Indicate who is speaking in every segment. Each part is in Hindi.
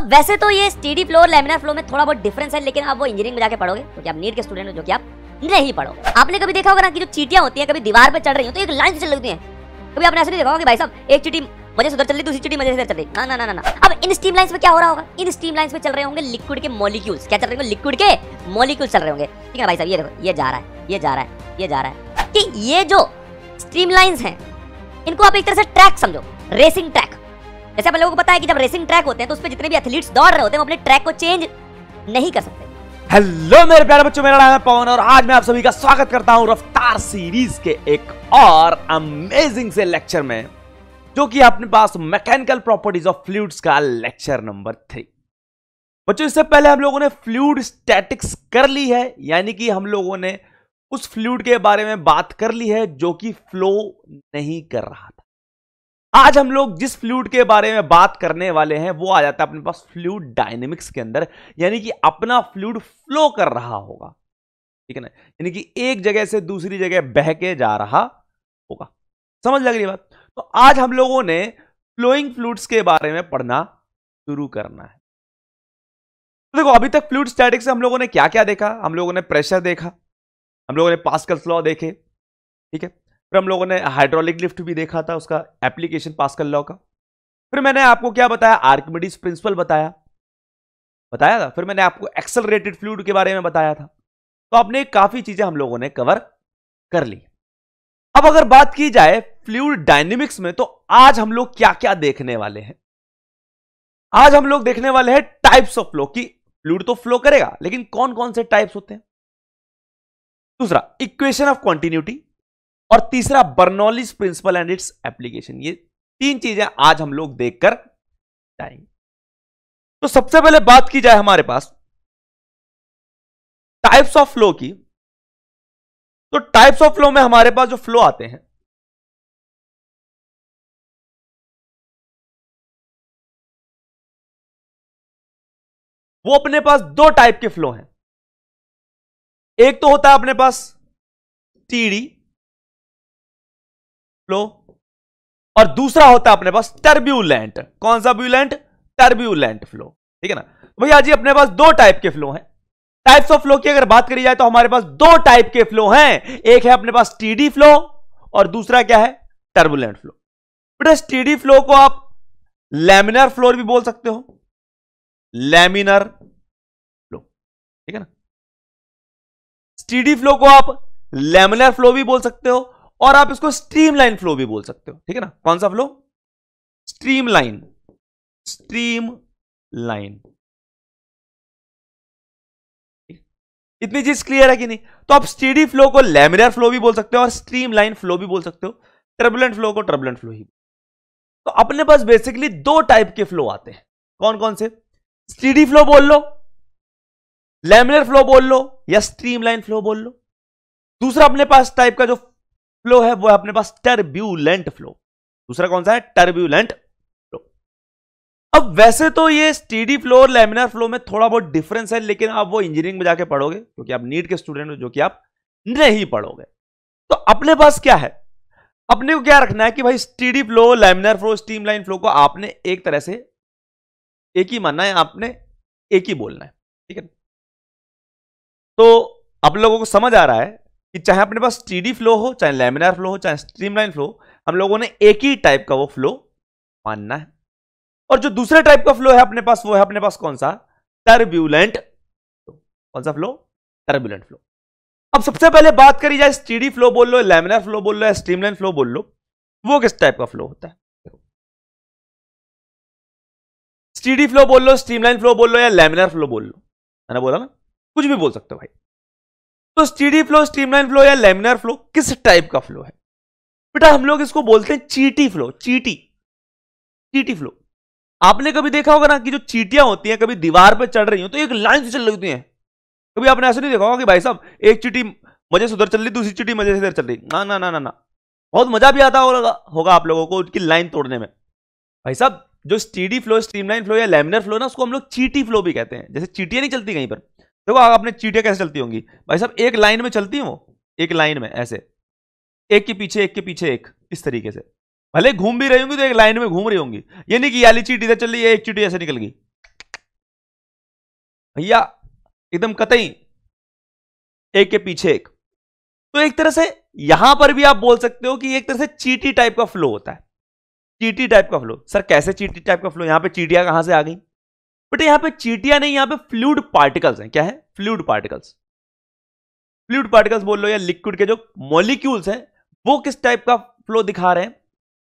Speaker 1: अब वैसे तो ये स्टीडी फ्लोर और लेमिनार फ्लो में थोड़ा बहुत डिफरेंस है लेकिन आप वो इंजीनियरिंग में जाके पढ़ोगे क्योंकि आप नीट के स्टूडेंट हो जो कि आप नहीं पढ़ो आपने कभी देखा होगा ना कि जो चीटियां होती है कभी दीवार पर चढ़ रही हो तो एक लाइन से चल लगती है कभी आपने ऐसे नहीं देखा होगा कि भाई साहब एक चीटी वजह से उधर चल रही दूसरी चीटी वजह से चल रही ना ना ना ना अब इन स्टीम लाइन में क्या हो रहा होगा इन स्टीम लाइन में चल रहे होंगे लिक्विड के मॉलिक्यूल्स क्या चल रहे होंगे लिक्विड के मॉलिक्यूल्स चल रहे होंगे ठीक है भाई साहब ये देखो ये जा रहा है ये जा रहा है ये जा रहा है कि ये जो स्ट्रीम लाइन्स हैं इनको आप एक तरह से ट्रैक समझो रेसिंग ट्रैक जैसे अपन लोगों को पता है कि जब रेसिंग ट्रैक होते हैं तो उस पर जितने भी एथलीट्स दौड़ रहे होते हैं वो अपने ट्रैक को चेंज नहीं कर सकते हेलो मेरे प्यारे बच्चों मेरा नाम है पवन और आज मैं आप सभी का स्वागत करता हूं रफ्तार सीरीज के एक और अमेजिंग से लेक्चर में जो कि अपने पास मैकेनिकल प्रॉपर्टीज ऑफ फ्लूड्स का लेक्चर नंबर थ्री बच्चों इससे पहले हम लोगों ने फ्लूड स्टैटिक्स कर ली है यानी कि हम लोगों ने उस फ्लूड के बारे में बात कर ली है जो कि फ्लो नहीं कर रहा था आज हम लोग जिस फ्लूड के बारे में बात करने वाले हैं वो आ जाता है अपने पास फ्लूड डायनेमिक्स के अंदर यानी कि अपना फ्लूड फ्लो कर रहा होगा ठीक है ना यानी कि एक जगह से दूसरी जगह बह के जा रहा होगा समझ लग रही बात तो आज हम लोगों ने फ्लोइंग फ्लूड्स के बारे में पढ़ना शुरू करना है तो देखो अभी तक फ्लूड स्टैटिक्स हम लोगों ने क्या क्या देखा हम लोगों ने प्रेशर देखा हम लोगों ने पास्कल स्लॉ देखे ठीक है फिर हम लोगों ने हाइड्रोलिक लिफ्ट भी देखा था उसका एप्लीकेशन पास्कल लॉ का फिर मैंने आपको क्या बताया आर्किमिडीज प्रिंसिपल बताया बताया था फिर मैंने आपको एक्सलरेटेड फ्लूड के बारे में बताया था तो आपने काफी चीजें हम लोगों ने कवर कर ली अब अगर बात की जाए फ्लूड डायनेमिक्स में तो आज हम लोग क्या क्या देखने वाले हैं आज हम लोग देखने वाले हैं टाइप्स ऑफ फ्लो की फ्लूड तो फ्लो करेगा लेकिन कौन कौन से टाइप्स होते हैं दूसरा इक्वेशन ऑफ कॉन्टिन्यूटी और तीसरा Bernoulli's principle and its application ये तीन चीजें आज हम लोग देखकर जाएंगे
Speaker 2: तो सबसे पहले बात की जाए हमारे पास टाइप्स ऑफ फ्लो की तो टाइप्स ऑफ फ्लो में हमारे पास जो फ्लो आते हैं वो अपने पास दो टाइप के फ्लो हैं एक तो होता है अपने पास टीडी फ्लो
Speaker 1: और दूसरा होता है अपने पास टर्ब्यूलेंट कौन सा ब्यूलेंट टर्ब्यूलेंट फ्लो ठीक है ना तो भैया जी अपने पास दो टाइप के फ्लो हैं टाइप्स ऑफ फ्लो की अगर बात करी जाए तो हमारे पास दो टाइप के फ्लो हैं एक है अपने पास टीडी फ्लो और दूसरा क्या है टर्बुलेंट
Speaker 2: फ्लो बेटा टीडी फ्लो को आप लेमिनर फ्लोर भी बोल सकते हो लेमिनर फ्लो ठीक है ना
Speaker 1: स्टीडी फ्लो को आप लेमिनर फ्लो भी बोल सकते हो और आप इसको स्ट्रीमलाइन फ्लो भी बोल सकते
Speaker 2: हो ठीक है ना कौन सा फ्लो स्ट्रीमलाइन स्ट्रीम लाइन इतनी चीज क्लियर है कि नहीं
Speaker 1: तो आप स्टीडी फ्लो को लेमिनर फ्लो भी बोल सकते हो और स्ट्रीम लाइन फ्लो भी बोल सकते हो ट्रबुलेंट फ्लो को ट्रबुलेंट फ्लो ही तो अपने पास बेसिकली दो टाइप के फ्लो आते हैं कौन कौन से स्टीडी फ्लो बोल लो लेमिनर फ्लो बोल लो या स्ट्रीम लाइन फ्लो बोल लो दूसरा अपने पास टाइप का जो फ्लो है वो है अपने पास टर्ब्यूलेंट फ्लो दूसरा कौन सा है टर्ब्यूलेंट फ्लो अब वैसे तो ये स्टीडी फ्लो और लेमिनार फ्लो में थोड़ा बहुत डिफरेंस है लेकिन आप वो इंजीनियरिंग में जाके पढ़ोगे क्योंकि आप नीट के स्टूडेंट हो जो कि आप नहीं पढ़ोगे तो अपने पास क्या है अपने को क्या रखना है कि भाई steady flow laminar flow stream line flow को आपने एक तरह से एक ही मानना है आपने एक ही बोलना है ठीक है तो आप लोगों को समझ आ रहा है कि चाहे अपने पास टी फ्लो हो चाहे लेमिनार फ्लो हो चाहे स्ट्रीमलाइन फ्लो हम लोगों ने एक ही टाइप का वो फ्लो मानना है और जो दूसरे टाइप का फ्लो है अपने पास वो है अपने पास कौन सा टर्ब्यूलेंट कौन सा फ्लो टर्ब्यूलेंट फ्लो अब सबसे पहले बात करी जाए स्टीडी फ्लो बोल लो लेमिनार फ्लो बोल लो या स्ट्रीमलाइन फ्लो बोल लो वो
Speaker 2: किस टाइप का फ्लो होता है स्टीडी फ्लो बोल लो स्ट्रीमलाइन फ्लो बोल लो या लेमिनार फ्लो बोल लो मैंने बोला ना कुछ भी बोल सकते हो भाई
Speaker 1: तो स्टीडी फ्लो स्ट्रीमलाइन फ्लो या लेमिनर फ्लो किस टाइप का फ्लो है बेटा हम लोग इसको बोलते हैं चीटी फ्लो चीटी चीटी फ्लो आपने कभी देखा होगा ना कि जो चीटियां होती हैं कभी दीवार पर चढ़ रही हो तो एक लाइन से चल रही होती कभी आपने ऐसा नहीं देखा होगा कि भाई साहब एक चीटी मजे से उधर चल रही दूसरी चीटी मजे से इधर चल रही ना ना ना ना ना बहुत मजा भी आता होगा होगा आप लोगों को उनकी लाइन तोड़ने में भाई साहब जो स्टीडी फ्लो स्ट्रीमलाइन फ्लो या लेमिनर फ्लो ना उसको हम लोग चीटी फ्लो भी कहते हैं जैसे चीटियां नहीं चलती कहीं पर देखो आपने चीटें कैसे चलती होंगी भाई साहब एक लाइन में चलती हूँ एक लाइन में ऐसे एक के पीछे एक के पीछे एक इस तरीके से भले घूम भी रही होंगी तो एक लाइन में घूम रही होंगी ये नहीं कि याली चीट इधर चल रही है एक चीटी ऐसे निकल गई भैया एकदम कतई एक के पीछे एक तो एक तरह से यहां पर भी आप बोल सकते हो कि एक तरह से चीटी टाइप का फ्लो होता है चीटी टाइप का फ्लो सर कैसे चीटी टाइप का फ्लो यहां पे चीटियां कहां से आ गई बट यहां पे चीटियां नहीं यहां पे फ्लूड पार्टिकल्स हैं क्या है फ्लूड पार्टिकल्स फ्लूड पार्टिकल्स बोल लो या लिक्विड के जो मॉलिक्यूल्स हैं वो किस टाइप का फ्लो दिखा रहे हैं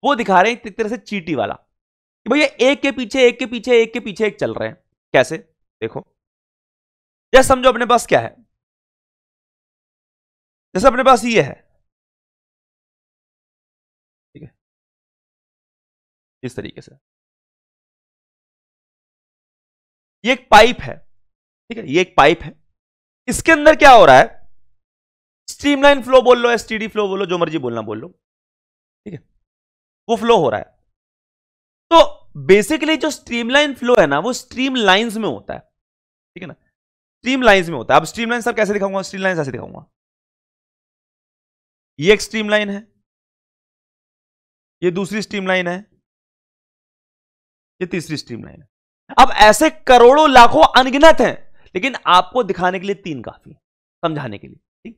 Speaker 1: वो दिखा रहे हैं एक तरह से चीटी वाला कि भैया एक के पीछे एक के पीछे एक के पीछे एक चल रहे
Speaker 2: हैं कैसे देखो जैसे समझो अपने पास क्या है जैसे अपने पास ये है ठीक है इस तरीके से ये एक पाइप है ठीक है ये एक पाइप है इसके अंदर क्या हो रहा है
Speaker 1: स्ट्रीमलाइन फ्लो बोल लो एसटीडी फ्लो बोलो जो मर्जी बोलना बोल लो ठीक है वो फ्लो हो रहा है तो बेसिकली जो स्ट्रीमलाइन फ्लो है ना वो स्ट्रीम
Speaker 2: लाइन्स में होता है ठीक है ना स्ट्रीम लाइन्स में होता है अब स्ट्रीम लाइन सब कैसे दिखाऊंगा स्ट्रीम लाइन ऐसे दिखाऊंगा ये एक स्ट्रीम लाइन है ये दूसरी स्ट्रीम लाइन है ये तीसरी स्ट्रीम लाइन है अब ऐसे
Speaker 1: करोड़ों लाखों अनगिनत हैं लेकिन आपको दिखाने के लिए तीन काफी समझाने के लिए ठीक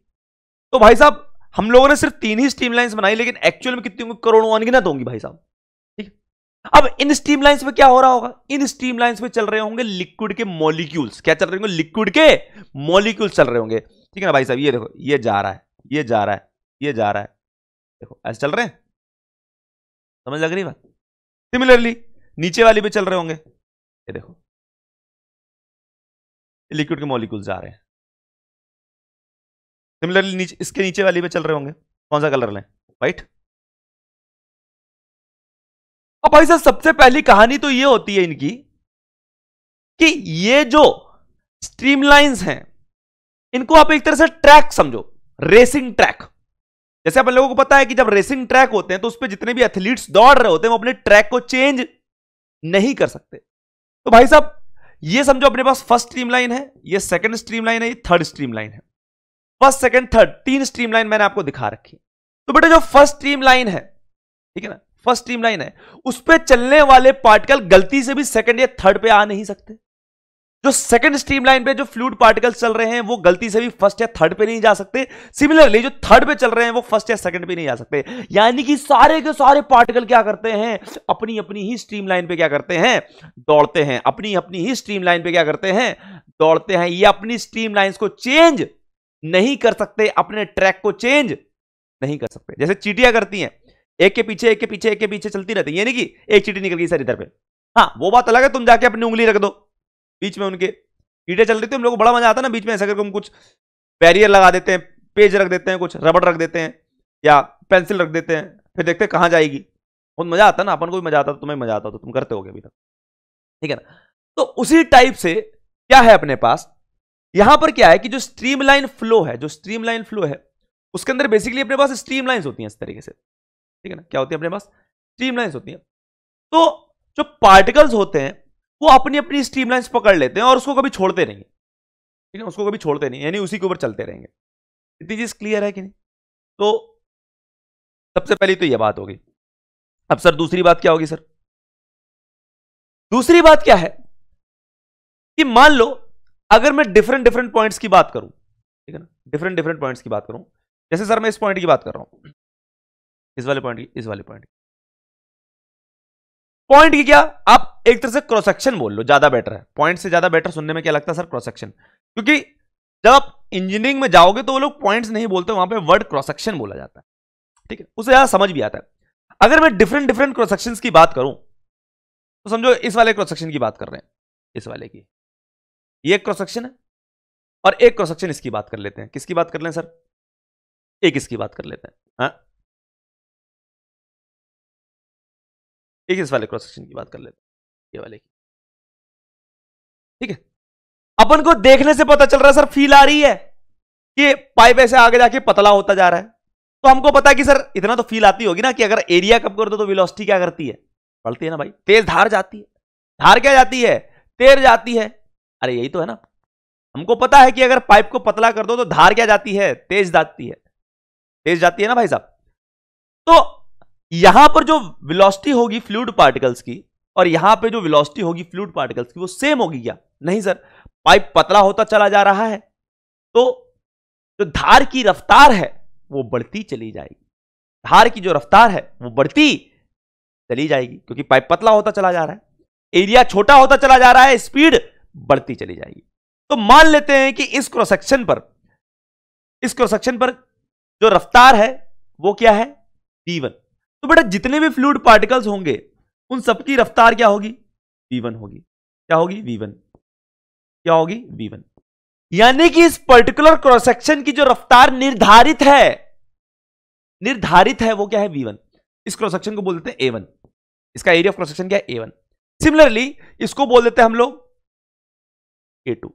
Speaker 1: तो भाई साहब हम लोगों ने सिर्फ तीन ही स्ट्रीम लाइन बनाई लेकिन एक्चुअल में कितनी करोड़ों अनगिनत होंगी भाई साहब ठीक अब इन स्ट्रीम लाइन्स में क्या हो रहा होगा इन स्टीम लाइन्स में चल रहे होंगे लिक्विड के मॉलिक्यूल्स क्या चल रहे होंगे लिक्विड के मॉलिक्यूल्स चल रहे होंगे ठीक है ना भाई साहब ये देखो ये जा रहा है ये जा रहा है ये जा रहा है देखो ऐसे चल रहे हैं
Speaker 2: समझ लग रही बात सिमिलरली नीचे वाली भी चल रहे होंगे ये देखो लिक्विड के मॉलिक्यूल्स आ रहे हैं सिमिलरली नीचे इसके नीचे वाली पे चल रहे होंगे कौन सा कलर लें व्हाइट अब भाई साहब सबसे पहली कहानी तो ये होती है इनकी
Speaker 1: कि ये जो स्ट्रीमलाइंस हैं इनको आप एक तरह से ट्रैक समझो रेसिंग ट्रैक जैसे अपन लोगों को पता है कि जब रेसिंग ट्रैक होते हैं तो उस पर जितने भी एथलीट्स दौड़ रहे होते हैं वो अपने ट्रैक को चेंज नहीं कर सकते तो भाई साहब ये समझो अपने पास फर्स्ट स्ट्रीम लाइन है ये सेकंड लाइन है ये थर्ड स्ट्रीम लाइन है फर्स्ट सेकंड थर्ड तीन स्ट्रीम लाइन मैंने आपको दिखा रखी तो बेटा जो फर्स्ट स्ट्रीम लाइन है ठीक है ना फर्स्ट स्ट्रीम लाइन है उस पर चलने वाले पार्टिकल गलती से भी सेकंड या थर्ड पे आ नहीं सकते जो सेकंड स्ट्रीमलाइन पे जो फ्लूड पार्टिकल्स चल रहे हैं वो गलती से भी फर्स्ट या थर्ड पे नहीं जा सकते सिमिलरली जो थर्ड पे चल रहे हैं वो फर्स्ट या सेकंड पे नहीं जा सकते यानी कि सारे के सारे पार्टिकल क्या करते हैं अपनी अपनी ही स्ट्रीमलाइन पे क्या करते हैं दौड़ते हैं अपनी अपनी ही लाइन पे क्या करते हैं दौड़ते हैं ये अपनी लाइन को चेंज नहीं कर सकते अपने ट्रैक को चेंज नहीं कर सकते जैसे चीटियां करती हैं एक के पीछे एक के पीछे एक के पीछे चलती रहती है यानी कि एक चीटी निकल गई सर इधर पे हाँ वो बात अलग है तुम जाके अपनी उंगली रख दो बीच में उनके ईटे चल रही थी हम लोग को बड़ा मजा आता ना बीच में ऐसा करके हम कुछ बैरियर लगा देते हैं पेज रख देते हैं कुछ रबड़ रख देते हैं या पेंसिल रख देते हैं फिर देखते हैं कहाँ जाएगी बहुत मजा आता ना अपन को भी मजा आता तो तुम्हें मजा आता तो तुम करते हो अभी तक ठीक है ना तो उसी टाइप से क्या है अपने पास यहां पर क्या है कि जो स्ट्रीम फ्लो है जो स्ट्रीम फ्लो है उसके अंदर बेसिकली अपने पास स्ट्रीम होती हैं इस तरीके से
Speaker 2: ठीक है
Speaker 1: ना क्या होती है अपने पास स्ट्रीम होती हैं तो जो पार्टिकल्स होते हैं वो अपनी अपनी स्ट्रीमलाइंस पकड़ लेते हैं और उसको कभी छोड़ते नहीं ठीक है उसको कभी छोड़ते नहीं यानी उसी के ऊपर चलते रहेंगे
Speaker 2: इतनी चीज़ क्लियर है कि नहीं तो सबसे पहली तो यह बात होगी अब सर दूसरी बात क्या होगी सर दूसरी बात क्या है
Speaker 1: कि मान लो अगर मैं डिफरेंट डिफरेंट पॉइंट्स की बात करूं ठीक है ना डिफरेंट डिफरेंट पॉइंट्स की बात करूं जैसे सर मैं इस पॉइंट की बात कर रहा हूं इस वाले पॉइंट की इस वाले पॉइंट की पॉइंट की क्या आप एक तरह से क्रॉस सेक्शन बोल लो ज्यादा बेटर है पॉइंट से ज्यादा बेटर सुनने में क्या लगता है सर क्रॉस सेक्शन क्योंकि जब आप इंजीनियरिंग में जाओगे तो वो लोग पॉइंट्स नहीं बोलते वहां पे वर्ड क्रॉस सेक्शन बोला जाता है ठीक है उसे ज्यादा समझ भी आता है अगर मैं डिफरेंट डिफरेंट क्रॉस सेक्शन की बात करूं तो समझो इस वाले क्रॉस सेक्शन की बात कर रहे हैं इस
Speaker 2: वाले की ये क्रॉस सेक्शन है और एक क्रॉस सेक्शन इसकी बात कर लेते हैं किसकी बात कर लें सर एक इसकी बात कर लेते हैं हाँ ठीक है इस वाले क्रॉस सेक्शन की बात कर लेते हैं ये वाले की ठीक है अपन को देखने से पता चल रहा है सर फील आ रही है कि
Speaker 1: पाइप ऐसे आगे जाके पतला होता जा रहा है तो हमको पता है कि सर इतना तो फील आती होगी ना कि अगर एरिया कब कर दो तो वेलोसिटी क्या करती है बढ़ती है ना भाई तेज धार जाती है धार क्या जाती है तेर जाती है अरे यही तो है ना हमको पता है कि अगर पाइप को पतला कर दो तो धार क्या जाती है तेज जाती है तेज जाती है ना भाई साहब तो यहां पर जो विलोसिटी होगी फ्लूड पार्टिकल्स की और यहां पे जो विलोसिटी होगी फ्लूड पार्टिकल्स की वो सेम होगी क्या नहीं सर पाइप पतला होता चला जा रहा है तो जो धार की रफ्तार है वो बढ़ती चली जाएगी धार की जो रफ्तार है वो बढ़ती चली जाएगी क्योंकि पाइप पतला होता चला जा रहा है एरिया छोटा होता चला जा रहा है स्पीड बढ़ती चली जाएगी तो मान लेते हैं कि इस क्रॉस सेक्शन पर इस क्रॉस सेक्शन पर जो रफ्तार है वो क्या है डी वन तो बेटा जितने भी फ्लूड पार्टिकल्स होंगे उन सबकी रफ्तार क्या होगी वी वन होगी क्या होगी वी वन क्या होगी वी वन यानी कि इस पर्टिकुलर क्रॉस सेक्शन की जो रफ्तार निर्धारित है निर्धारित है वो क्या है वी वन इस क्रॉस सेक्शन को बोल देते हैं ए वन इसका एरिया ऑफ क्रॉस सेक्शन क्या है ए वन सिमिलरली इसको बोल देते हैं हम लोग
Speaker 2: ए टू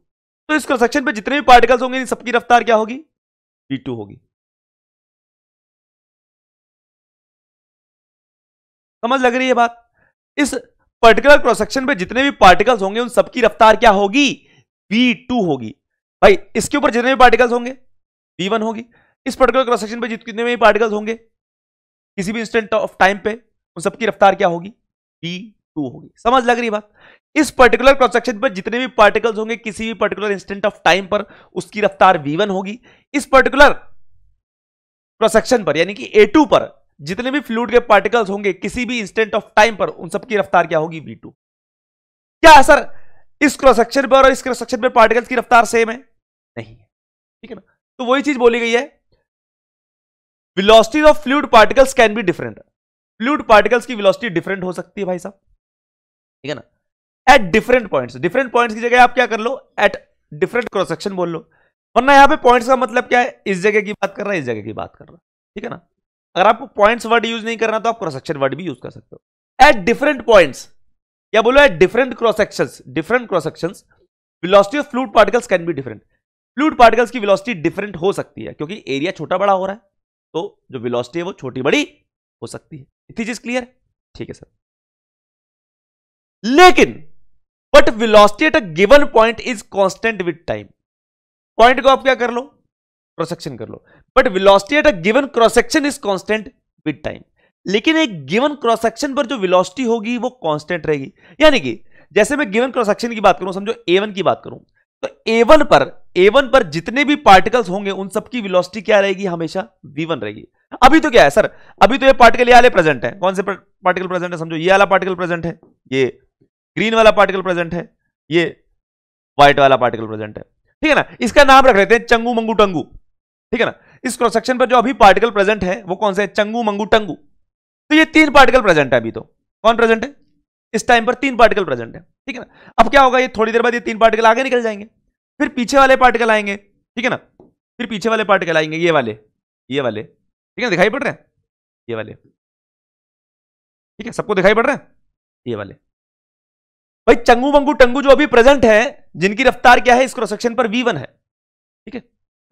Speaker 2: तो इस क्रॉस सेक्शन पे जितने भी पार्टिकल्स होंगे सबकी रफ्तार क्या होगी वी टू होगी समझ लग रही है बात इस पर्टिकुलर क्रॉस सेक्शन पे जितने भी पार्टिकल्स होंगे उन सबकी
Speaker 1: रफ्तार क्या होगी वी होगी भाई इसके ऊपर जितने भी पार्टिकल्स होंगे वी होगी इस पर्टिकुलर क्रॉस सेक्शन पे जितने भी पार्टिकल्स होंगे किसी भी इंस्टेंट ऑफ टाइम पे उन सबकी रफ्तार क्या होगी वी होगी समझ लग रही बात इस पर्टिकुलर क्रॉस सेक्शन पर जितने भी पार्टिकल्स होंगे किसी भी पर्टिकुलर इंस्टेंट ऑफ टाइम पर उसकी रफ्तार वी होगी इस पर्टिकुलर क्रॉस सेक्शन पर यानी कि ए पर जितने भी फ्लूड के पार्टिकल्स होंगे किसी भी इंस्टेंट ऑफ टाइम पर उन सबकी रफ्तार क्या होगी वी टू क्या सर इस क्रोसेक्शन पर और इस क्रोसेक्शन पर पार्टिकल्स की रफ्तार सेम है
Speaker 2: नहीं ठीक
Speaker 1: है ना तो वही चीज बोली गई है velocity of fluid particles can be different fluid particles की वेलोसिटी डिफरेंट हो सकती है भाई साहब ठीक है ना at different points different points की जगह आप क्या कर लो एट डिफरेंट क्रोसेक्शन बोल लो वरना यहां पे पॉइंट्स का मतलब क्या है इस जगह की बात कर रहा है इस जगह की बात कर रहा है ठीक है ना अगर आपको पॉइंट्स वर्ड यूज नहीं करना तो आप क्रॉस सेक्शन वर्ड भी यूज कर सकते हो एट डिफरेंट पॉइंट्स या बोलो at different cross section different cross section velocity of fluid particles can be different fluid particles की वेलोसिटी डिफरेंट हो सकती है क्योंकि एरिया छोटा बड़ा हो रहा है तो जो वेलोसिटी है वो छोटी बड़ी हो सकती है इतनी चीज क्लियर ठीक है सर लेकिन but velocity at a given point is constant with time point को आप क्या कर लो क्रॉस सेक्शन कर लो but velocity at a given cross section is constant with time लेकिन एक गिवन क्रॉस सेक्शन पर जो वेलोसिटी होगी वो कांस्टेंट रहेगी यानी कि जैसे मैं गिवन क्रॉस सेक्शन की बात करूं समझो a1 की बात करूं तो a1 पर a1 पर जितने भी पार्टिकल्स होंगे उन सबकी वेलोसिटी क्या रहेगी हमेशा v1 रहेगी अभी तो क्या है सर अभी तो ये पार्टिकल ये वाले प्रेजेंट है कौन से पार्टिकल प्रेजेंट है समझो ये वाला पार्टिकल प्रेजेंट है ये ग्रीन वाला पार्टिकल प्रेजेंट है ये व्हाइट वाला पार्टिकल प्रेजेंट है ठीक है ना इसका नाम रख लेते हैं चंगू मंगू टंगू ठीक है ना इस क्रॉस सेक्शन पर जो अभी पार्टिकल प्रेजेंट है वो कौन से है चंगू मंगू टंगू तो ये तीन पार्टिकल प्रेजेंट है अभी तो कौन प्रेजेंट है इस टाइम पर तीन पार्टिकल प्रेजेंट है ठीक है ना अब क्या होगा ये थोड़ी देर बाद ये तीन पार्टिकल आगे निकल जाएंगे फिर पीछे वाले पार्टिकल आएंगे ठीक है ना फिर पीछे वाले पार्टिकल
Speaker 2: आएंगे ये वाले ये वाले ठीक है ना दिखाई पड़ रहे हैं ये वाले ठीक है सबको दिखाई पड़ रहे हैं ये वाले भाई चंगू बंगू टंगू जो अभी प्रेजेंट
Speaker 1: है जिनकी रफ्तार क्या है इस क्रॉस सेक्शन पर वी वन है ठीक है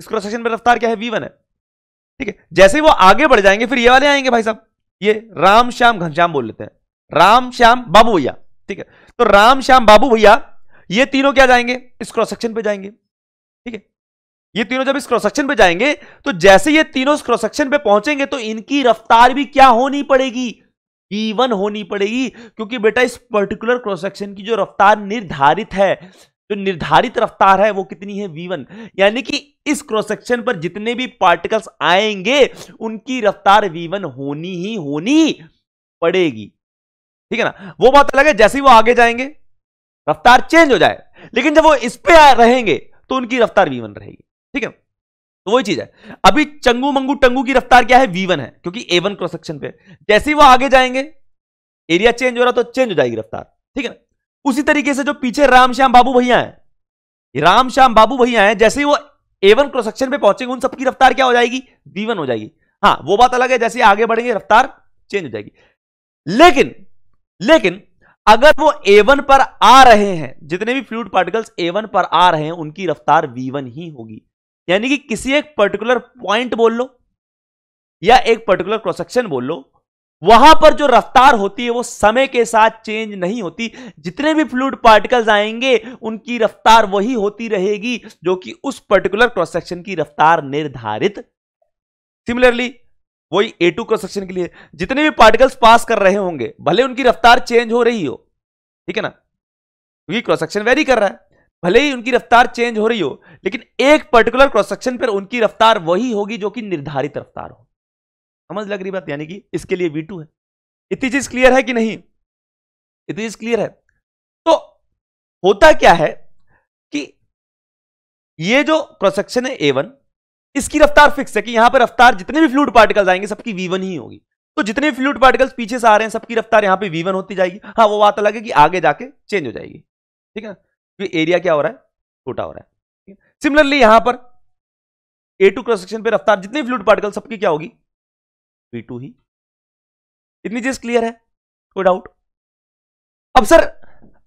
Speaker 1: इस क्रॉस सेक्शन में रफ्तार क्या है वी वन है ठीक है जैसे ही वो आगे बढ़ जाएंगे फिर ये वाले आएंगे भाई साहब ये राम श्याम घनश्याम बोल लेते हैं राम श्याम बाबू भैया ठीक है तो राम श्याम बाबू भैया ये तीनों क्या जाएंगे इस क्रॉस सेक्शन पे जाएंगे ठीक है ये तीनों जब इस क्रॉस सेक्शन पे जाएंगे तो जैसे ये तीनों क्रॉस सेक्शन पे पहुंचेंगे तो इनकी रफ्तार भी क्या होनी पड़ेगी वी e होनी पड़ेगी क्योंकि बेटा इस पर्टिकुलर क्रॉस सेक्शन की जो रफ्तार निर्धारित है जो निर्धारित रफ्तार है वो कितनी है v1 यानी कि इस क्रॉस सेक्शन पर जितने भी पार्टिकल्स आएंगे उनकी रफ्तार v1 होनी ही होनी पड़ेगी ठीक है ना वो बात अलग है जैसे ही वो आगे जाएंगे रफ्तार चेंज हो जाए लेकिन जब वो इस पे रहेंगे तो उनकी रफ्तार v1 रहेगी ठीक है तो वही चीज है अभी चंगू मंगू टंगू की रफ्तार क्या है v1 है क्योंकि a1 क्रॉस सेक्शन पे जैसे ही वो आगे जाएंगे एरिया चेंज हो रहा तो चेंज हो जाएगी रफ्तार ठीक है ना उसी तरीके से जो पीछे रामश्याम बाबू भैया राम रामश्याम बाबू भैया है जैसे ही वो एवन क्रॉस सेक्शन पे पहुंचेंगे उन सबकी रफ्तार क्या हो जाएगी वीवन हो जाएगी हाँ वो बात अलग है जैसे आगे बढ़ेंगे रफ्तार चेंज हो जाएगी लेकिन लेकिन अगर वो एवन पर आ रहे हैं जितने भी फ्लूड पार्टिकल्स एवन पर आ रहे हैं उनकी रफ्तार वीवन ही होगी यानी कि किसी एक पर्टिकुलर पॉइंट बोल लो या एक पर्टिकुलर क्रॉस सेक्शन बोल लो वहां पर जो रफ्तार होती है वो समय के साथ चेंज नहीं होती जितने भी फ्लूड पार्टिकल्स आएंगे उनकी रफ्तार वही होती रहेगी जो कि उस पर्टिकुलर क्रोसेक्शन की रफ्तार निर्धारित सिमिलरली वही ए टू क्रोसेक्शन के लिए जितने भी पार्टिकल्स पास कर रहे होंगे भले उनकी रफ्तार चेंज हो रही हो ठीक है ना क्योंकि क्रोसेक्शन वेरी कर रहा है भले ही उनकी रफ्तार चेंज हो रही हो लेकिन एक पर्टिकुलर क्रोसेक्शन पर उनकी रफ्तार वही होगी जो कि निर्धारित रफ्तार हो समझ लग रही बात यानी कि इसके लिए वी टू है इतनी चीज क्लियर है कि नहीं इतनी चीज क्लियर है तो होता क्या है कि ये जो क्रॉस सेक्शन है ए वन इसकी रफ्तार फिक्स है कि यहां पर रफ्तार जितने भी फ्लूड पार्टिकल्स आएंगे सबकी वी वन ही होगी तो जितने भी फ्लूड पार्टिकल्स पीछे से आ रहे हैं सबकी रफ्तार यहां पर वी वन होती जाएगी हाँ वो बात अलग है कि आगे जाके चेंज हो जाएगी ठीक है क्योंकि तो एरिया क्या हो रहा है छोटा हो रहा है सिमिलरली यहां पर ए टू क्रॉस सेक्शन पे रफ्तार जितने फ्लूड पार्टिकल सबकी क्या होगी वी टू ही इतनी चीज क्लियर है कोई डाउट अब सर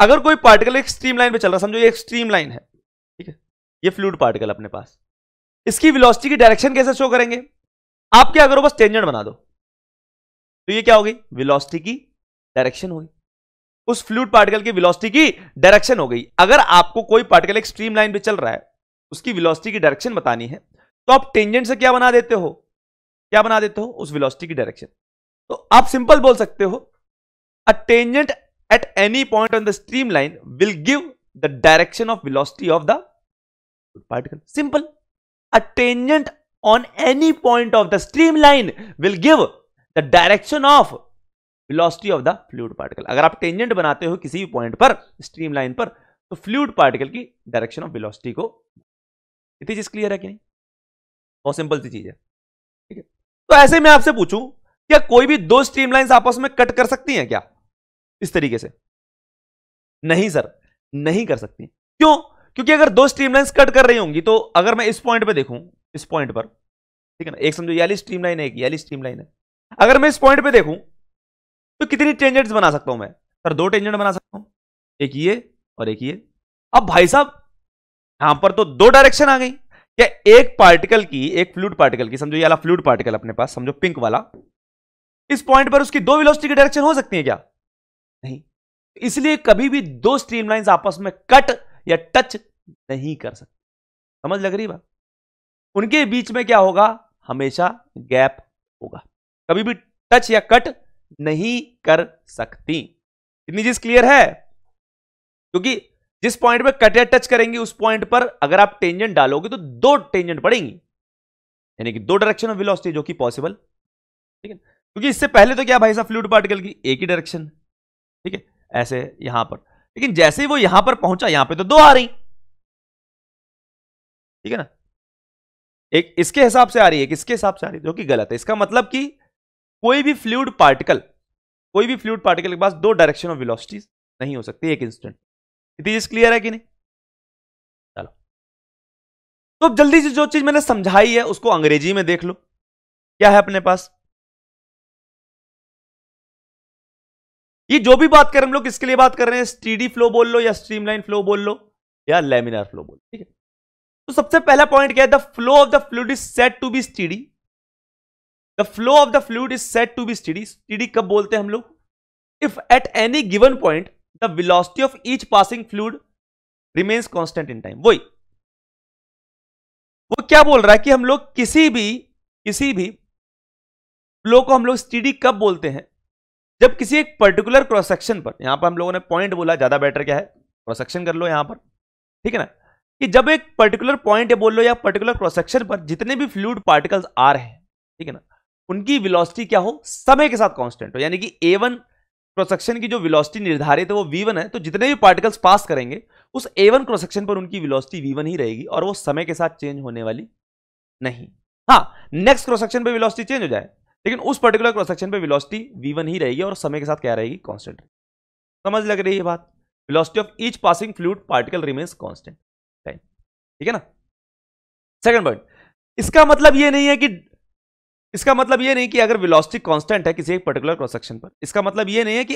Speaker 1: अगर कोई पार्टिकल एक स्ट्रीम लाइन पर चल रहा समझो ये स्ट्रीम लाइन है ठीक है ये फ्लूड पार्टिकल अपने पास इसकी विलोसिटी की डायरेक्शन कैसे शो करेंगे आप क्या करो बस टेंजेंट बना दो तो ये क्या होगी विलोसिटी की डायरेक्शन होगी उस फ्लूड पार्टिकल की विलोसिटी की डायरेक्शन हो गई अगर आपको कोई पार्टिकल एक स्ट्रीम लाइन पर चल रहा है उसकी विलोसिटी की डायरेक्शन बतानी है तो आप टेंजेंट से क्या बना देते हो क्या बना देते हो उस वेलोसिटी की डायरेक्शन तो आप सिंपल बोल सकते हो a tangent at any point on the stream line will give the direction of velocity of the particle simple a tangent any point of the stream line will give the direction of velocity of the fluid particle अगर आप टेंजेंट बनाते हो किसी भी पॉइंट पर स्ट्रीम लाइन पर तो फ्लूड पार्टिकल की डायरेक्शन ऑफ वेलोसिटी को इतनी चीज क्लियर है कि नहीं बहुत सिंपल सी चीज है तो ऐसे मैं आपसे पूछू क्या कोई भी दो स्ट्रीमलाइंस आपस में कट कर सकती हैं क्या इस तरीके से नहीं सर नहीं कर सकती क्यों क्योंकि अगर दो स्ट्रीमलाइंस कट कर रही होंगी तो अगर मैं इस पॉइंट पे देखूं इस पॉइंट पर ठीक है ना एक समझो याली स्ट्रीमलाइन है याली स्ट्रीमलाइन है अगर मैं इस पॉइंट पे देखूं तो कितनी टेंजेंट्स बना सकता हूं मैं सर दो टेंजेंट बना सकता हूं एक ये और एक ये अब भाई साहब यहां पर तो दो डायरेक्शन आ गई क्या एक पार्टिकल की एक फ्लूड पार्टिकल की समझो ये वाला फ्लूड पार्टिकल अपने पास समझो पिंक वाला इस पॉइंट पर उसकी दो वेलोसिटी की डायरेक्शन हो सकती है क्या नहीं इसलिए कभी भी दो स्ट्रीमलाइंस आपस में कट या टच नहीं कर सकते समझ लग रही बात उनके बीच में क्या होगा हमेशा गैप होगा कभी भी टच या कट नहीं कर सकती इतनी चीज क्लियर है क्योंकि जिस पॉइंट पे कटिया टच करेंगी उस पॉइंट पर अगर आप टेंजेंट डालोगे तो दो टेंजेंट पड़ेंगी यानी कि दो डायरेक्शन ऑफ विलोस्टी जो कि पॉसिबल
Speaker 2: ठीक है
Speaker 1: क्योंकि इससे पहले तो क्या भाई साहब फ्लूड पार्टिकल की एक ही डायरेक्शन ठीक है ऐसे यहां पर लेकिन जैसे ही वो यहां पर पहुंचा यहां पे तो दो आ रही ठीक है ना एक इसके हिसाब से आ रही है किसके हिसाब से आ रही है जो कि गलत है इसका मतलब कि कोई भी फ्लूड पार्टिकल कोई भी फ्लूड पार्टिकल के पास दो डायरेक्शन ऑफ विलोसिटीज नहीं हो सकती एक इंस्टेंट इट इज क्लियर है कि नहीं
Speaker 2: चलो तो जल्दी से जो चीज मैंने समझाई है उसको अंग्रेजी में देख लो क्या है अपने पास
Speaker 1: ये जो भी बात करें हम लोग किसके लिए बात कर रहे हैं स्टीडी फ्लो बोल लो या स्ट्रीमलाइन फ्लो बोल लो या लेमिनार फ्लो बोल ठीक है तो सबसे पहला पॉइंट क्या है the flow of the fluid is said to be steady the flow of the fluid is said to be steady steady कब बोलते हैं हम लोग if at any given point the velocity of each passing fluid remains constant in time वही वो क्या बोल रहा है कि हम लोग किसी भी किसी भी फ्लो को हम लोग स्टीडी कब बोलते हैं जब किसी एक पर्टिकुलर क्रॉस सेक्शन पर यहां पर हम लोगों ने पॉइंट बोला ज्यादा बेटर क्या है क्रॉस सेक्शन कर लो यहां पर ठीक है ना कि जब एक पर्टिकुलर पॉइंट बोल लो या पर्टिकुलर क्रॉस सेक्शन पर जितने भी फ्लूड पार्टिकल्स आ रहे हैं ठीक है ना उनकी विलोसिटी क्या हो समय के साथ कॉन्स्टेंट हो यानी कि ए वन क्रोसेक्शन की जो विलोसिटी निर्धारित है वो वी है तो जितने भी पार्टिकल्स पास करेंगे उस ए वन क्रोसेक्शन पर उनकी विलोसिटी वी ही रहेगी और वो समय के साथ चेंज होने वाली नहीं हाँ नेक्स्ट क्रोसेक्शन पर विलोसिटी चेंज हो जाए लेकिन उस पर्टिकुलर क्रोसेक्शन पर विलोसिटी वी ही रहेगी और समय के साथ क्या रहेगी कॉन्स्टेंट समझ लग रही है बात velocity of each passing fluid particle remains constant ठीक है ना सेकेंड पॉइंट इसका मतलब ये नहीं है कि इसका मतलब ये नहीं कि अगर वेलोसिटी कॉन्स्टेंट है किसी एक पर्टिकुलर क्रोसेक्शन पर इसका मतलब ये नहीं है कि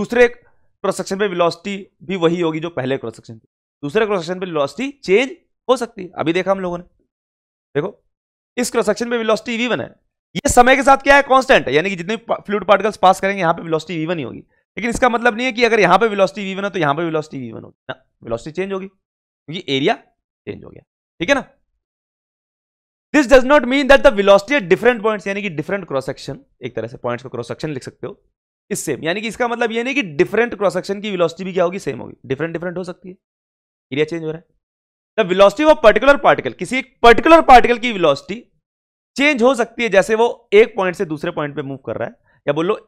Speaker 1: दूसरे क्रोसेक्शन पर पे भी वही होगी जो पहले क्रोसेक्शन थी दूसरे क्रोसेक्शन पर पे चेंज हो सकती है अभी देखा हम लोगों ने देखो इस क्रोसेक्शन पर पे वी वन है ये समय के साथ क्या है कांस्टेंट है यानी कि जितने फ्लूड पार्टिकल्स पास करेंगे यहाँ पे वेलोसिटी वी वन ही होगी लेकिन इसका मतलब नहीं है कि अगर यहाँ पे वेलोसिटी वी वन है तो यहाँ पे वेलोसिटी वी वन होगी ना वेलोसिटी चेंज होगी क्योंकि एरिया चेंज हो गया ठीक है ना this does not mean that the velocity at different point यानी कि डिफरेंट क्रॉस सेक्शन एक तरह से पॉइंट्स का क्रॉस सेक्शन लिख सकते हो इस सेम यानी कि इसका मतलब ये नहीं कि डिफरेंट क्रॉस सेक्शन की विलॉसिटी भी क्या होगी सेम होगी डिफरेंट डिफरेंट हो सकती है एरिया चेंज हो रहा है the velocity of particular particle किसी एक पर्टिकुलर पार्टिकल की विलॉसिटी चेंज हो सकती है जैसे वो एक पॉइंट से दूसरे पॉइंट पे मूव कर रहा है या बोलो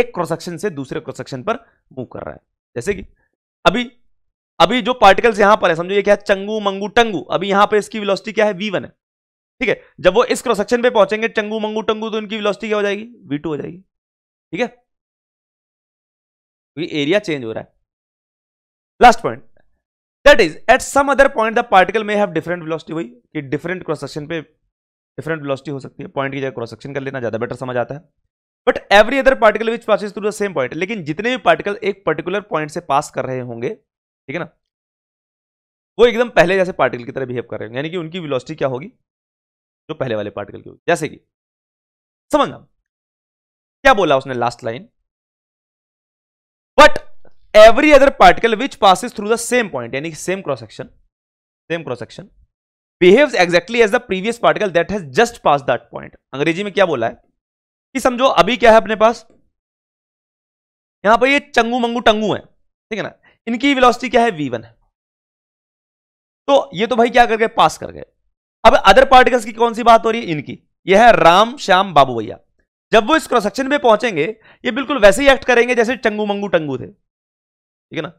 Speaker 1: एक क्रॉस सेक्शन से दूसरे क्रॉस सेक्शन पर मूव कर रहा है जैसे कि अभी अभी जो पार्टिकल्स यहां पर है समझो ये क्या चंगू मंगू टंगू अभी यहां पर इसकी वेलोसिटी क्या है वी वन है ठीक है जब वो इस क्रॉस सेक्शन पे पहुंचेंगे टंगू मंगू टंगू तो इनकी वेलोसिटी क्या हो जाएगी वी हो जाएगी ठीक है क्योंकि एरिया चेंज हो रहा है last point that is at some other point the particle may have different velocity हुई कि डिफरेंट क्रॉस सेक्शन पे डिफरेंट वेलोसिटी हो सकती है पॉइंट की जगह क्रॉस सेक्शन कर लेना ज्यादा बेटर समझ आता है but every other particle which passes through the same point लेकिन जितने भी पार्टिकल एक पर्टिकुलर पॉइंट से पास कर रहे होंगे ठीक है ना वो एकदम पहले जैसे पार्टिकल की तरह बिहेव कर रहे होंगे यानी कि उनकी वेलोसिटी क्या होगी जो पहले वाले पार्टिकल की होगी जैसे कि समझना क्या बोला उसने last line but every other particle which passes through the same point यानी same cross section same cross section behaves exactly as the previous particle that has just pass that point अंग्रेजी में क्या बोला है कि समझो अभी क्या है अपने पास यहां पर ये चंगू मंगू टंगू है ठीक है ना इनकी वेलोसिटी क्या है वन है तो ये तो भाई क्या कर गए पास कर गए अब अदर पार्टिकल्स की कौन सी बात हो रही है इनकी यह है राम श्याम बाबू भैया जब वो इस क्रोसेक्शन में पहुंचेंगे ये बिल्कुल वैसे ही एक्ट करेंगे जैसे चंगू मंगू टंगू थे ठीक है ना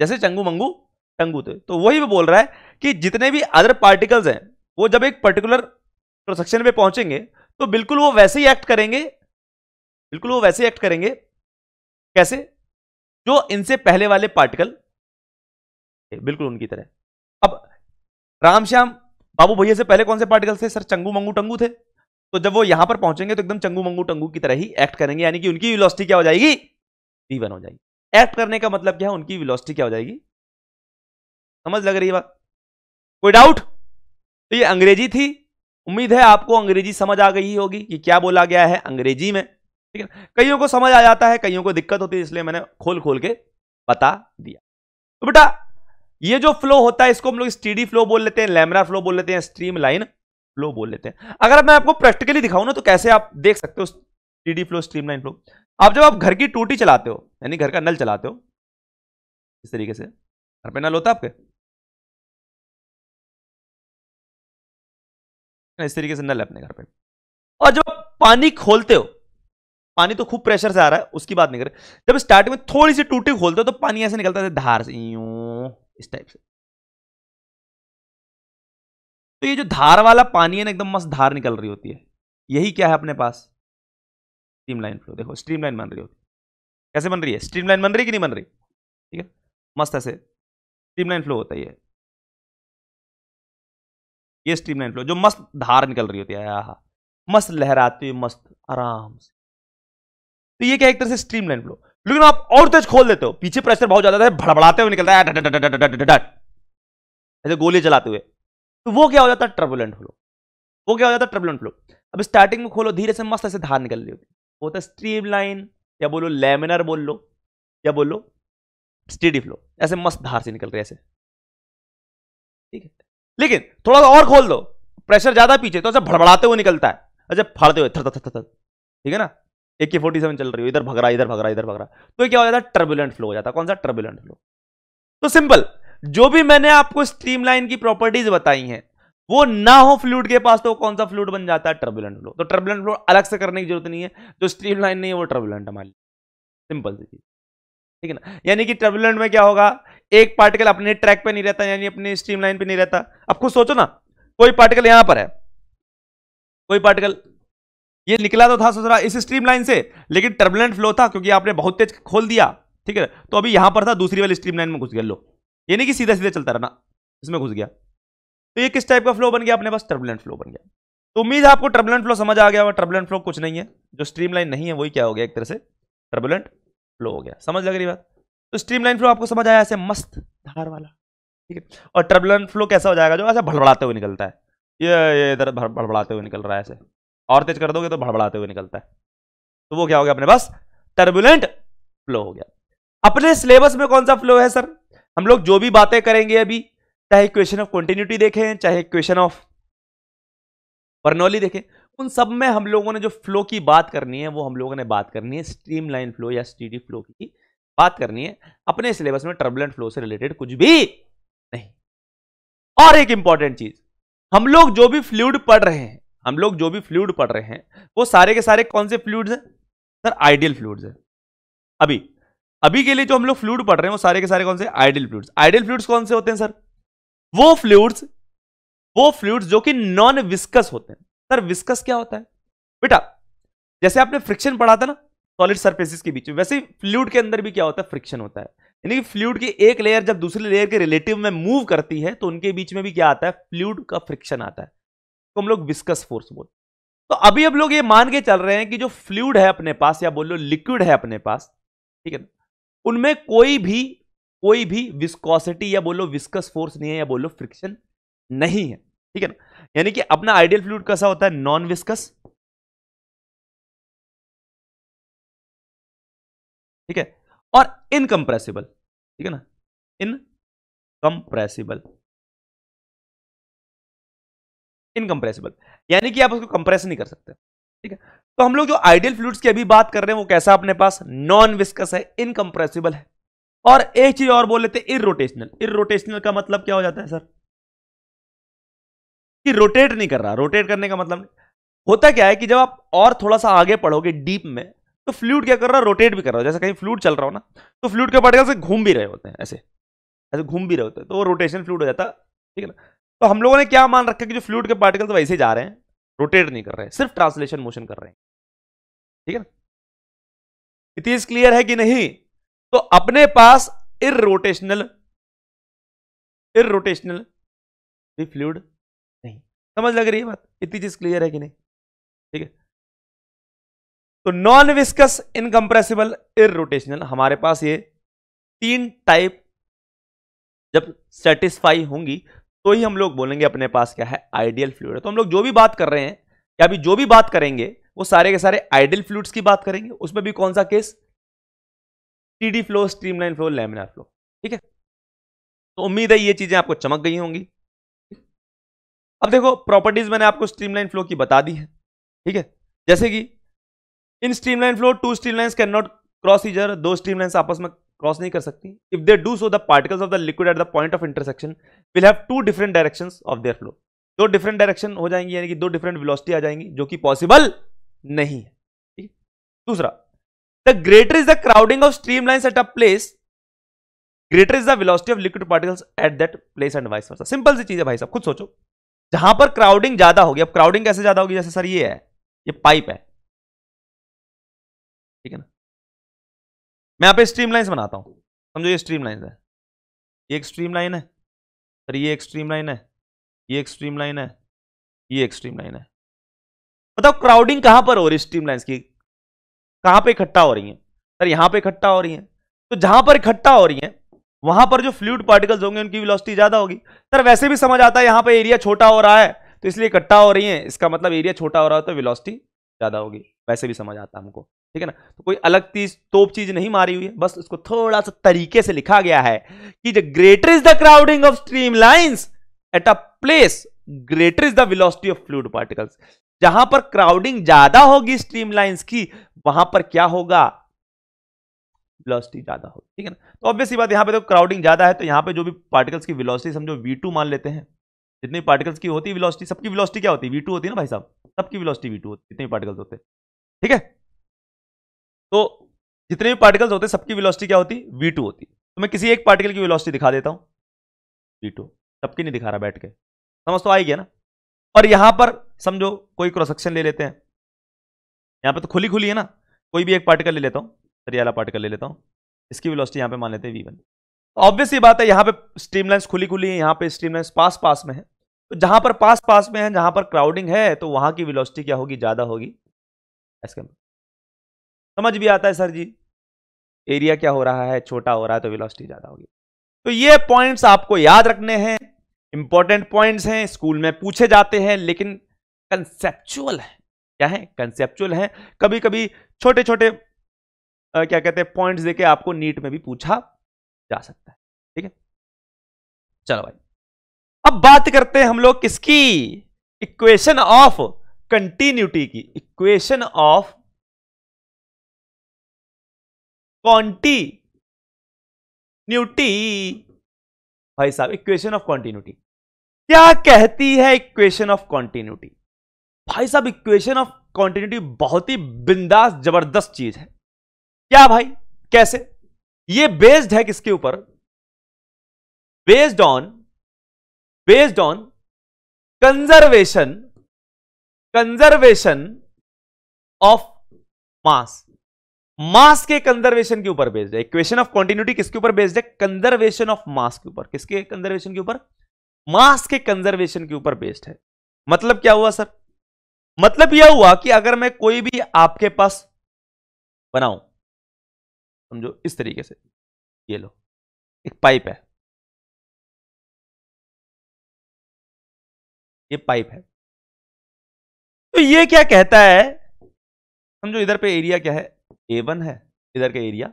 Speaker 1: जैसे चंगू मंगू टंगू थे तो वही वो बोल रहा है कि जितने भी अदर पार्टिकल्स हैं वो जब एक पर्टिकुलर क्रोसेक्शन में पहुंचेंगे तो बिल्कुल वो वैसे ही एक्ट करेंगे बिल्कुल वो वैसे एक्ट करेंगे कैसे जो इनसे पहले वाले पार्टिकल बिल्कुल उनकी तरह अब रामश्याम बाबू भैया से पहले कौन से पार्टिकल थे सर चंगू मंगू टंगू थे तो जब वो यहां पर पहुंचेंगे तो एकदम चंगू मंगू टंगू की तरह ही एक्ट करेंगे यानी कि उनकी विलोसिटी क्या हो जाएगी वी हो जाएगी एक्ट करने का मतलब क्या है उनकी विलोसिटी क्या हो जाएगी समझ लग रही है बात कोई डाउट तो ये अंग्रेजी थी उम्मीद है आपको अंग्रेजी समझ आ गई होगी कि क्या बोला गया है अंग्रेजी में
Speaker 2: ठीक है
Speaker 1: कईयों को समझ आ जाता है कईयों को दिक्कत होती है इसलिए मैंने खोल खोल के बता दिया तो बेटा ये जो फ्लो होता है इसको हम लोग स्टीडी फ्लो बोल लेते हैं लेमरा फ्लो बोल लेते हैं स्ट्रीम लाइन फ्लो बोल लेते हैं अगर मैं आपको प्रैक्टिकली दिखाऊं ना तो कैसे आप देख सकते हो steady flow streamline flow आप जब आप घर
Speaker 2: की टूटी चलाते हो यानी घर का नल चलाते हो इस तरीके से घर पे नल होता है आपके इस तरीके से नल है अपने घर पे और जब पानी खोलते हो पानी तो खूब प्रेशर से आ रहा है उसकी
Speaker 1: बात नहीं करें जब स्टार्टिंग में थोड़ी सी टूटी खोलते हो तो पानी ऐसे निकलता है धार से यूं इस टाइप से
Speaker 2: तो ये जो धार वाला पानी है ना एकदम मस्त धार निकल रही होती है यही क्या है अपने पास स्ट्रीमलाइन फ्लो देखो स्ट्रीमलाइन बन रही होती है
Speaker 1: कैसे बन रही है स्ट्रीमलाइन बन रही कि नहीं बन रही ठीक है मस्त ऐसे स्ट्रीमलाइन फ्लो होता है ये स्ट्रीमलाइन फ्लो जो मस्त धार निकल रही होती है आहा मस्त लहराती मस्त आराम से तो ये क्या एक तरह से स्ट्रीमलाइन फ्लो लेकिन आप और तेज खोल देते हो पीछे प्रेशर बहुत ज्यादा है भड़बड़ाते हुए निकलता है ऐसे गोली चलाते हुए तो वो क्या हो जाता है ट्रबुलेंट फ्लो वो क्या हो जाता है ट्रबुलेंट फ्लो अब स्टार्टिंग में खोलो धीरे से मस्त ऐसे धार निकल रही होती वो होता है स्ट्रीम लाइन या बोलो लेमिनर बोल लो या बोलो स्टेडी फ्लो ऐसे मस्त धार से निकल रही है ऐसे ठीक है लेकिन थोड़ा सा और खोल दो प्रेशर ज्यादा पीछे तो ऐसे भड़बड़ाते हुए निकलता है ऐसे फाड़ते हुए थर थर थर थर ठीक है ना ए के फोर्टी सेवन चल रही हो इधर भगरा इधर भगरा इधर भगरा तो क्या हो जाता है टर्बुलेंट फ्लो हो जाता है कौन सा टर्बुलेंट फ्लो तो सिंपल जो भी मैंने आपको स्ट्रीमलाइन की प्रॉपर्टीज बताई हैं वो ना हो फ्लूड के पास तो कौन सा फ्लूड बन जाता है टर्बुलेंट फ्लो तो टर्बुलेंट फ्लो अलग से करने की जरूरत नहीं है जो लाइन नहीं है वो टर्बुलेंट हमारे सिंपल सी चीज ठीक है ना यानी कि टर्बुलेंट में क्या होगा एक पार्टिकल अपने ट्रैक पे नहीं रहता यानी अपने लाइन पे नहीं रहता अब खुद सोचो ना कोई पार्टिकल यहां पर है कोई पार्टिकल ये निकला तो था ससुरा इस स्ट्रीम लाइन से लेकिन टर्बुलेंट फ्लो था क्योंकि आपने बहुत तेज खोल दिया ठीक है तो अभी यहां पर था दूसरी वाली स्ट्रीम लाइन में घुस गया लो ये नहीं कि सीधा सीधे चलता रहना इसमें घुस गया तो ये किस टाइप का फ्लो बन गया अपने पास टर्बुलेंट फ्लो बन गया तो उम्मीद है आपको टर्बुलेंट फ्लो समझ आ गया और टर्बुलेंट फ्लो कुछ नहीं है जो स्ट्रीम लाइन नहीं है वही क्या हो गया एक तरह से टर्बुलेंट फ्लो हो गया समझ लग रही बात तो स्ट्रीम लाइन फ्लो आपको समझ आया ऐसे मस्त धार वाला ठीक है और टर्बुलेंट फ्लो कैसा हो जाएगा जो ऐसा भड़बड़ाते हुए निकलता है ये ये इधर भड़बड़ाते हुए निकल रहा है ऐसे और तेज कर दोगे तो भड़बड़ाते हुए निकलता है तो वो क्या हो गया अपने पास टर्बुलेंट फ्लो हो गया अपने सिलेबस में कौन सा फ्लो है सर हम लोग जो भी बातें करेंगे अभी चाहे क्वेश्चन ऑफ कंटिन्यूटी देखें चाहे क्वेश्चन ऑफ परनोली देखें उन सब में हम लोगों ने जो फ्लो की बात करनी है वो हम लोगों ने बात करनी है लाइन फ्लो या स्टीडी फ्लो की बात करनी है अपने सिलेबस में टर्बुलेंट फ्लो से रिलेटेड कुछ भी नहीं और एक इंपॉर्टेंट चीज हम लोग जो भी फ्लूड पढ़ रहे हैं हम लोग जो भी फ्लूड पढ़ रहे हैं वो सारे के सारे कौन से फ्लूड हैं सर आइडियल फ्लूड है अभी अभी के लिए जो हम लोग फ्लूड पढ़ रहे हैं वो सारे के सारे कौन से आइडियल फ्लूड्स आइडियल फ्लूड्स कौन से होते हैं सर वो फ्लूड्स वो फ्लूड्स जो कि नॉन विस्कस होते हैं सर विस्कस क्या होता है बेटा जैसे आपने फ्रिक्शन पढ़ा था ना सॉलिड सर्फेसिस के बीच में वैसे फ्लूड के अंदर भी क्या होता है फ्रिक्शन होता है यानी कि फ्लूड की एक लेयर जब दूसरी लेयर के रिलेटिव में मूव करती है तो उनके बीच में भी क्या आता है फ्लूड का फ्रिक्शन आता है तो हम लोग विस्कस फोर्स बोलते तो अभी हम लोग ये मान के चल रहे हैं कि जो फ्लूड है अपने पास या बोलो लिक्विड है अपने पास ठीक है उनमें कोई भी कोई भी विस्कोसिटी या बोलो विस्कस
Speaker 2: फोर्स नहीं है या बोलो फ्रिक्शन नहीं है ठीक है ना यानी कि अपना आइडियल फ्लूड कैसा होता है नॉन विस्कस ठीक है और इनकम्प्रेसिबल ठीक है ना इनकम्प्रेसिबल इनकम्प्रेसिबल यानी कि आप
Speaker 1: उसको कंप्रेस नहीं कर सकते ठीक है तो हम लोग जो आइडियल फ्लूड्स की अभी बात कर रहे हैं वो कैसा अपने पास नॉन विस्कस है इनकम्प्रेसिबल है और एक चीज और बोल लेते हैं इरोटेशनल इरोटेशनल का मतलब क्या हो जाता है सर कि रोटेट नहीं कर रहा रोटेट करने का मतलब नहीं होता क्या है कि जब आप और थोड़ा सा आगे पढ़ोगे डीप में तो फ्लूड क्या कर रहा है रोटेट भी कर रहा हो जैसे कहीं फ्लूड चल रहा हो ना तो फ्लूड के पार्टिकल से घूम भी रहे होते हैं ऐसे ऐसे घूम भी रहे होते हैं तो वो रोटेशन फ्लूड हो जाता है ठीक है ना तो हम लोगों ने क्या मान रखा कि जो फ्लूड के पार्टिकल तो वैसे जा रहे हैं रोटेट नहीं कर रहे सिर्फ ट्रांसलेशन मोशन कर रहे हैं ठीक है ना इट इज क्लियर है कि नहीं तो अपने पास इरोटेशनल इरोटेशनल फ्लूड नहीं समझ लग रही है बात इतनी चीज क्लियर है कि नहीं
Speaker 2: ठीक है
Speaker 1: तो नॉन विस्कस इनकम्प्रेसिबल इोटेशनल हमारे पास ये तीन टाइप जब सेटिस्फाई होंगी तो ही हम लोग बोलेंगे अपने पास क्या है आइडियल फ्लूड तो हम लोग जो भी बात कर रहे हैं या अभी जो भी बात करेंगे वो सारे के सारे आइडियल फ्लूड्स की बात करेंगे उसमें भी कौन सा case steady flow streamline flow laminar flow ठीक है तो उम्मीद है ये चीजें आपको चमक गई होंगी अब देखो प्रॉपर्टीज मैंने आपको स्ट्रीमलाइन फ्लो की बता दी है ठीक है जैसे कि in streamline flow two line can not cross either दो लाइन आपस में क्रॉस नहीं कर सकती if they do so the particles of the liquid at the point of intersection will have two different direction of their flow दो डिफरेंट डायरेक्शन हो जाएंगी यानी कि दो डिफरेंट वेलोसिटी आ जाएंगी जो कि पॉसिबल नहीं है ठीक है दूसरा the greater is the crowding of streamline at a place greater is the velocity of liquid particles at that place and vice versa simple सी चीज है भाई साहब खुद सोचो जहां पर क्राउडिंग ज्यादा होगी अब क्राउडिंग कैसे ज्यादा होगी
Speaker 2: जैसे सर ये है ये पाइप है ठीक है ना मैं यहां पे स्ट्रीम लाइन्स बनाता हूँ समझो ये स्ट्रीम लाइन है ये एक स्ट्रीम लाइन है
Speaker 1: सर ये एक्सट्रीम लाइन है ये एक्सट्रीम लाइन है ये एक्सट्रीम लाइन है बताओ क्राउडिंग कहां पर हो रही स्ट्रीम लाइन की कहां पे इकट्ठा हो रही है सर यहां पे इकट्ठा हो रही है तो जहां पर इकट्ठा हो रही है वहां पर जो फ्लूड पार्टिकल्स होंगे उनकी वेलोसिटी ज्यादा होगी सर वैसे भी समझ आता है यहां पर एरिया छोटा हो रहा है तो इसलिए इकट्ठा हो रही है इसका मतलब एरिया छोटा हो रहा है तो वेलोसिटी ज्यादा होगी वैसे भी समझ आता है हमको ठीक है ना तो कोई अलग चीज तोप चीज नहीं मारी हुई है बस उसको थोड़ा सा तरीके से लिखा गया है कि the greater is the crowding of streamlines at a place greater is the velocity of fluid particles जहां पर क्राउडिंग ज्यादा होगी स्ट्रीम लाइन्स की वहां पर क्या होगा ज्यादा होगी ठीक है ना तो ऑब्वियस बात यहाँ पे तो क्राउडिंग ज्यादा है तो यहाँ पे जो भी पार्टिकल्स की वेलोसिटी समझो v2 मान लेते हैं जितने पार्टिकल्स की होती है वेलोसिटी सबकी वेलोसिटी क्या होती है v2 होती है ना भाई साहब सबकी वेलोसिटी v2 होती है जितने पार्टिकल्स होते हैं ठीक है तो जितने भी पार्टिकल्स होते हैं सबकी वेलोसिटी क्या होती वी टू होती तो मैं किसी एक पार्टिकल की वेलोसिटी दिखा देता हूँ वी टू सबकी नहीं दिखा रहा बैठ के समझ तो आई गया ना और यहाँ पर समझो कोई क्रॉस सेक्शन ले लेते हैं यहाँ पर तो खुली खुली है ना कोई भी एक पार्टिकल ले लेता हूँ सरियाला पार्टिकल ले लेता हूँ इसकी वेलोसिटी यहाँ पे मान लेते हैं वी वन तो ऑब्वियसली बात है यहाँ पे स्ट्रीमलाइंस खुली खुली है यहाँ पे स्ट्रीमलाइंस पास पास में है तो जहाँ पर पास पास में है जहाँ पर क्राउडिंग है तो वहां की वेलोसिटी क्या होगी ज़्यादा होगी एस समझ भी आता है सर जी एरिया क्या हो रहा है छोटा हो रहा है तो वेलोसिटी ज़्यादा होगी तो ये पॉइंट्स आपको याद रखने हैं इंपॉर्टेंट पॉइंट्स हैं स्कूल में पूछे जाते हैं लेकिन कंसेप्चुअल है क्या है कंसेप्चुअल है कभी कभी छोटे छोटे आ, क्या कहते हैं पॉइंट्स देके आपको नीट में भी पूछा जा सकता है ठीक है चलो भाई अब बात करते हैं हम लोग किसकी इक्वेशन ऑफ
Speaker 2: कंटिन्यूटी की इक्वेशन ऑफ कॉन्टी न्यूटी भाई साहब
Speaker 1: इक्वेशन ऑफ कॉन्टिन्यूटी क्या कहती है इक्वेशन ऑफ कॉन्टिन्यूटी भाई साहब इक्वेशन ऑफ कॉन्टिन्यूटी बहुत ही बिंदास जबरदस्त चीज है क्या भाई
Speaker 2: कैसे ये बेस्ड है किसके ऊपर based on based on conservation conservation of mass mass के
Speaker 1: कंजर्वेशन के ऊपर बेस्ड है इक्वेशन ऑफ कॉन्टिन्यूटी किसके ऊपर बेस्ड है कंजर्वेशन ऑफ मास के ऊपर किसके कंजर्वेशन के ऊपर मास के कंजर्वेशन के ऊपर बेस्ड है मतलब क्या हुआ सर
Speaker 2: मतलब यह हुआ कि अगर मैं कोई भी आपके पास बनाऊं समझो इस तरीके से ये लो एक पाइप है ये पाइप है तो ये क्या कहता है समझो इधर पे एरिया क्या है ए वन है इधर का एरिया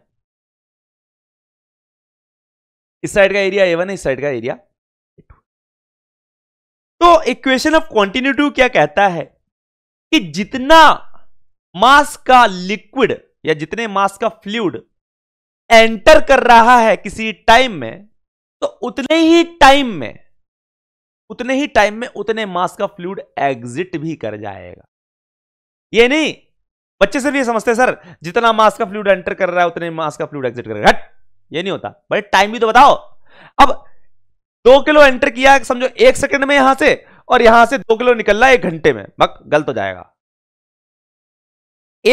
Speaker 2: इस साइड का एरिया ए वन है इस साइड का एरिया तो इक्वेशन ऑफ क्वांटिन्यूटिव क्या कहता है
Speaker 1: कि जितना मास का लिक्विड या जितने मास का फ्लूड एंटर कर रहा है किसी टाइम में तो उतने ही टाइम में उतने ही टाइम में उतने मास का फ्लूड एग्जिट भी कर जाएगा ये नहीं बच्चे सिर्फ ये समझते हैं सर जितना मास का फ्लूड एंटर कर रहा है उतने मास का फ्लूड एग्जिट है हट ये नहीं होता भाई टाइम भी तो बताओ अब दो किलो एंटर किया समझो एक सेकंड में यहां से और यहां से दो किलो निकल रहा है एक घंटे में बक गलत हो जाएगा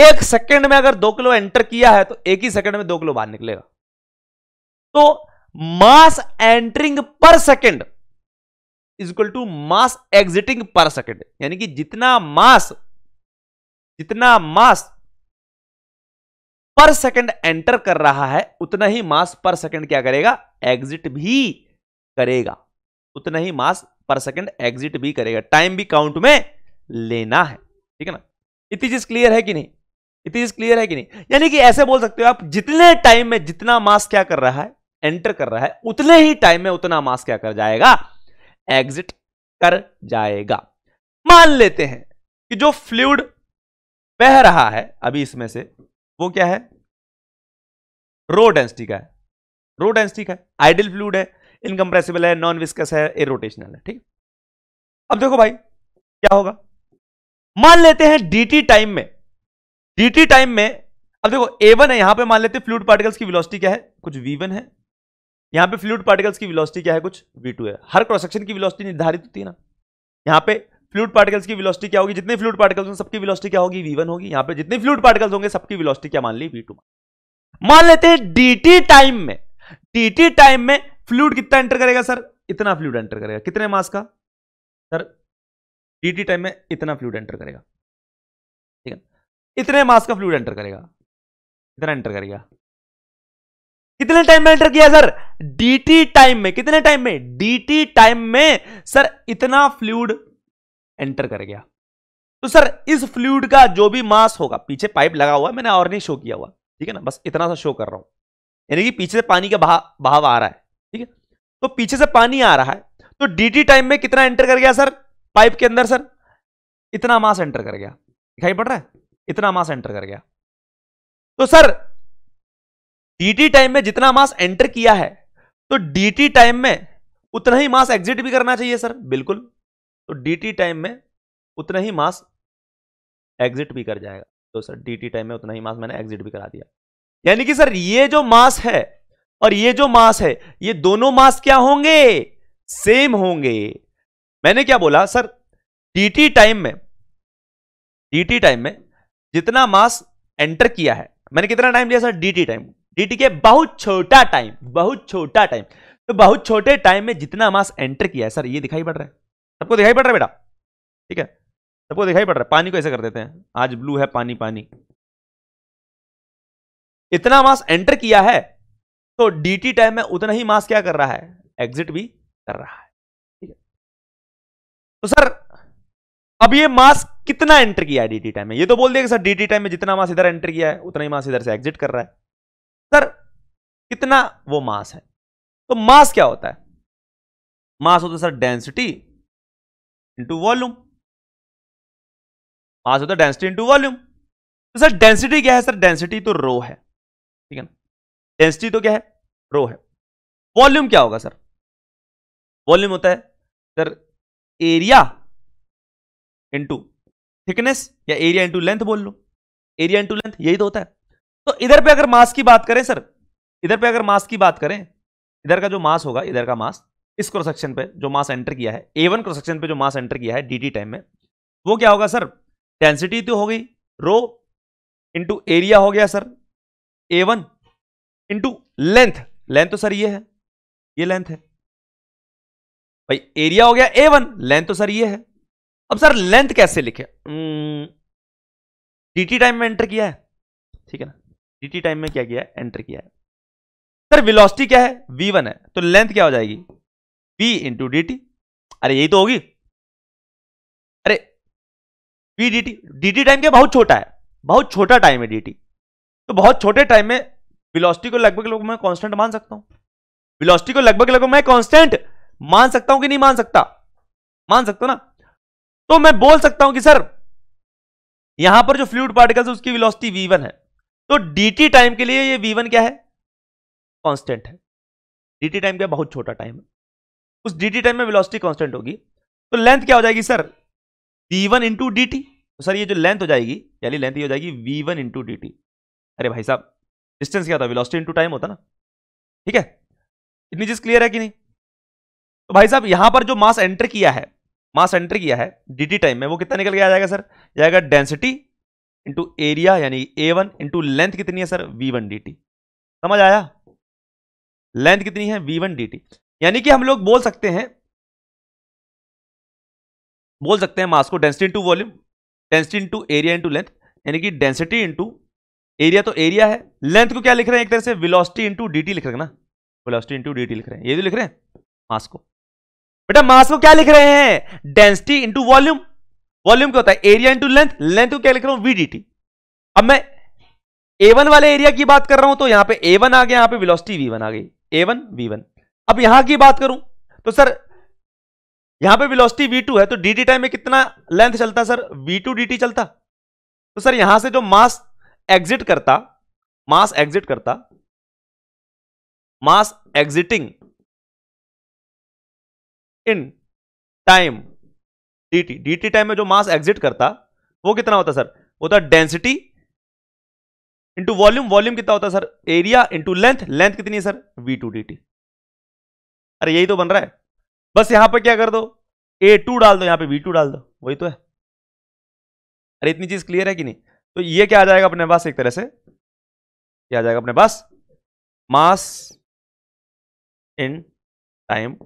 Speaker 1: एक सेकंड में अगर दो किलो एंटर किया है तो एक ही सेकंड में दो किलो बाहर निकलेगा तो mass entering per second is equal to mass exiting per second यानी कि जितना मास जितना मास पर सेकंड एंटर कर रहा है उतना ही मास पर सेकंड क्या करेगा एग्जिट भी करेगा उतना ही मास पर सेकंड एग्जिट भी करेगा टाइम भी काउंट में लेना है ठीक है ना इतनी चीज क्लियर है कि नहीं इतनी चीज क्लियर है कि नहीं यानी कि ऐसे बोल सकते हो आप जितने टाइम में जितना मास क्या कर रहा है एंटर कर रहा है उतने ही टाइम में उतना मास क्या कर जाएगा एग्जिट कर जाएगा मान लेते हैं कि जो फ्लूड बह रहा है अभी इसमें से वो क्या है रो डेंसिटी का है रो डेंसिटी का आइडियल फ्लूड है इनकम्प्रेसिबल है नॉन विस्कस है ए रोटेशनल है ठीक अब देखो भाई क्या होगा मान लेते हैं डीटी टाइम में डीटी टाइम में अब देखो ए वन है यहां पे मान लेते फ्लूड पार्टिकल्स की वेलोसिटी क्या है कुछ वी वन है यहां पे फ्लूड पार्टिकल्स की वेलोसिटी क्या है कुछ वी टू है हर क्रॉस सेक्शन की वेलोसिटी निर्धारित होती है ना यहां पे फ्लूड पार्टिकल्स की विलोसिटी क्या होगी जितने फ्लूड पार्टिकल्स होंगे सबकी विलोसिटी क्या होगी v1 होगी यहां पे जितने फ्लूड पार्टिकल्स होंगे सबकी वेलोसिटी क्या मान ली v2 मान लेते हैं dt टाइम में dt टाइम में फ्लूड कितना एंटर करेगा सर इतना फ्लूड एंटर करेगा कितने मास का सर dt टाइम में इतना फ्लूड एंटर करेगा ठीक है इतने मास का फ्लूड एंटर करेगा कितना एंटर करेगा कितने टाइम में एंटर किया सर डीटी टाइम में कितने टाइम में टी टाइम में सर इतना फ्लूड एंटर कर गया तो सर इस फ्लूड का जो भी मास होगा पीछे पाइप लगा हुआ है मैंने और नहीं शो किया हुआ ठीक है ना बस इतना सा शो कर रहा हूं यानी कि पीछे से पानी का बहाव आ रहा है ठीक है तो पीछे से पानी आ रहा है तो डीटी टाइम में कितना एंटर कर गया सर पाइप के अंदर सर इतना मास एंटर कर गया दिखाई पड़ रहा है इतना मास एंटर कर गया तो सर डीटी टाइम में जितना मास एंटर किया है तो डीटी टाइम में उतना ही मास एग्जिट भी करना चाहिए सर बिल्कुल तो डी टाइम में उतना ही मास एग्जिट भी कर जाएगा तो सर डी टाइम में उतना ही मास मैंने एग्जिट भी करा दिया यानी कि सर ये जो मास है और ये जो मास है ये दोनों मास क्या होंगे सेम होंगे मैंने क्या बोला सर डी टाइम में डी टाइम में जितना मास एंटर किया है मैंने कितना टाइम लिया सर डी टाइम डी के बहुत छोटा टाइम बहुत छोटा टाइम तो बहुत छोटे टाइम में जितना मास एंटर किया है सर ये दिखाई पड़ रहा है सबको दिखाई पड़ रहा है बेटा ठीक है सबको दिखाई पड़ रहा है पानी को ऐसे कर देते हैं आज ब्लू है पानी पानी इतना मास एंटर किया है तो डीटी टाइम में उतना ही मास क्या कर रहा है एग्जिट भी कर रहा है ठीक है तो सर अब ये मास कितना एंटर किया है डीटी टाइम में ये तो बोल दिया कि सर डीटी टाइम में जितना मास इधर एंटर किया है उतना ही मास इधर से एग्जिट कर रहा है
Speaker 2: सर कितना वो मास है तो मास क्या होता है मास होता है sir density into volume
Speaker 1: mass होता है डेंसिटी इंटू वॉल्यूम तो सर डेंसिटी क्या है सर डेंसिटी तो रो है ठीक है ना
Speaker 2: डेंसिटी तो क्या है रो है वॉल्यूम क्या होगा सर वॉल्यूम होता है सर एरिया इंटू
Speaker 1: थिकनेस या एरिया इंटू लेंथ बोल लो एरिया इंटू लेंथ यही तो होता है तो इधर पे अगर मास की बात करें सर इधर पे अगर मास की बात करें इधर का जो मास होगा इधर का मास इस क्रॉस सेक्शन पे जो मास एंटर किया है ए वन क्रॉस सेक्शन पे जो मास एंटर किया है डी टाइम में वो क्या होगा सर डेंसिटी तो हो गई रो इंटू एरिया हो गया sir A one into length length तो सर ये है ये लेंथ है भाई एरिया हो गया ए वन लेंथ तो सर ये है अब सर लेंथ कैसे लिखे डी टाइम में एंटर किया है ठीक है ना डी टाइम में क्या किया है
Speaker 2: एंटर किया है सर वेलोसिटी क्या है v1 है तो लेंथ क्या हो जाएगी पी इंटू डी टी अरे यही तो होगी अरे P d
Speaker 1: dt d T time क्या बहुत छोटा है बहुत छोटा टाइम है dt तो बहुत छोटे टाइम में वेलोसिटी को लगभग लगभग मैं कांस्टेंट मान सकता हूं वेलोसिटी को लगभग लगभग मैं कांस्टेंट मान सकता हूं कि नहीं मान सकता मान सकता ना तो मैं बोल सकता हूं कि सर यहां पर जो फ्लूड पार्टिकल्स उसकी वेलोसिटी v1 है तो dt टाइम के लिए ये v1 क्या है कांस्टेंट है dt टाइम क्या बहुत छोटा टाइम है उस डी टी टाइम में वेलोसिटी कांस्टेंट होगी तो लेंथ क्या हो जाएगी sir V one into d t तो सर ये जो लेंथ हो जाएगी यानी लेंथ ये हो जाएगी V one into d t अरे भाई साहब डिस्टेंस क्या होता है वेलोसिटी इंटू टाइम होता ना ठीक है इतनी चीज क्लियर है कि नहीं तो भाई साहब यहां पर जो मास एंटर किया है मास एंटर किया है डी टाइम में वो कितना निकल के आ जाएगा सर जाएगा डेंसिटी इंटू एरिया यानी ए वन इंटू लेंथ कितनी है sir V one D t
Speaker 2: समझ आया लेंथ कितनी है वी वन डी टी यानी कि हम लोग बोल सकते हैं बोल सकते हैं मास को density into volume
Speaker 1: density into area into length यानी कि डेंसिटी इंटू एरिया तो एरिया है लेंथ को क्या लिख रहे हैं एक तरह से विलोसिटी इंटू डी लिख रहे हैं ना विलोसिटी इंटू डी लिख रहे हैं ये भी लिख रहे हैं मास को बेटा मास को क्या लिख रहे हैं डेंसिटी इंटू वॉल्यूम वॉल्यूम क्या होता है एरिया इंटू लेंथ लेंथ को क्या लिख रहा हूं वी अब मैं ए वाले एरिया की बात कर रहा हूं तो यहां पे ए आ गया यहां पे विलोसिटी वी आ गई ए वन अब यहां की बात करूं तो सर यहां पे वेलोसिटी v2 है तो dt टाइम में कितना लेंथ चलता सर v2 dt
Speaker 2: चलता तो सर यहां से जो मास एग्जिट करता मास एग्जिट करता mass exiting in time dt dt time में जो मास एग्जिट करता
Speaker 1: वो कितना होता सर होता डेंसिटी इंटू वॉल्यूम वॉल्यूम कितना होता sir area into length length कितनी है सर v2 dt अरे यही तो बन रहा है बस यहां पर क्या कर दो ए टू डाल दो यहां पर वी टू डाल दो वही तो है
Speaker 2: अरे इतनी चीज क्लियर है कि नहीं तो ये क्या आ जाएगा अपने पास एक तरह से क्या आ जाएगा अपने पास मास इन टाइम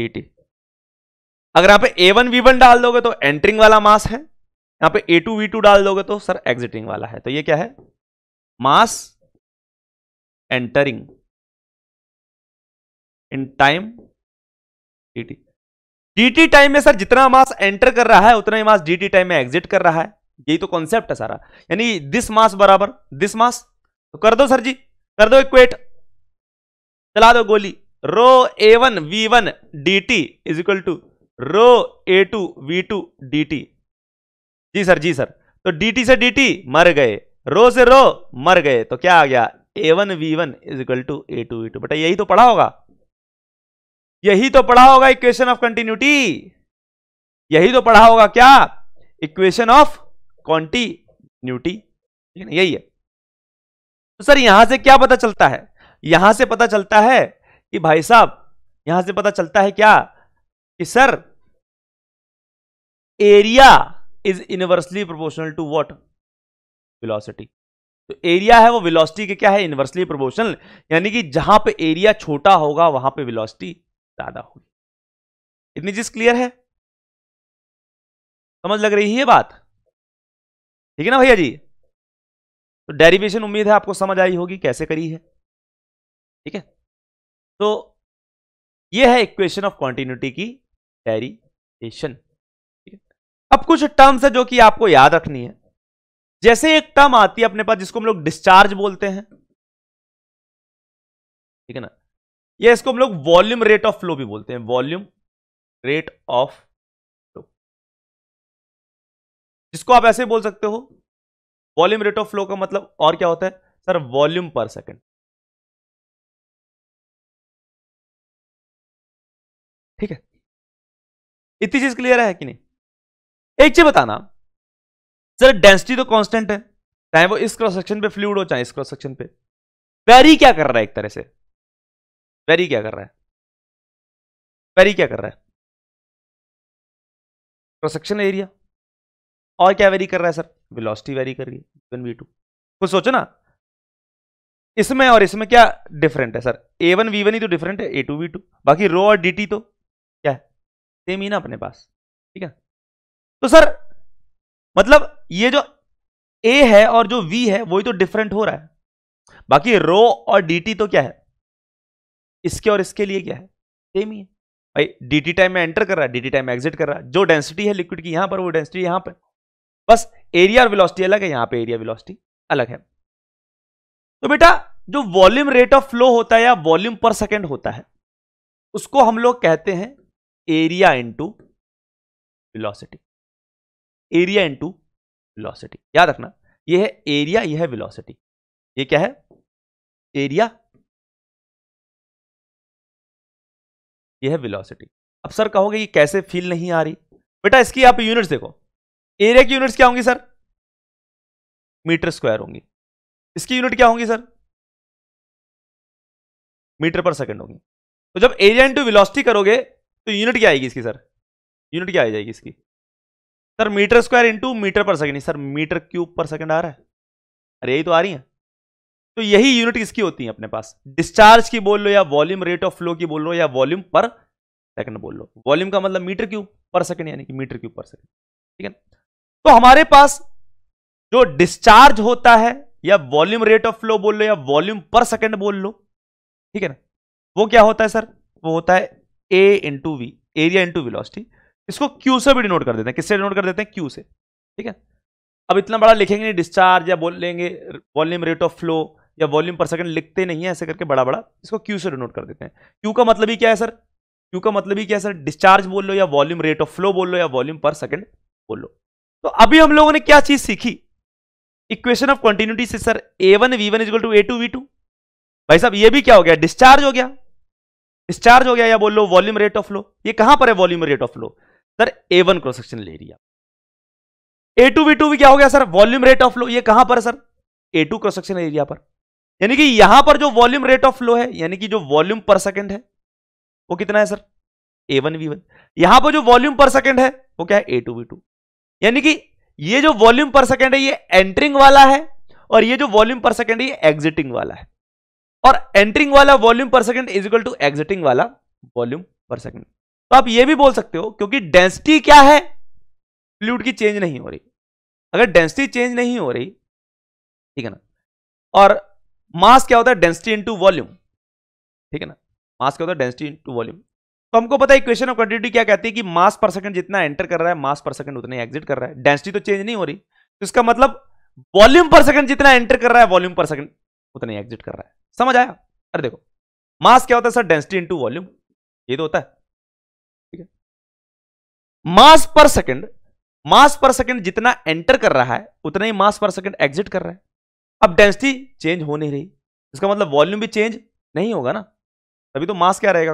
Speaker 2: ए टी अगर यहां पे ए वन वी वन डाल दोगे तो एंट्रिंग वाला मास है
Speaker 1: यहां
Speaker 2: पे ए टू वी टू डाल दोगे तो सर एग्जिटिंग वाला है तो ये क्या है mass entering in time dt dt time में सर जितना मास एंटर कर रहा है उतना ही मास डीटी टाइम में एग्जिट
Speaker 1: कर रहा है यही तो कॉन्सेप्ट है सारा यानी दिस मास बराबर दिस मास तो कर दो सर जी कर दो इक्वेट चला दो गोली rho A one V one D t is equal to rho A two V two D t जी सर जी सर तो डी टी से डी टी मर गए रो से रो मर गए तो क्या आ गया A one V one is equal to A two V two बेटा यही तो पढ़ा होगा यही तो पढ़ा होगा इक्वेशन ऑफ कंटिन्यूटी यही तो पढ़ा होगा क्या इक्वेशन ऑफ कॉन्टीन्यूटी यही है तो सर यहां से क्या पता चलता है यहां से पता चलता है कि भाई साहब यहां से पता चलता है क्या कि sir area is inversely proportional to what velocity तो एरिया है वो वेलोसिटी के क्या है इनवर्सली प्रोपोर्शनल यानी कि जहां पे एरिया छोटा होगा वहां पे वेलोसिटी ज्यादा होगी
Speaker 2: इतनी चीज क्लियर है समझ लग रही है बात ठीक है ना भैया जी तो डेरिवेशन उम्मीद है आपको समझ आई होगी कैसे करी है ठीक है तो ये है इक्वेशन ऑफ कॉन्टिन्यूटी की डेरिवेशन अब कुछ टर्म्स है जो कि
Speaker 1: आपको याद रखनी है जैसे एक टर्म आती है अपने पास जिसको हम लोग डिस्चार्ज बोलते हैं
Speaker 2: ठीक है ना या इसको हम लोग वॉल्यूम रेट ऑफ फ्लो भी बोलते हैं वॉल्यूम रेट ऑफ फ्लो जिसको आप ऐसे बोल सकते हो वॉल्यूम रेट ऑफ फ्लो का मतलब और क्या होता है सर वॉल्यूम पर सेकेंड ठीक है इतनी चीज क्लियर है कि नहीं एक चीज बताना
Speaker 1: सर डेंसिटी तो कांस्टेंट है चाहे वो इस क्रॉस सेक्शन पे फ्लूड हो चाहे इस क्रॉस सेक्शन पे
Speaker 2: वेरी क्या कर रहा है एक तरह से वेरी क्या कर रहा है वेरी क्या कर रहा है प्रोसेक्शन एरिया और क्या वेरी कर रहा है सर वेलोसिटी वेरी कर रही है कुछ सोचो ना
Speaker 1: इसमें और इसमें क्या डिफरेंट है sir A one V one ही तो डिफरेंट है ए टू वी टू बाकी रो और डी तो
Speaker 2: क्या
Speaker 1: है सेम ही ना अपने
Speaker 2: पास ठीक है तो सर
Speaker 1: मतलब ये जो ए है और जो वी है वही तो डिफरेंट हो रहा है बाकी रो और डी तो क्या है इसके और इसके लिए क्या है सेम ही है भाई डी टी टाइम में एंटर कर रहा है डी टी टाइम में एग्जिट कर रहा है जो डेंसिटी है लिक्विड की यहाँ पर वो डेंसिटी यहाँ पर बस एरिया और वेलोसिटी अलग है यहाँ पे एरिया वेलोसिटी अलग है तो बेटा जो वॉल्यूम रेट ऑफ फ्लो होता है या वॉल्यूम पर सेकेंड होता है उसको हम लोग कहते हैं area into velocity area into
Speaker 2: velocity याद रखना यह है एरिया यह है वेलोसिटी ये क्या है एरिया ये है विलोसिटी अब सर कहोगे ये कैसे फील नहीं आ रही बेटा इसकी आप यूनिट्स देखो एरिया की यूनिट्स क्या होंगी सर मीटर स्क्वायर होंगी इसकी यूनिट क्या होंगी सर मीटर पर सेकंड होंगी तो जब एरिया इंटू वेलोसिटी करोगे
Speaker 1: तो यूनिट क्या आएगी इसकी सर यूनिट क्या आ जाएगी इसकी sir metre square into metre पर second sir metre cube per second आ रहा है अरे यही तो आ रही है तो यही यूनिट किसकी होती है अपने पास डिस्चार्ज की बोल लो या वॉल्यूम रेट ऑफ फ्लो की बोल लो या वॉल्यूम पर सेकंड बोल लो वॉल्यूम का मतलब मीटर क्यूब पर सेकंड यानी कि मीटर क्यूब पर सेकंड ठीक है तो हमारे पास जो डिस्चार्ज होता है या वॉल्यूम रेट ऑफ फ्लो बोल लो या वॉल्यूम पर सेकंड बोल लो ठीक है ना वो क्या होता है सर वो होता है ए into we area into velocity इसको क्यू से भी डिनोट कर देते हैं किससे डिनोट कर देते हैं क्यू से ठीक है अब इतना बड़ा लिखेंगे नहीं डिस्चार्ज या बोलेंगे वॉल्यूम रेट ऑफ फ्लो या वॉल्यूम पर सेकंड लिखते नहीं है ऐसे करके बड़ा बड़ा इसको क्यू से डिनोट कर देते हैं क्यू का मतलब ही क्या है सर क्यू का मतलब ही क्या है सर डिस्चार्ज बोल लो या वॉल्यूम रेट ऑफ फ्लो बोल लो या वॉल्यूम पर सेकंड बोल लो तो अभी हम लोगों ने क्या चीज सीखी इक्वेशन ऑफ कंटिन्यूटी से sir A one V one equal to A two V two भाई साहब ये भी क्या हो गया डिस्चार्ज हो गया डिस्चार्ज हो गया या बोल लो वॉल्यूम रेट ऑफ फ्लो ये कहां पर है volume rate of flow sir A one cross section ले रही ए टू वी टू भी क्या हो गया sir volume rate of flow ये कहां पर है sir A two cross section area पर यानी कि यहां पर जो वॉल्यूम रेट ऑफ फ्लो है यानी कि जो वॉल्यूम पर सेकेंड है वो कितना है sir A one V one यहां पर जो वॉल्यूम पर सेकेंड है वो क्या है ए टू वी टू यानी कि ये जो वॉल्यूम पर सेकेंड है ये एंट्रिंग वाला है और ये जो वॉल्यूम पर सेकेंड है ये एग्जिटिंग वाला है और एंट्रिंग वाला volume per second is equal to exiting वाला वॉल्यूम पर सेकेंड तो आप ये भी बोल सकते हो क्योंकि डेंसिटी क्या है फ्लूड की चेंज नहीं हो रही अगर डेंसिटी चेंज नहीं हो रही ठीक है ना और मास क्या होता है डेंसिटी इंटू वॉल्यूम ठीक है ना मास क्या होता है डेंसिटी इंटू वॉल्यूम तो हमको पता है इक्वेशन ऑफ क्वांटिटी क्या कहती है कि मास पर सेकंड जितना एंटर कर रहा है मास पर सेकंड उतना एग्जिट कर रहा है डेंसिटी तो चेंज नहीं हो रही तो इसका मतलब वॉल्यूम पर सेकंड जितना एंटर कर रहा है वॉल्यूम पर सेकंड उतना ही एग्जिट कर रहा है समझ आया अरे देखो मास क्या होता है सर डेंसिटी इंटू वॉल्यूम ये तो होता है ठीक है मास पर सेकंड मास पर सेकंड जितना एंटर कर रहा है उतना ही मास पर सेकंड एग्जिट कर रहा है अब डेंसिटी चेंज हो नहीं रही इसका मतलब वॉल्यूम भी चेंज नहीं होगा ना तभी तो मास क्या रहेगा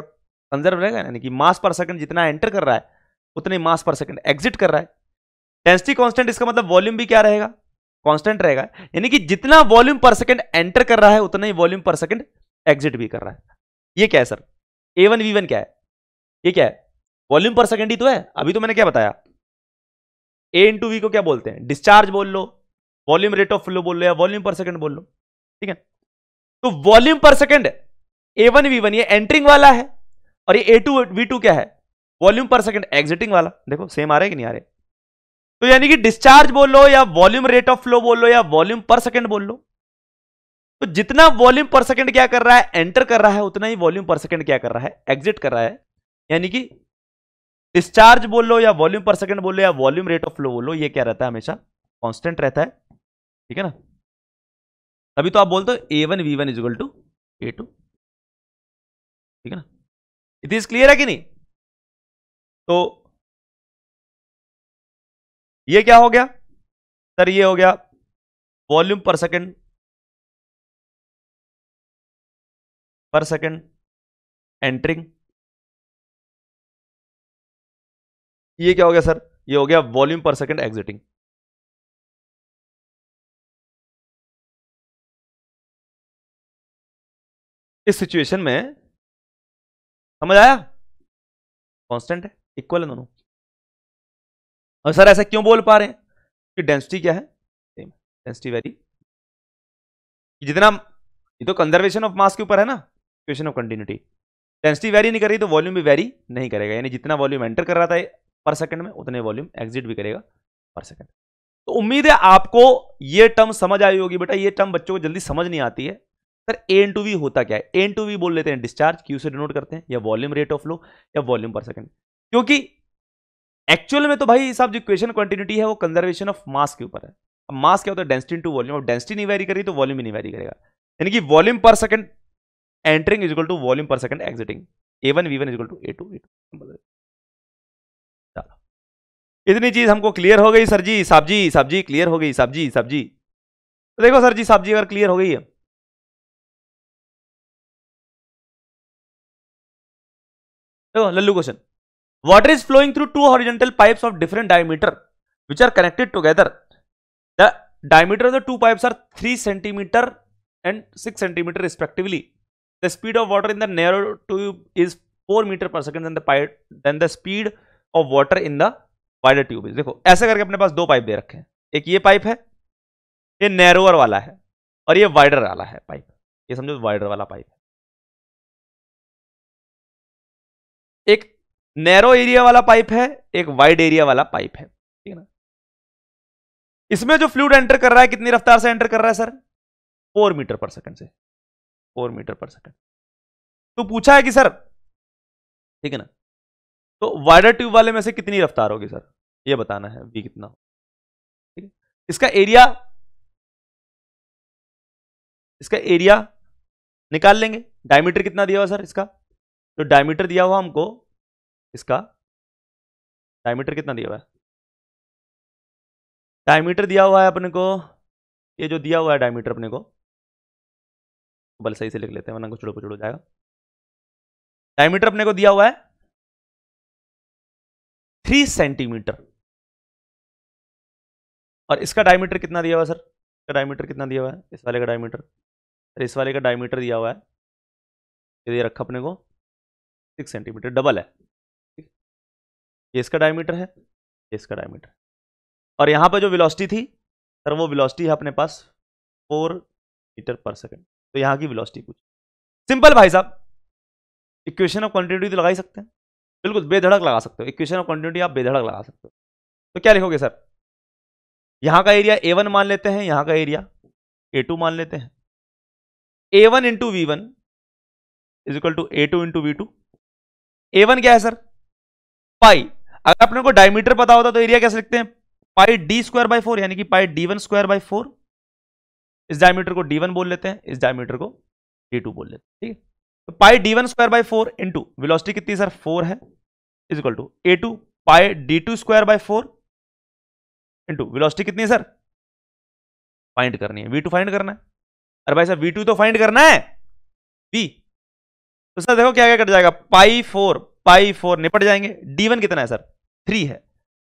Speaker 1: कंजर्व रहेगा यानी कि मास पर सेकंड जितना एंटर कर रहा है उतने मास पर सेकंड एग्जिट कर रहा है डेंसिटी कांस्टेंट इसका मतलब वॉल्यूम भी क्या रहेगा कांस्टेंट रहेगा यानी कि जितना वॉल्यूम पर सेकंड एंटर कर रहा है उतना ही वॉल्यूम पर सेकंड एग्जिट भी कर रहा है ये क्या है sir A one V one क्या है ये क्या है वॉल्यूम पर सेकंड ही तो है अभी तो मैंने क्या बताया ए इंटू वी को क्या बोलते हैं डिस्चार्ज बोल लो वॉल्यूम रेट ऑफ फ्लो बोल लो या वॉल्यूम पर सेकंड बोल लो ठीक है तो volume per second A one V one ये एंट्रिंग वाला है और ये ए टू वी टू क्या है वॉल्यूम पर सेकंड एग्जिटिंग वाला देखो सेम आ रहा है कि नहीं आ रहे तो यानी कि डिस्चार्ज बोल लो या वॉल्यूम रेट ऑफ फ्लो बोल लो या वॉल्यूम पर सेकंड बोल लो तो जितना वॉल्यूम पर सेकंड क्या कर रहा है एंटर कर रहा है उतना ही वॉल्यूम पर सेकंड क्या कर रहा है एग्जिट कर रहा है यानी कि डिस्चार्ज बोल लो या वॉल्यूम पर सेकंड बोल लो या वॉल्यूम रेट ऑफ फ्लो बोल लो ये क्या रहता है हमेशा
Speaker 2: कांस्टेंट रहता है ठीक है ना तभी तो आप बोलते हो A one V one equal to A two ठीक है ना इट इज क्लियर है कि नहीं तो ये क्या हो गया सर ये हो गया वॉल्यूम पर सेकंड पर सेकंड एंटरिंग ये क्या हो गया सर ये हो गया वॉल्यूम पर सेकंड एग्जिटिंग इस सिचुएशन में समझ आया कांस्टेंट है इक्वल है दोनों और सर ऐसा क्यों बोल पा रहे हैं कि डेंसिटी क्या है सेम डेंसिटी वेरी जितना ये तो
Speaker 1: कंजर्वेशन ऑफ मास के ऊपर है ना equation of continuity density vary नहीं कर रही तो वॉल्यूम भी वेरी नहीं करेगा यानी जितना वॉल्यूम एंटर कर रहा था पर सेकंड में उतने वॉल्यूम एग्जिट भी करेगा पर सेकंड तो उम्मीद है आपको ये टर्म समझ आई होगी बेटा ये टर्म बच्चों को जल्दी समझ नहीं आती है सर ए टू वी होता क्या है ए टू वी बोल लेते हैं डिस्चार्ज क्यू से डिनोट करते हैं या वॉल्यूम रेट ऑफ फ्लो या वॉल्यूम पर सेकंड क्योंकि एक्चुअल में तो भाई साहब जो इक्वेशन क्वांटिटी है वो कंजर्वेशन ऑफ मास के ऊपर है अब मास क्या होता है डेंसिटी टू वॉल्यूम और डेंसिटी नहीं वैरी करी तो वॉल्यूम ही नहीं वैरी करेगा यानी कि volume per second entering equal to volume per second exiting A one V one equal to A two A two इतनी चीज हमको क्लियर हो गई सर जी साहब जी साहब
Speaker 2: जी क्लियर हो गई साहब जी साहब जी तो देखो सर जी साहब जी अगर क्लियर हो गई है देखो Lallu question water is flowing through two horizontal pipes of different diameter which are connected together
Speaker 1: the diameter of the two pipes are three centimetre and six centimetre respectively the speed of water in the narrow tube is four metre पर second and the then the speed of water in the wider tube is देखो ऐसे करके अपने पास दो पाइप दे रखे हैं
Speaker 2: एक ये पाइप है ये नैरोअर वाला है और ये वाइडर वाला है पाइप ये समझो वाइडर वाला पाइप है एक नैरो एरिया वाला पाइप है एक वाइड एरिया वाला पाइप है ठीक है ना इसमें जो फ्लूड एंटर कर रहा है कितनी रफ्तार से एंटर कर रहा है सर फोर मीटर पर सेकंड से फोर मीटर पर सेकंड तो पूछा है कि सर ठीक है ना तो वाइडर ट्यूब वाले में से कितनी रफ्तार होगी सर यह बताना है वी कितना हो ठीक है इसका एरिया इसका एरिया निकाल लेंगे डायमीटर कितना दिया हुआ सर इसका तो डायमीटर दिया हुआ हमको इसका डायमीटर कितना दिया हुआ है डायमीटर दिया हुआ है अपने को ये जो दिया हुआ है डायमीटर अपने को बल सही से लिख लेते हैं वरना कुछ हो जाएगा डायमीटर अपने को दिया हुआ है थ्री सेंटीमीटर और इसका डायमीटर कितना दिया हुआ है सर इसका डायमीटर कितना दिया हुआ है इस वाले का डायमीटर इस वाले का डायमीटर दिया हुआ है ये रखा अपने को सिक्स सेंटीमीटर डबल है ये इसका डायमीटर है ये इसका डायमीटर और यहाँ पर जो वेलोसिटी
Speaker 1: थी सर वो वेलोसिटी है अपने पास फोर मीटर पर सेकेंड तो यहाँ की वेलोसिटी कुछ सिंपल भाई साहब इक्वेशन ऑफ क्वान्टिटी तो लगा ही सकते हैं बिल्कुल बेधड़क लगा सकते हो इक्वेशन ऑफ क्वान्टिटी आप बेधड़क लगा सकते हो तो क्या लिखोगे सर यहाँ का एरिया ए वन मान लेते हैं यहाँ का एरिया ए टू मान लेते हैं A one into V one is equal to A two into V two A one क्या है सर पाई अगर अपने को डायमीटर पता होता तो एरिया कैसे लिखते हैं pi D square by four यानी कि pi D one square by four इस डायमीटर को डी वन बोल लेते हैं इस डायमीटर को डी टू बोल लेते हैं ठीक है तो pi D one square by four into velocity कितनी सर फोर है is equal to A two pi D two square by four into velocity कितनी है सर फाइंड करनी है वी टू फाइंड करना है अरे भाई साहब वी टू तो फाइंड करना है वी तो सर देखो क्या क्या कट जाएगा पाई फोर पाई फोर निपट जाएंगे डी वन कितना है सर थ्री है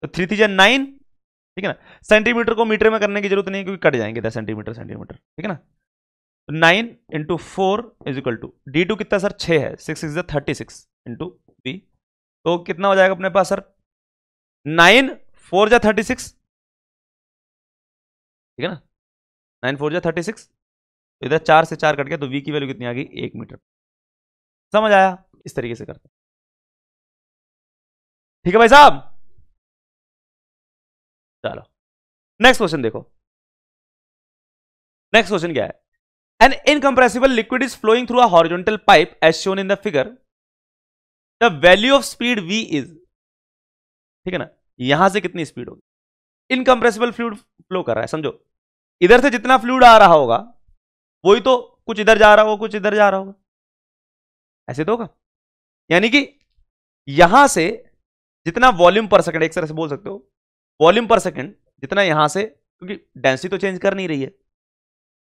Speaker 1: तो थ्री थ्री जन नाइन ठीक है ना सेंटीमीटर को मीटर में करने की जरूरत नहीं क्योंकि कट जाएंगे दस सेंटीमीटर सेंटीमीटर ठीक है ना तो nine into four is equal to D two कितना सर छः है six six thirty six into B तो
Speaker 2: कितना हो जाएगा अपने पास सर नाइन फोर जा थर्टी सिक्स ठीक है ना नाइन फोर जा थर्टी सिक्स इधर चार से चार कट गया तो वी की वैल्यू कितनी आ गई एक मीटर समझ आया इस तरीके से करते ठीक है भाई साहब चलो नेक्स्ट क्वेश्चन देखो नेक्स्ट क्वेश्चन क्या है an incompressible
Speaker 1: liquid is flowing through a horizontal pipe as shown in the figure the value of speed V is ठीक है ना यहां से कितनी स्पीड होगी इनकम्प्रेसिबल फ्लूड फ्लो कर रहा है समझो इधर से जितना फ्लूड आ रहा होगा वही तो कुछ इधर जा रहा होगा कुछ इधर जा रहा होगा ऐसे तो होगा यानी कि यहां से जितना वॉल्यूम पर सेकंड एक तरह से बोल सकते हो वॉल्यूम पर सेकंड जितना यहां से क्योंकि डेंसिटी तो चेंज कर नहीं रही है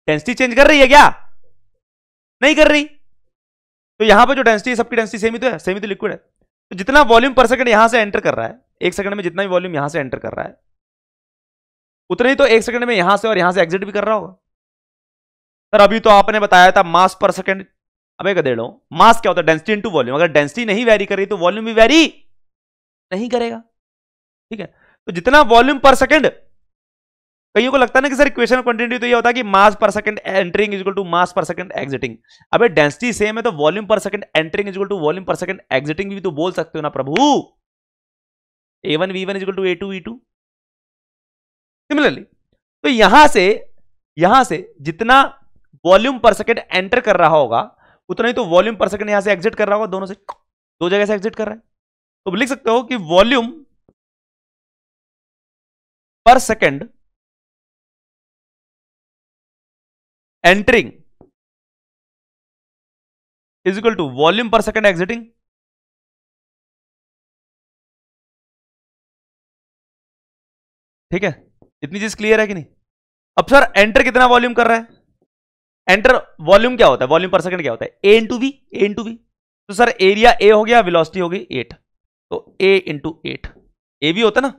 Speaker 1: डेंसिटी चेंज कर रही है क्या नहीं कर रही तो यहां पर जो डेंसिटी सबकी डेंसिटी सेम ही तो है सेम ही तो लिक्विड है तो जितना वॉल्यूम पर सेकंड यहां से एंटर कर रहा है एक सेकंड में जितना भी वॉल्यूम यहां से एंटर कर रहा है उतना ही तो एक सेकंड में यहां से और यहां से एग्जिट भी कर रहा होगा सर अभी तो आपने बताया था मास पर सेकंड अब एक देख लो मास क्या होता है डेंसिटी इनटू वॉल्यूम अगर डेंसिटी नहीं वैरी कर रही तो वॉल्यूम भी वैरी नहीं करेगा ठीक है तो जितना वॉल्यूम पर सेकंड कईयों को लगता है ना कि सर इक्वेशन ऑफ क्वांटिटी तो ये होता है कि mass per second entering equal to mass per second exiting अबे डेंसिटी सेम है तो volume per second entering equal to volume per second exiting भी तो बोल सकते हो ना प्रभु A one V one equal to A two E two similarly तो यहां से यहां से जितना वॉल्यूम पर सेकंड एंटर कर रहा होगा उतना ही तो वॉल्यूम पर सेकंड यहां से एग्जिट कर रहा होगा दोनों से दो जगह से एग्जिट कर रहा है तो
Speaker 2: लिख सकते हो कि volume per second entering is equal to volume per second exiting ठीक है इतनी चीज क्लियर है कि नहीं अब सर एंटर कितना वॉल्यूम कर रहा है एंटर वॉल्यूम क्या होता है वॉल्यूम
Speaker 1: पर सेकंड क्या होता है ए into V A into V तो सर एरिया ए हो गया वेलोसिटी हो गई एट तो ए इंटू एट ए भी होता ना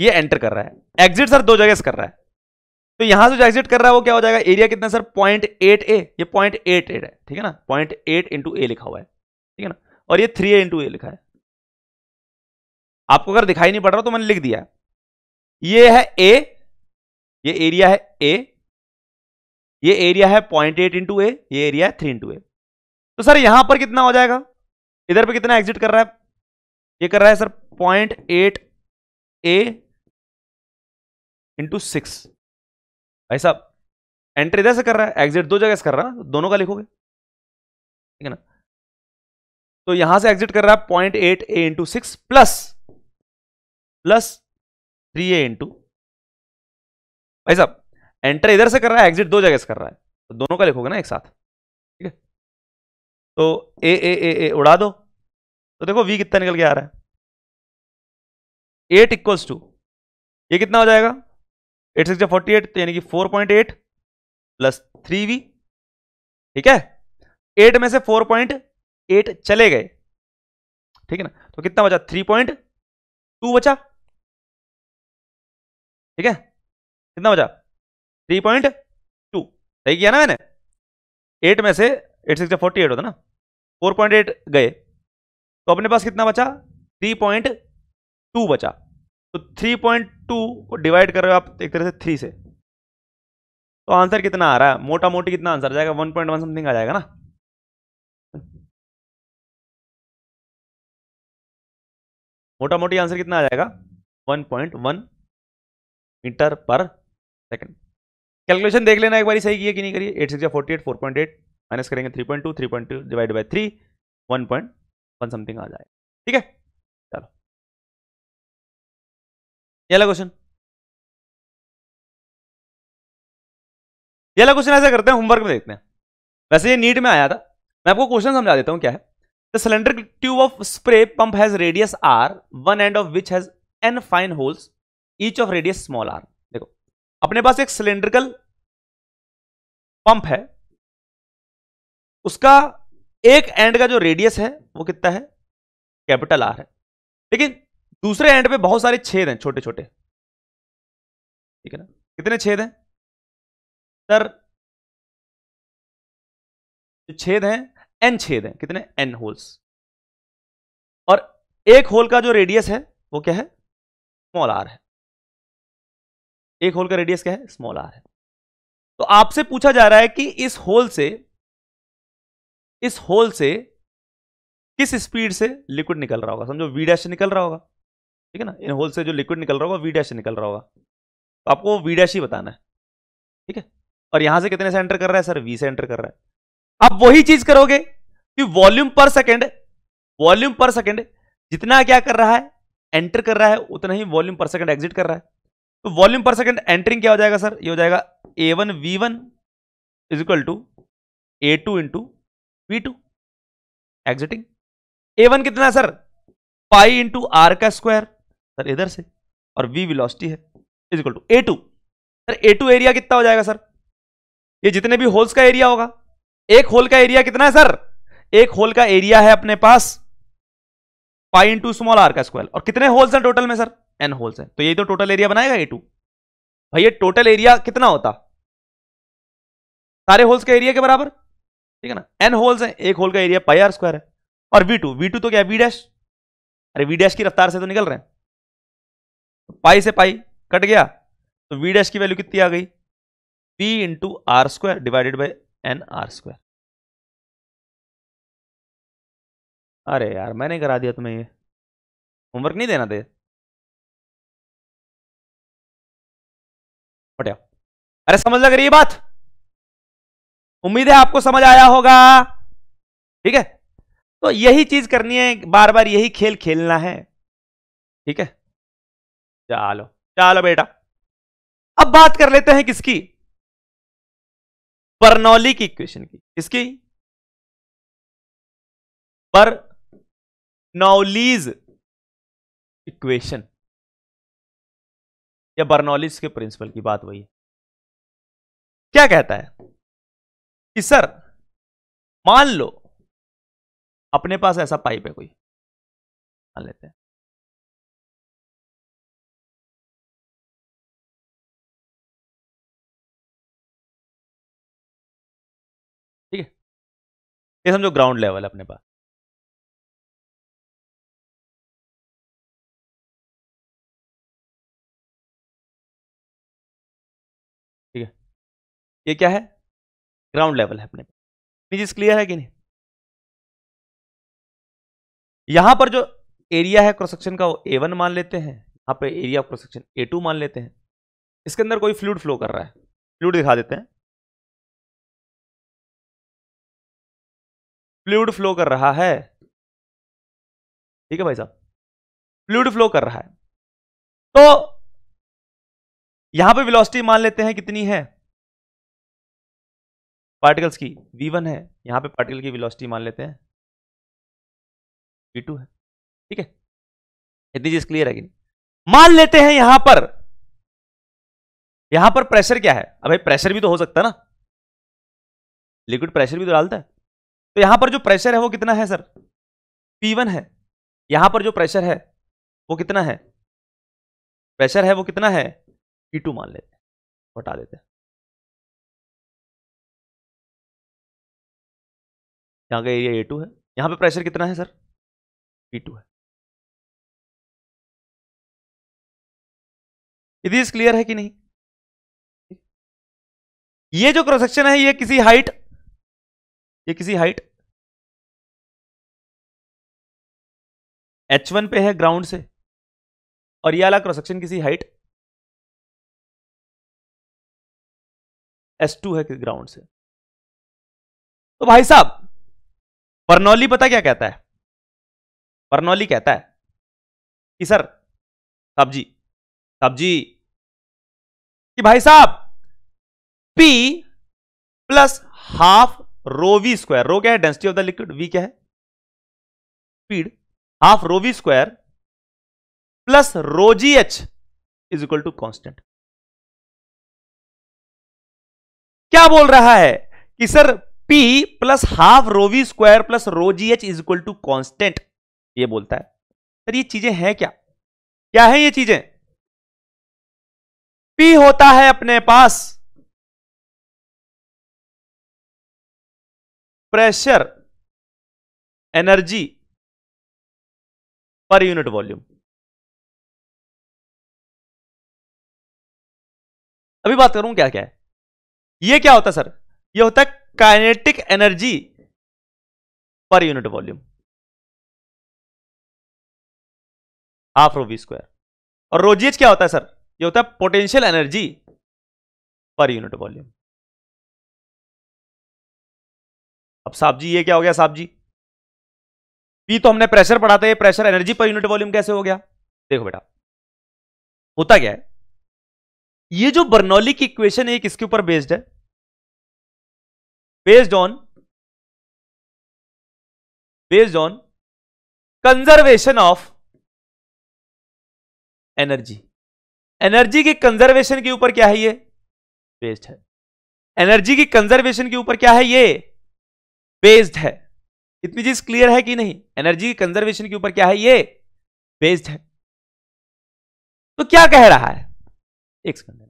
Speaker 1: ये एंटर कर रहा है एग्जिट सर दो जगह से कर रहा है तो यहां से जो एग्जिट कर रहा है वो क्या हो जाएगा एरिया कितना सर पॉइंट एट ए ये पॉइंट एट एट है ठीक है ना पॉइंट एट इंटू ए लिखा हुआ है
Speaker 2: ठीक है ना
Speaker 1: और ये थ्री ए इंटू ए लिखा है आपको अगर दिखाई नहीं पड़ रहा तो मैंने लिख दिया ये है ए ये एरिया है ए ये एरिया है पॉइंट एट इंटू ए ये एरिया है थ्री इंटू ए तो
Speaker 2: सर यहां पर कितना हो जाएगा इधर पे कितना एग्जिट कर रहा है ये कर रहा है sir point eight A into six भाई साहब एंटर इधर से कर रहा है एग्जिट दो जगह से कर रहा है दोनों का लिखोगे ठीक है ना तो यहां से एग्जिट कर रहा है point eight A into six plus plus three A into भाई साहब एंटर इधर से कर रहा है एग्जिट दो जगह से कर रहा है तो दोनों का लिखोगे ना एक साथ ठीक है तो ए ए ए ए उड़ा दो तो देखो वी कितना निकल के आ रहा है एट इक्वल्स टू ये कितना हो जाएगा एट सिक्स फोर्टी एट तो यानी कि four point eight plus three V ठीक है एट में से फोर पॉइंट एट चले गए ठीक है ना तो कितना बचा थ्री पॉइंट टू बचा ठीक है कितना बचा थ्री पॉइंट टू सही किया ना मैंने एट में से
Speaker 1: एट सिक्स फोर्टी एट होता ना फोर पॉइंट एट गए तो अपने पास कितना बचा थ्री पॉइंट टू बचा तो थ्री पॉइंट टू को डिवाइड कर रहे हो आप एक तरह
Speaker 2: से थ्री से तो आंसर कितना आ रहा है मोटा मोटी कितना आंसर आ जाएगा वन पॉइंट वन समथिंग आ जाएगा ना मोटा मोटी आंसर कितना आ जाएगा 1.1 मीटर पर
Speaker 1: सेकंड कैलकुलेशन देख लेना एक बार सही किया कि नहीं करिए eight six forty eight four point eight minus
Speaker 2: करेंगे three point two three point two divide by three one point one something आ जाए ठीक है चलो पहला क्वेश्चन पहला क्वेश्चन ऐसा करते हैं होमवर्क में देखते हैं वैसे ये
Speaker 1: नीट में आया था मैं आपको क्वेश्चन समझा देता हूँ क्या है the cylinder tube of spray pump has radius R one end of which has N fine holes each of radius small r
Speaker 2: अपने पास एक सिलेंड्रिकल पंप है उसका एक एंड का जो रेडियस है वो कितना है कैपिटल आर है लेकिन दूसरे एंड पे बहुत सारे छेद हैं छोटे छोटे ठीक है ना कितने छेद हैं सर जो छेद हैं एन छेद हैं कितने एन होल्स और एक होल का जो रेडियस है वो क्या है स्मॉल आर है एक होल
Speaker 1: का रेडियस क्या है स्मॉल आर है तो आपसे पूछा जा रहा है कि इस होल से इस होल से किस स्पीड से लिक्विड निकल रहा होगा समझो वी डैश निकल रहा होगा ठीक है ना इन होल से जो लिक्विड निकल रहा होगा वी डैश निकल रहा होगा तो आपको वी डैश ही बताना है ठीक है और यहां से कितने से एंटर कर रहा है सर वी से एंटर कर रहा
Speaker 2: है
Speaker 1: आप वही चीज करोगे कि volume per second volume per second जितना क्या कर रहा है एंटर कर रहा है उतना ही वॉल्यूम पर सेकेंड एग्जिट कर रहा है तो वॉल्यूम पर सेकंड एंटरिंग क्या हो जाएगा सर ये हो जाएगा A one V one is equal to A two into V two exiting A one कितना है सर पाई इंटू आर का स्क्वायर सर इधर से और वी विलोसिटी है is equal to A two sir A two area कितना हो जाएगा सर ये जितने भी होल्स का एरिया होगा एक होल का एरिया कितना है सर एक होल का एरिया है अपने पास पाई इंटू स्मॉल आर का स्क्वायर और कितने होल्स हैं टोटल में सर एन होल्स हैं तो यही तो टोटल एरिया बनाएगा ए टू भाई ये टोटल एरिया कितना होता सारे होल्स के एरिया के बराबर ठीक है ना एन होल्स हैं एक होल का एरिया पाई आर स्क्वायर है और वी टू वी टू तो क्या वी डैश अरे वी डैश की रफ्तार से तो निकल रहे हैं तो पाई से पाई कट गया तो वी डैश
Speaker 2: की वैल्यू कितनी आ गई P into R square divided by N R square अरे यार मैंने करा दिया तुम्हें ये होमवर्क नहीं देना दे हटिया अरे समझ लग रही है बात उम्मीद है आपको समझ आया होगा
Speaker 1: ठीक है तो यही चीज करनी है बार बार यही खेल खेलना है
Speaker 2: ठीक है चलो चलो बेटा अब बात कर लेते हैं किसकी बर्नौली की इक्वेशन की किसकी बर्नौलीज इक्वेशन या बर्नॉलिस के प्रिंसिपल की बात वही है क्या कहता है कि सर मान लो अपने पास ऐसा पाइप है कोई मान लेते हैं ठीक है ये समझो ग्राउंड लेवल अपने पास ये क्या है ग्राउंड लेवल है अपने चीज क्लियर है कि नहीं यहां पर जो एरिया
Speaker 1: है क्रोसेक्शन का वो ए वन मान लेते हैं यहां पे area of cross section A two मान लेते हैं इसके अंदर कोई
Speaker 2: फ्लूड फ्लो कर रहा है फ्लूड दिखा देते हैं फ्लूड फ्लो कर रहा है ठीक है भाई साहब फ्लूड फ्लो कर रहा है तो यहां पे वेलोसिटी मान लेते हैं कितनी है पार्टिकल्स की v1 है यहाँ पे पार्टिकल की वेलोसिटी मान लेते हैं v2 है ठीक है इतनी चीज क्लियर है कि मान लेते हैं यहां पर यहां पर प्रेशर क्या है अब भाई प्रेशर भी तो हो सकता है ना लिक्विड प्रेशर भी तो डालता है
Speaker 1: तो यहां पर जो प्रेशर है वो कितना है सर P1 है यहां पर जो प्रेशर है
Speaker 2: वो कितना है प्रेशर है वो कितना है P2 मान लेते हैं हटा देते हैं यहाँ का एरिया ए टू है यहाँ पे प्रेशर कितना है सर पी टू है यदि इस क्लियर है कि नहीं ये जो क्रॉस सेक्शन है ये किसी हाइट ये किसी हाइट एच वन पे है ग्राउंड से और ये वाला क्रॉस सेक्शन किसी हाइट S2 टू है ग्राउंड से तो भाई साहब परनौली पता क्या कहता है परनौली कहता है कि सर सब्जी सब्जी कि भाई साहब P plus half rho V
Speaker 1: square rho क्या है density of the liquid V क्या है speed half rho V square
Speaker 2: plus rho ji H is equal to constant क्या बोल रहा है कि sir P plus
Speaker 1: half rho V square plus रोजी H is equal to constant ये बोलता है सर ये
Speaker 2: चीजें हैं क्या क्या है ये चीजें पी होता है अपने पास pressure energy per unit volume अभी बात करूं क्या क्या है ये क्या होता है सर ये होता है kinetic energy per unit volume half rho V square और रोजीएच क्या होता है सर ये होता है potential energy per unit volume अब साहब जी ये क्या हो गया साहब जी पी तो हमने प्रेशर पढ़ा था ये pressure energy per unit volume कैसे हो गया देखो बेटा होता क्या है ये जो बर्नौली की इक्वेशन है किसके ऊपर बेस्ड है based on based on conservation of energy energy के कंजर्वेशन के ऊपर क्या है ये बेस्ड है एनर्जी की कंजर्वेशन के ऊपर क्या है ये
Speaker 1: बेस्ड है इतनी चीज क्लियर है कि नहीं एनर्जी की कंजर्वेशन के ऊपर क्या है ये बेस्ड है तो क्या कह रहा है एक सेकंड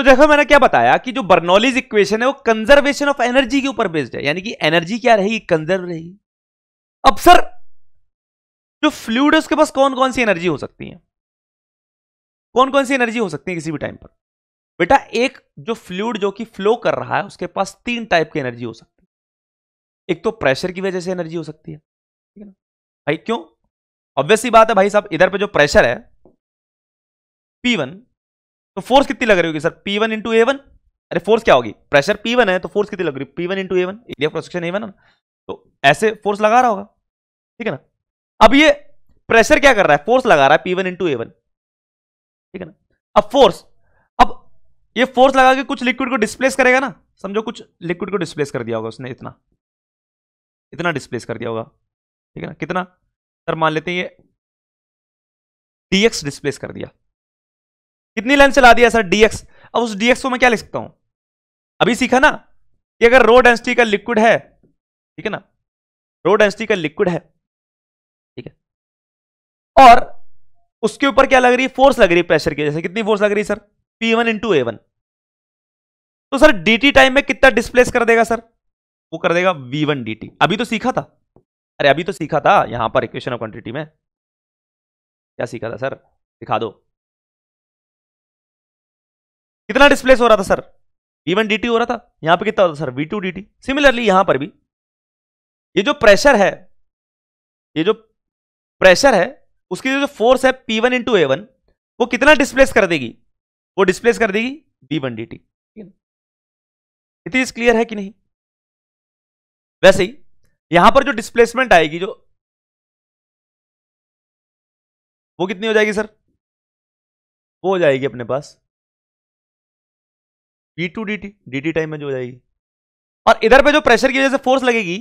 Speaker 1: तो देखो मैंने क्या बताया कि जो बर्नोलीज इक्वेशन है वो कंजर्वेशन ऑफ एनर्जी के ऊपर बेस्ड है यानी कि एनर्जी क्या रहेगी कंजर्व रहेगी अब सर जो फ्लूड है उसके पास कौन कौन सी एनर्जी हो सकती है कौन कौन सी एनर्जी हो सकती है किसी भी टाइम पर बेटा एक जो फ्लूड जो कि फ्लो कर रहा है उसके पास तीन टाइप की एनर्जी हो सकती
Speaker 2: है एक तो प्रेशर की वजह से एनर्जी हो सकती है ठीक है ना भाई क्यों ऑब्वियसली बात है भाई साहब इधर पे जो प्रेशर है पी वन तो
Speaker 1: फोर्स कितनी लग रही होगी sir P one into A one अरे फोर्स क्या होगी प्रेशर पी वन है तो फोर्स कितनी लग रही P one into A one area cross section A one है तो ऐसे फोर्स लगा रहा होगा ठीक है ना अब ये प्रेशर क्या कर रहा है फोर्स लगा रहा है P one into A one ठीक है ना अब फोर्स अब ये फोर्स लगा के कुछ लिक्विड को डिस्प्लेस करेगा ना समझो कुछ लिक्विड को डिस्प्लेस कर दिया होगा
Speaker 2: उसने इतना इतना डिस्प्लेस कर दिया होगा ठीक है ना कितना सर मान लेते हैं ये डीएक्स डिस्प्लेस कर दिया कितनी लाइन चला दिया
Speaker 1: सर डीएक्स अब उस डीएक्स को मैं क्या लिख सकता हूं अभी सीखा ना कि अगर रो डेंसिटी का लिक्विड है ठीक है ना रो डेंसिटी का लिक्विड है ठीक है और उसके ऊपर क्या लग रही है फोर्स लग रही है प्रेशर की जैसे कितनी फोर्स लग रही है sir P one into A one तो सर डीटी टाइम में कितना डिस्प्लेस कर देगा सर वो कर देगा वी वन डी टी अभी तो सीखा था अरे अभी तो सीखा था यहां पर इक्वेशन ऑफ क्वांटिटी में
Speaker 2: क्या सीखा था सर दिखा दो कितना डिस्प्लेस हो रहा था सर वी डी हो रहा था यहां पे कितना हो रहा था सर वी टू सिमिलरली
Speaker 1: यहां पर भी ये जो प्रेशर है ये जो प्रेशर है उसकी जो फोर्स है पी वन इंटू वो कितना डिस्प्लेस कर देगी वो
Speaker 2: डिस्प्लेस कर देगी बी वन डी टी ठीक है इट इज क्लियर है कि नहीं वैसे ही यहां पर जो डिस्प्लेसमेंट आएगी जो वो कितनी हो जाएगी सर वो हो जाएगी अपने पास V two D T D T time में जो हो जाएगी और इधर पे जो प्रेशर की वजह से फोर्स लगेगी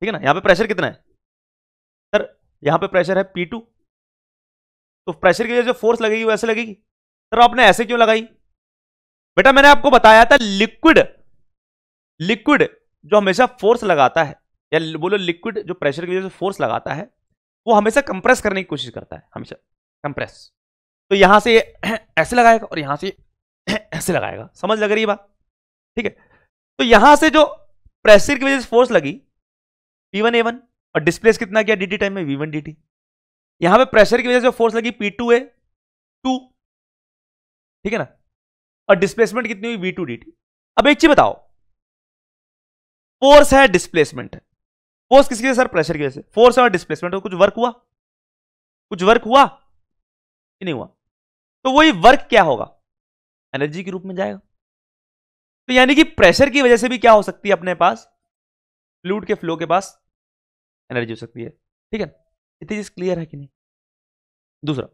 Speaker 2: ठीक है ना यहां पे प्रेशर कितना है सर यहां पे प्रेशर है पी टू तो प्रेशर की वजह से फोर्स लगेगी वैसे लगेगी
Speaker 1: सर आपने ऐसे क्यों लगाई बेटा मैंने आपको बताया था लिक्विड लिक्विड जो हमेशा फोर्स लगाता है या बोलो लिक्विड जो प्रेशर की वजह से फोर्स लगाता है वो हमेशा कंप्रेस करने की कोशिश करता है हमेशा कंप्रेस तो यहां से ऐसे लगाएगा और यहां से ऐसे लगाएगा समझ लग रही है बात ठीक है तो यहां से जो प्रेशर की वजह से फोर्स लगी पी वन ए वन और डिस्प्लेस कितना किया डी टाइम में वी वन डी टी यहां पर प्रेशर की वजह से फोर्स लगी पी टू ए टू ठीक है ना और डिस्प्लेसमेंट कितनी हुई वी टू डी टी अब एक चीज बताओ फोर्स है डिस्प्लेसमेंट है फोर्स किसकी सर प्रेशर की वजह से फोर्स और डिस्प्लेसमेंट तो कुछ वर्क हुआ कुछ वर्क हुआ कि नहीं हुआ तो वही वर्क क्या होगा एनर्जी के रूप में जाएगा तो यानी कि प्रेशर की वजह से भी क्या हो सकती है अपने पास फ्लूड के फ्लो के पास एनर्जी हो सकती है ठीक है इतनी चीज क्लियर है कि नहीं दूसरा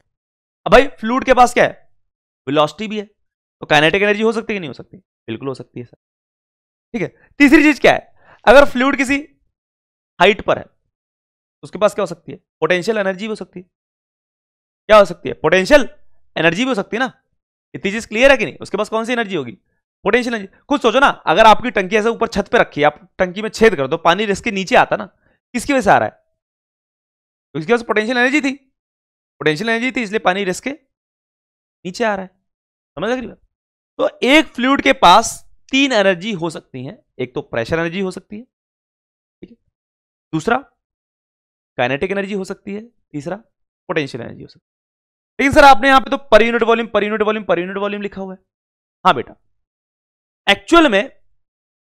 Speaker 1: अब भाई फ्लूड के पास क्या है वेलोसिटी भी है तो काइनेटिक एनर्जी हो सकती है कि नहीं हो सकती बिल्कुल हो सकती है सर ठीक है तीसरी चीज क्या है अगर फ्लूड किसी हाइट पर है उसके पास क्या हो सकती है पोटेंशियल एनर्जी भी हो सकती है क्या हो सकती है पोटेंशियल एनर्जी भी हो सकती है ना इतनी चीज क्लियर है कि नहीं उसके पास कौन सी एनर्जी होगी पोटेंशियल एनर्जी खुद सोचो ना अगर आपकी टंकी ऐसे ऊपर छत पर रखी आप टंकी में छेद कर दो पानी इसके नीचे आता ना किसकी वजह से आ रहा है उसके इसके पास पोटेंशियल एनर्जी थी पोटेंशियल एनर्जी थी इसलिए पानी रिस्क के नीचे आ रहा है समझ लग रही बात तो एक फ्लूड के पास तीन एनर्जी हो सकती है एक तो प्रेशर एनर्जी हो सकती है ठीक है दूसरा काइनेटिक एनर्जी हो सकती है तीसरा पोटेंशियल एनर्जी हो सकती है लेकिन सर आपने यहां पे तो per unit volume per unit volume per unit volume लिखा हुआ है हाँ बेटा एक्चुअल में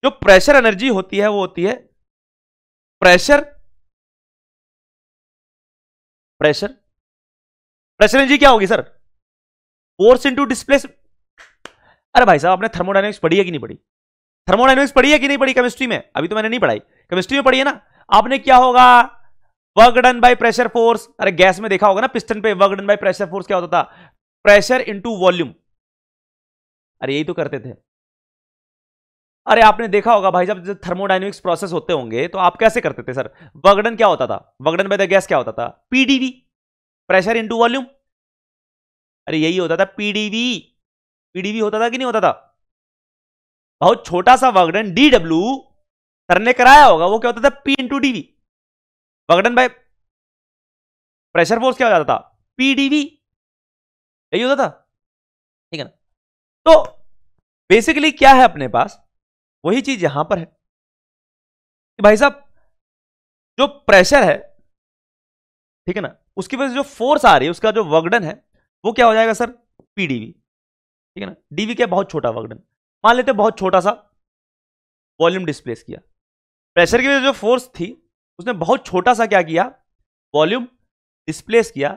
Speaker 2: जो प्रेशर एनर्जी होती है वो होती है प्रेशर प्रेशर प्रेशर एनर्जी क्या होगी सर फोर्स इंटू डिस्प्लेसमेंट अरे भाई साहब आपने थर्मोडाइनमिक्स पढ़ी है कि नहीं पढ़ी थर्मोडाइनमिक्स
Speaker 1: पढ़ी है कि नहीं पढ़ी केमिस्ट्री में अभी तो मैंने नहीं पढ़ाई केमिस्ट्री में पढ़ी है ना आपने क्या होगा work done by pressure force अरे गैस में देखा होगा ना पिस्टन पे work done by pressure force क्या होता था प्रेशर इंटू वॉल्यूम अरे यही तो करते थे अरे आपने देखा होगा भाई साहब जब थर्मोडाइनमिक्स प्रोसेस होते होंगे तो आप कैसे करते थे सर वर्गडन क्या होता था वर्गडन बाय द गैस क्या होता था पीडीवी प्रेशर इंटू वॉल्यूम अरे यही होता था पीडीवी पीडीवी होता था कि नहीं होता था बहुत छोटा सा वर्कडन डीडब्ल्यू सर ने कराया होगा वो क्या होता था पी इंटू डीवी पगडन भाई
Speaker 2: प्रेशर फोर्स क्या हो जाता था पीडीवी यही होता था ठीक है ना तो बेसिकली क्या है अपने पास वही चीज यहां पर है कि भाई साहब जो प्रेशर है
Speaker 1: ठीक है ना उसकी वजह से जो फोर्स आ रही है उसका जो वर्कडन है वो क्या हो जाएगा सर पीडीवी ठीक है ना डीवी क्या बहुत छोटा वर्कडन मान लेते बहुत छोटा सा वॉल्यूम डिस्प्लेस किया प्रेशर की वजह से जो फोर्स थी उसने बहुत छोटा सा क्या किया
Speaker 2: वॉल्यूम डिस्प्लेस किया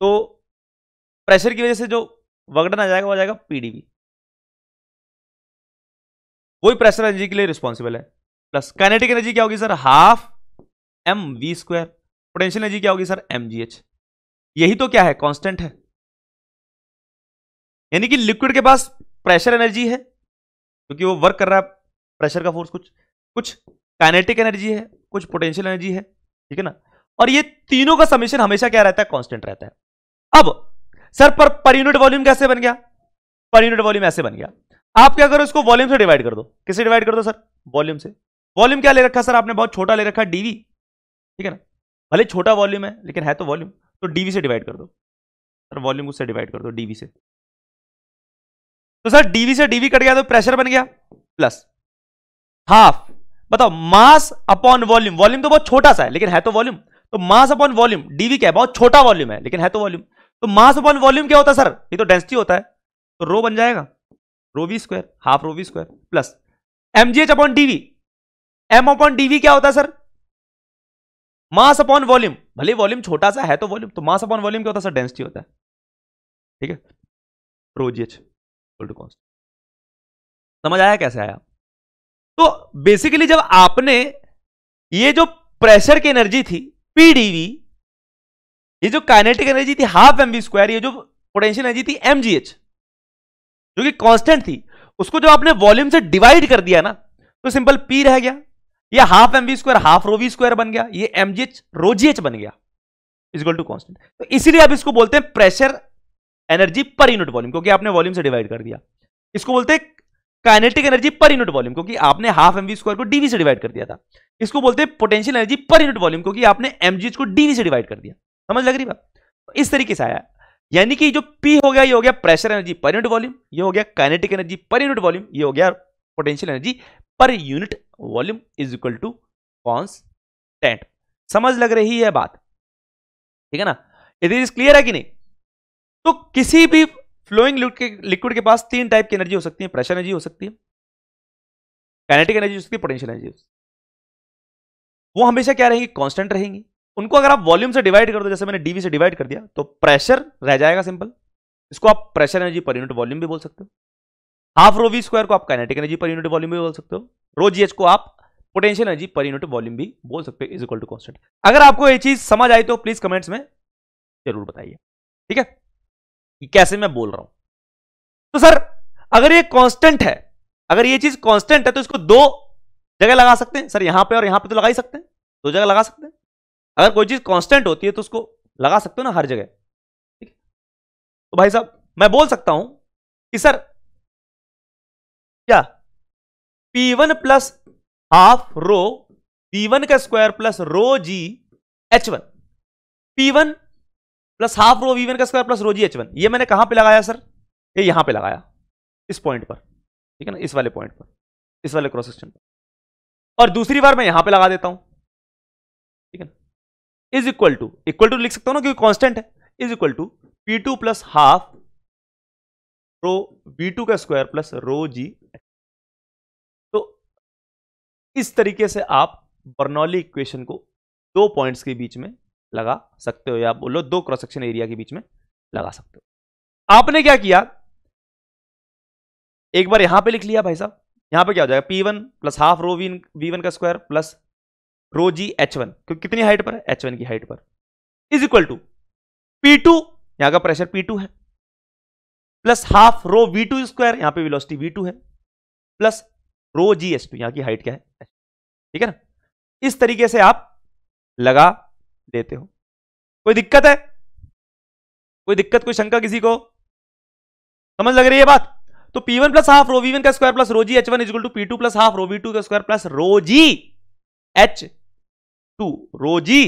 Speaker 2: तो प्रेशर की वजह से जो वगड़न आ जाएगा वो आ जाएगा पीडीवी वही प्रेशर
Speaker 1: एनर्जी के लिए रिस्पॉन्सिबल है प्लस काइनेटिक एनर्जी क्या होगी sir half m V square potential energy क्या होगी सर एम जी एच यही तो क्या है कांस्टेंट है यानी कि लिक्विड के पास प्रेशर एनर्जी है क्योंकि वो वर्क कर रहा है प्रेशर का फोर्स कुछ कुछ काइनेटिक एनर्जी है कुछ पोटेंशियल एनर्जी है ठीक है ना और ये तीनों का समीशन हमेशा क्या रहता है कॉन्स्टेंट रहता है अब सर पर पर यूनिट वॉल्यूम कैसे बन गया पर यूनिट वॉल्यूम ऐसे बन गया आप क्या करो इसको वॉल्यूम से डिवाइड कर दो किसे डिवाइड कर दो सर वॉल्यूम से वॉल्यूम क्या ले रखा सर आपने बहुत छोटा ले रखा डीवी ठीक है ना भले छोटा वॉल्यूम है लेकिन है तो वॉल्यूम तो डीवी से डिवाइड कर दो सर वॉल्यूम उससे डिवाइड कर दो डीवी से तो सर डीवी से डीवी कट गया तो प्रेशर बन गया प्लस हाफ बताओ मास अपॉन वॉल्यूम वॉल्यूम तो बहुत छोटा सा है लेकिन है तो वॉल्यूम तो मास अपॉन वॉल्यूम डीवी क्या है बहुत छोटा वॉल्यूम है लेकिन है तो वॉल्यूम तो मास अपॉन वॉल्यूम क्या होता है सर ये तो डेंसिटी होता है तो रो बन जाएगा rho V square half rho V square plus m g H upon D V m upon D V क्या होता है सर मास अपॉन
Speaker 2: वॉल्यूम भले वॉल्यूम छोटा सा है तो वॉल्यूम तो मास अपॉन वॉल्यूम क्या होता है सर डेंसिटी होता है ठीक है रो जी एच समझ आया कैसे आया तो बेसिकली जब आपने ये जो प्रेशर की एनर्जी थी
Speaker 1: पीडीवी ये जो काइनेटिक एनर्जी थी हाफ एम स्क्वायर ये जो पोटेंशियल एनर्जी थी एम जो कि कांस्टेंट थी उसको जब आपने वॉल्यूम से डिवाइड कर दिया ना तो सिंपल पी रह गया ये half m square half rho V square बन गया ये एम रोजीएच बन गया इजगल टू कॉन्स्टेंट तो इसीलिए आप इसको बोलते हैं pressure energy per unit volume क्योंकि आपने वॉल्यूम से डिवाइड कर दिया इसको बोलते हैं kinetic energy per unit volume क्योंकि आपने हाफ एमवी स्क्वायर को डीवी से डिवाइड कर दिया था इसको बोलते हैं potential energy per unit volume क्योंकि आपने एमजी को डीवी से डिवाइड कर दिया समझ लग रही बात इस तरीके से आया यानी कि जो पी हो गया ये हो गया pressure energy per unit volume ये हो गया kinetic energy per unit volume ये हो गया potential energy per unit volume is equal to constant समझ लग रही है बात ठीक है ना इट इज क्लियर है कि नहीं तो किसी भी फ्लोइंग लिक्विड के पास तीन टाइप की एनर्जी हो सकती है प्रेशर एनर्जी हो सकती है कैनेटिक एनर्जी हो सकती है पोटेंशियल एनर्जी वो हमेशा क्या रहेंगी कॉन्स्टेंट रहेंगी उनको अगर आप वॉल्यूम से डिवाइड कर दो जैसे मैंने डीवी से डिवाइड कर दिया तो प्रेशर रह जाएगा सिंपल इसको आप pressure energy per unit volume भी बोल सकते हो हाफ रो वी स्क्वायर को आप kinetic energy per unit volume भी बोल सकते हो रो जी एच को आप potential energy per unit volume भी बोल सकते हो इज इक्वल टू कॉन्स्टेंट अगर आपको ये चीज समझ आई तो प्लीज कमेंट्स में जरूर बताइए ठीक है कि कैसे मैं बोल रहा हूं तो सर अगर ये कांस्टेंट है अगर ये चीज कांस्टेंट है तो इसको दो जगह लगा सकते हैं सर यहां पे और यहां पे तो लगा ही सकते हैं दो जगह लगा सकते हैं अगर कोई चीज
Speaker 2: कांस्टेंट होती है तो उसको लगा सकते हो ना हर जगह ठीक है तो भाई साहब मैं बोल सकता हूं कि सर क्या P one
Speaker 1: plus half rho P one का स्क्वायर प्लस रो जी H one P one plus half rho V one का स्क्वायर प्लस रो जी एच वन ये मैंने कहाँ पे लगाया सर
Speaker 2: ये यहाँ पे लगाया इस पॉइंट पर ठीक है ना इस वाले पॉइंट पर इस वाले क्रॉस सेक्शन पर और दूसरी बार मैं यहाँ पे लगा देता हूँ ठीक है
Speaker 1: ना is equal to equal to लिख सकता हूँ ना क्योंकि कॉन्स्टेंट है is equal to P two plus half rho V two का स्क्वायर प्लस रो जी तो इस तरीके से आप बर्नौली इक्वेशन को दो पॉइंट्स के बीच में लगा सकते हो या बोलो दो क्रॉस सेक्शन एरिया के बीच में लगा सकते
Speaker 2: हो आपने क्या
Speaker 1: किया एक बार यहां पे लिख लिया भाई साहब यहां पे क्या हो जाएगा P one plus half rho V V one का स्क्वायर प्लस रो जी एच वन क्योंकि कितनी हाइट पर है एच वन की हाइट पर is equal to P two यहां का प्रेशर पी टू है plus half rho V two square यहां पे वेलोसिटी वी टू है प्लस रो जी एच टू
Speaker 2: यहां की हाइट क्या है
Speaker 1: ठीक है ना इस तरीके से आप
Speaker 2: लगा लेते हो
Speaker 1: कोई दिक्कत है कोई दिक्कत कोई शंका किसी को समझ लग रही है बात तो P one plus half rho V one का स्क्वायर प्लस रोजी H one equal to P two plus half rho V
Speaker 2: two का स्क्वायर प्लस रोजी H two rho g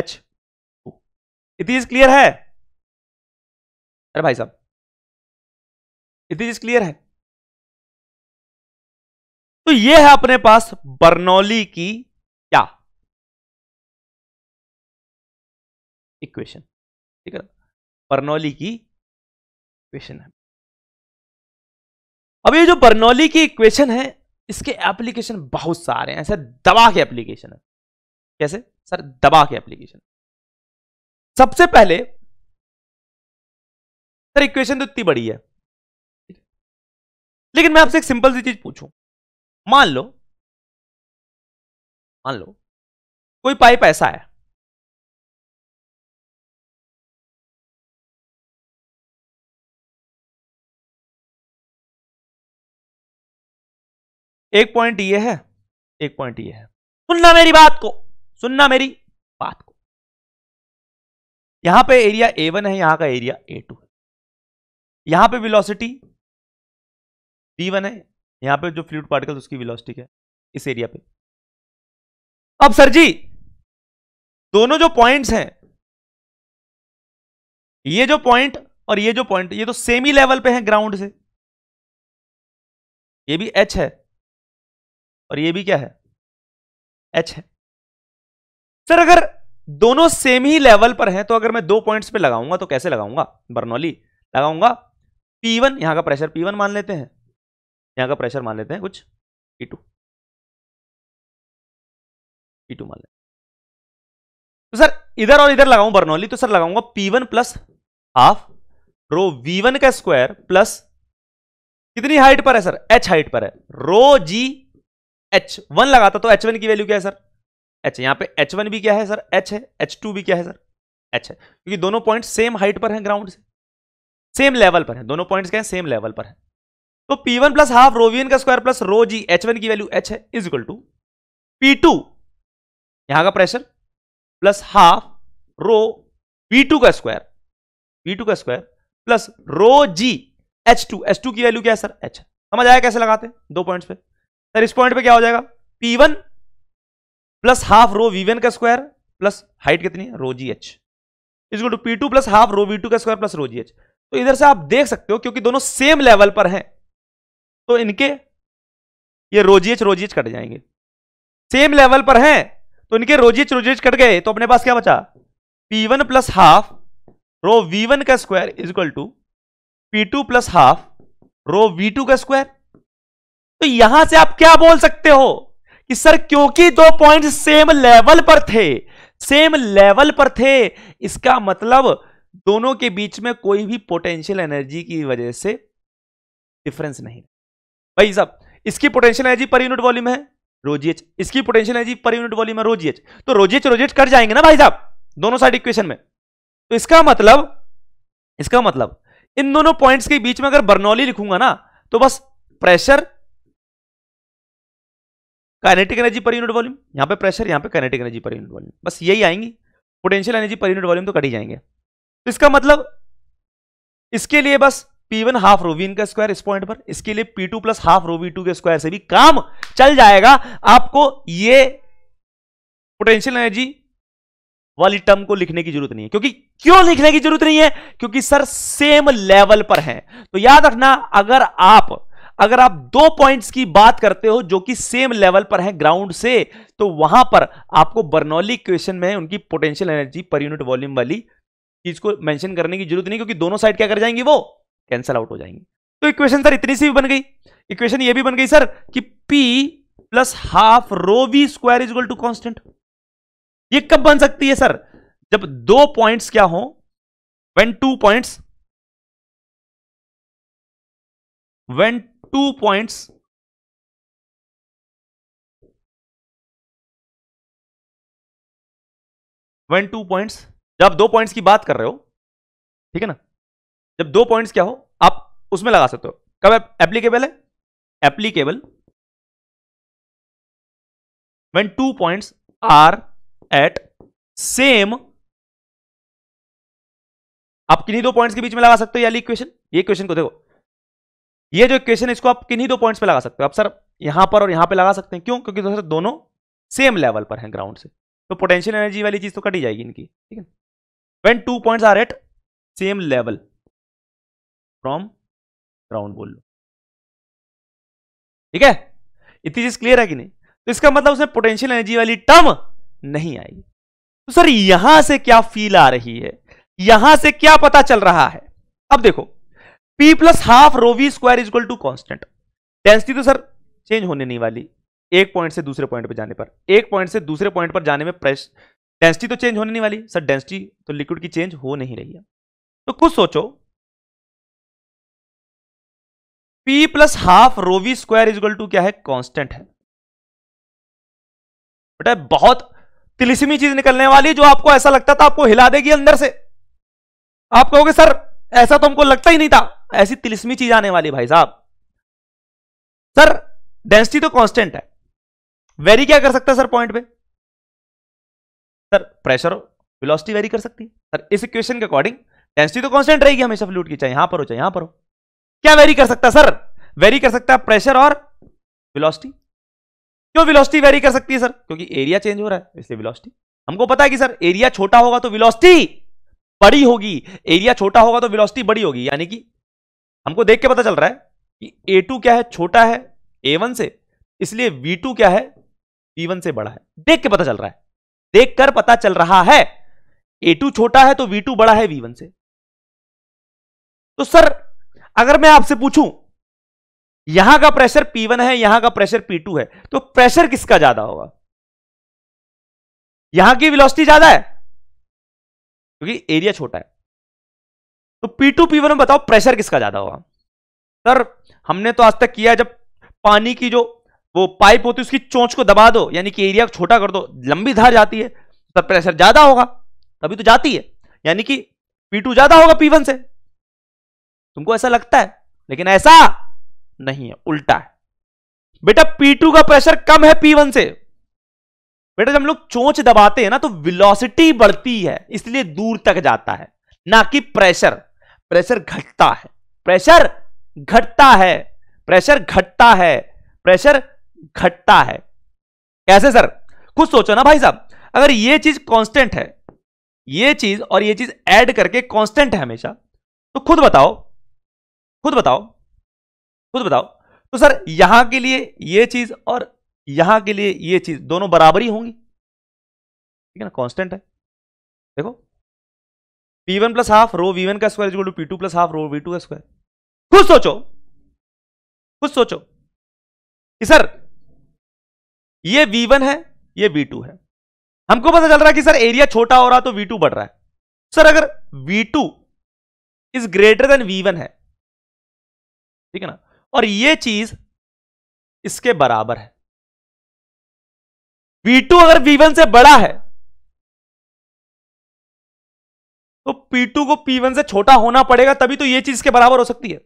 Speaker 2: H two इतनी क्लियर है अरे भाई साहब इट इज क्लियर है तो ये है अपने पास बर्नौली की क्या इक्वेशन ठीक है बर्नौली की इक्वेशन है अब ये जो बर्नौली की इक्वेशन है इसके एप्लीकेशन बहुत सारे हैं ऐसे दवा के एप्लीकेशन है कैसे सर दवा के एप्लीकेशन सबसे पहले सर इक्वेशन तो इतनी बड़ी है लेकिन मैं आपसे एक सिंपल सी चीज पूछूं मान लो मान लो कोई पाइप ऐसा है एक पॉइंट ये है एक पॉइंट ये है सुनना मेरी बात को सुनना मेरी बात को यहां पे एरिया ए वन है यहां का एरिया ए टू है यहां पे वेलोसिटी डी वन है यहां पे जो फ्लूड पार्टिकल उसकी वेलोसिटी है इस एरिया पे अब सर जी दोनों जो पॉइंट्स हैं ये जो पॉइंट और ये जो पॉइंट ये तो सेमी लेवल पे है ग्राउंड से ये भी एच है और ये भी क्या है एच है सर अगर
Speaker 1: दोनों सेम ही लेवल पर हैं तो अगर मैं दो पॉइंट्स पे लगाऊंगा तो कैसे लगाऊंगा बर्नौली लगाऊंगा
Speaker 2: पी वन यहां का प्रेशर पी वन मान लेते हैं यहां का प्रेशर मान लेते हैं कुछ पी टू पी टू मान लेते तो सर इधर और इधर लगाऊं बर्नौली तो सर लगाऊंगा P one plus half rho V one का
Speaker 1: स्क्वायर प्लस कितनी हाइट पर है सर एच हाइट पर है रो जी एच वन लगाता तो एच वन की वैल्यू क्या है सर एच यहाँ पे एच वन भी क्या है सर एच है एच टू भी क्या है सर एच है क्योंकि दोनों पॉइंट सेम हाइट पर हैं ग्राउंड से सेम लेवल पर हैं दोनों पॉइंट्स क्या है सेम लेवल पर हैं तो P one plus half rho v one का स्क्वायर प्लस रो जी एच वन की वैल्यू एच है is equal to P two यहां का pressure plus half rho P two का स्क्वायर पी टू का स्क्वायर प्लस रो जी एच टू एच टू की वैल्यू क्या है सर एच समझ आया कैसे लगाते हैं दो पॉइंट्स पे सर इस पॉइंट पे क्या हो जाएगा P one plus half rho V one का स्क्वायर प्लस हाइट कितनी है rho ji H is equal to P two plus half rho V two का स्क्वायर प्लस रो जी एच तो इधर से आप देख सकते हो क्योंकि दोनों सेम लेवल पर हैं तो इनके ये रोजीएच रोजीएच कट जाएंगे सेम लेवल पर हैं तो इनके रोजी रोजीएच कट गए तो अपने पास क्या बचा P one plus half rho V one का square is equal to P two plus half rho V two का स्क्वायर तो यहां से आप क्या बोल सकते हो कि सर क्योंकि दो पॉइंट सेम लेवल पर थे सेम लेवल पर थे इसका मतलब दोनों के बीच में कोई भी पोटेंशियल एनर्जी की वजह से डिफरेंस नहीं भाई साहब इसकी potential energy per unit volume है रोजीएच इसकी potential energy per unit volume है रोजीएच तो रोजीएच रोजीएच कट जाएंगे ना भाई साहब दोनों साइड इक्वेशन में तो इसका मतलब इसका मतलब इन दोनों पॉइंट्स के बीच में अगर बर्नौली लिखूंगा ना तो बस pressure kinetic energy per unit volume यहाँ पे प्रेशर यहाँ पे kinetic energy per unit volume बस यही आएंगी potential energy per unit volume तो कट ही जाएंगे तो इसका मतलब इसके लिए बस वन हाफ रोवीन का स्क्वायर इस पॉइंट पर इसके लिए P two plus half rho V two के स्क्वायर से भी काम चल जाएगा आपको ये पोटेंशियल एनर्जी वाली टर्म को लिखने की जरूरत नहीं है क्योंकि क्यों लिखने की जरूरत नहीं है क्योंकि सर सेम लेवल पर है तो याद रखना अगर आप अगर आप दो पॉइंट्स की बात करते हो जो कि सेम लेवल पर है ग्राउंड से तो वहां पर आपको बर्नौली इक्वेशन में उनकी potential energy per unit volume वाली चीज को मेंशन करने की जरूरत नहीं क्योंकि दोनों साइड क्या कर जाएंगी वो कैंसिल आउट हो जाएंगी तो इक्वेशन सर इतनी सी भी बन गई इक्वेशन ये भी बन गई सर कि P plus half rho V square is equal to constant ये कब बन सकती है सर
Speaker 2: जब दो पॉइंट्स क्या हो when two points when two points when two points जब आप दो पॉइंट्स की बात कर रहे हो ठीक है ना जब दो पॉइंट्स क्या हो
Speaker 1: आप उसमें लगा सकते हो कब एप्लीकेबल है applicable
Speaker 2: when two points are at same आप किन्हीं दो पॉइंट्स के बीच में लगा सकते हो या इक्वेशन ये
Speaker 1: क्वेश्चन को देखो ये जो क्वेश्चन है इसको आप किन्हीं दो पॉइंट्स पे लगा सकते हो आप सर यहां पर और यहां पे लगा सकते हैं क्यों क्योंकि दोस्तों दोनों सेम लेवल पर हैं ग्राउंड से तो पोटेंशियल एनर्जी वाली चीज तो कटी जाएगी इनकी
Speaker 2: ठीक है when two points are at same level from ground बोल लो ठीक है इतनी चीज
Speaker 1: क्लियर है कि नहीं तो इसका मतलब उसमें पोटेंशियल एनर्जी वाली टर्म नहीं आएगी तो सर यहां से क्या फील आ रही है यहां से क्या पता चल रहा है अब देखो P plus half rho V square is equal to constant density तो सर चेंज होने नहीं वाली एक पॉइंट से दूसरे पॉइंट पर जाने पर एक पॉइंट से दूसरे पॉइंट पर जाने में प्रेस डेंसिटी तो चेंज होने नहीं वाली सर डेंसिटी तो लिक्विड की चेंज हो नहीं रही है तो कुछ सोचो P plus half rho V square equal to क्या है कॉन्स्टेंट है बेटा बहुत तिलिस्मी चीज निकलने वाली जो आपको ऐसा लगता था आपको हिला देगी अंदर से आप कहोगे सर ऐसा तो हमको लगता ही नहीं था ऐसी तिलिस्मी चीज आने वाली भाई साहब सर डेंसिटी तो कांस्टेंट है वेरी क्या कर सकता है सर पॉइंट पे सर प्रेशर वेलोसिटी वेरी कर सकती है सर इस इक्वेशन के अकॉर्डिंग डेंसिटी तो कांस्टेंट रहेगी हमेशा फ्लूड की चाहे यहां पर हो चाहे यहां पर हो क्या वेरी कर सकता है सर वेरी कर सकता है प्रेशर और वेलोसिटी क्यों वेलोसिटी वेरी कर सकती है सर क्योंकि एरिया चेंज हो रहा है इसलिए वेलोसिटी हमको पता है कि सर एरिया छोटा होगा तो वेलोसिटी बड़ी होगी एरिया छोटा होगा तो वेलोसिटी बड़ी होगी यानी कि हमको देख के पता चल रहा है कि ए टू क्या है छोटा है ए वन से इसलिए वी टू क्या है पी से बड़ा है देख के पता चल रहा है देख कर पता चल रहा है ए टू छोटा है तो वी बड़ा है वी से तो सर अगर मैं आपसे पूछूं यहां का प्रेशर वन है यहां का प्रेशर पी टू है तो
Speaker 2: प्रेशर किसका ज्यादा होगा यहां की वेलोसिटी ज्यादा है क्योंकि एरिया छोटा है तो पी टू पी वन में बताओ प्रेशर किसका ज्यादा
Speaker 1: होगा सर हमने तो आज तक किया जब पानी की जो वो पाइप होती है उसकी चोंच को दबा दो यानी कि एरिया छोटा कर दो लंबी धार जाती है तब तो प्रेशर ज्यादा होगा तभी तो जाती है यानी कि पी टू ज्यादा होगा पी वन से तुमको ऐसा लगता है लेकिन ऐसा नहीं है उल्टा है बेटा पी टू का प्रेशर कम है पी वन से बेटा जब हम लोग चोच दबाते हैं ना तो विलोसिटी बढ़ती है इसलिए दूर तक जाता है ना कि प्रेशर प्रेशर घटता है प्रेशर घटता है प्रेशर घटता है प्रेशर घटता है कैसे सर खुद सोचो ना भाई साहब अगर ये चीज कांस्टेंट है ये चीज और ये चीज ऐड करके कांस्टेंट है हमेशा तो खुद बताओ खुद बताओ खुद बताओ तो सर यहां के लिए ये चीज और यहां के लिए ये चीज दोनों बराबरी होंगी ठीक है ना कांस्टेंट है देखो P one plus half rho V one का square equal to P two plus half rho V two का स्क्वायर
Speaker 2: खुद सोचो खुद सोचो कि सर ये वी वन है ये वी टू है हमको पता चल रहा है कि सर एरिया छोटा हो रहा तो
Speaker 1: वी टू बढ़ रहा है सर अगर V two is greater than V one है
Speaker 2: ठीक है ना और ये चीज इसके बराबर है V2 अगर V1 से बड़ा है तो P2 को P1 से छोटा होना पड़ेगा तभी तो ये चीज के बराबर हो सकती
Speaker 1: है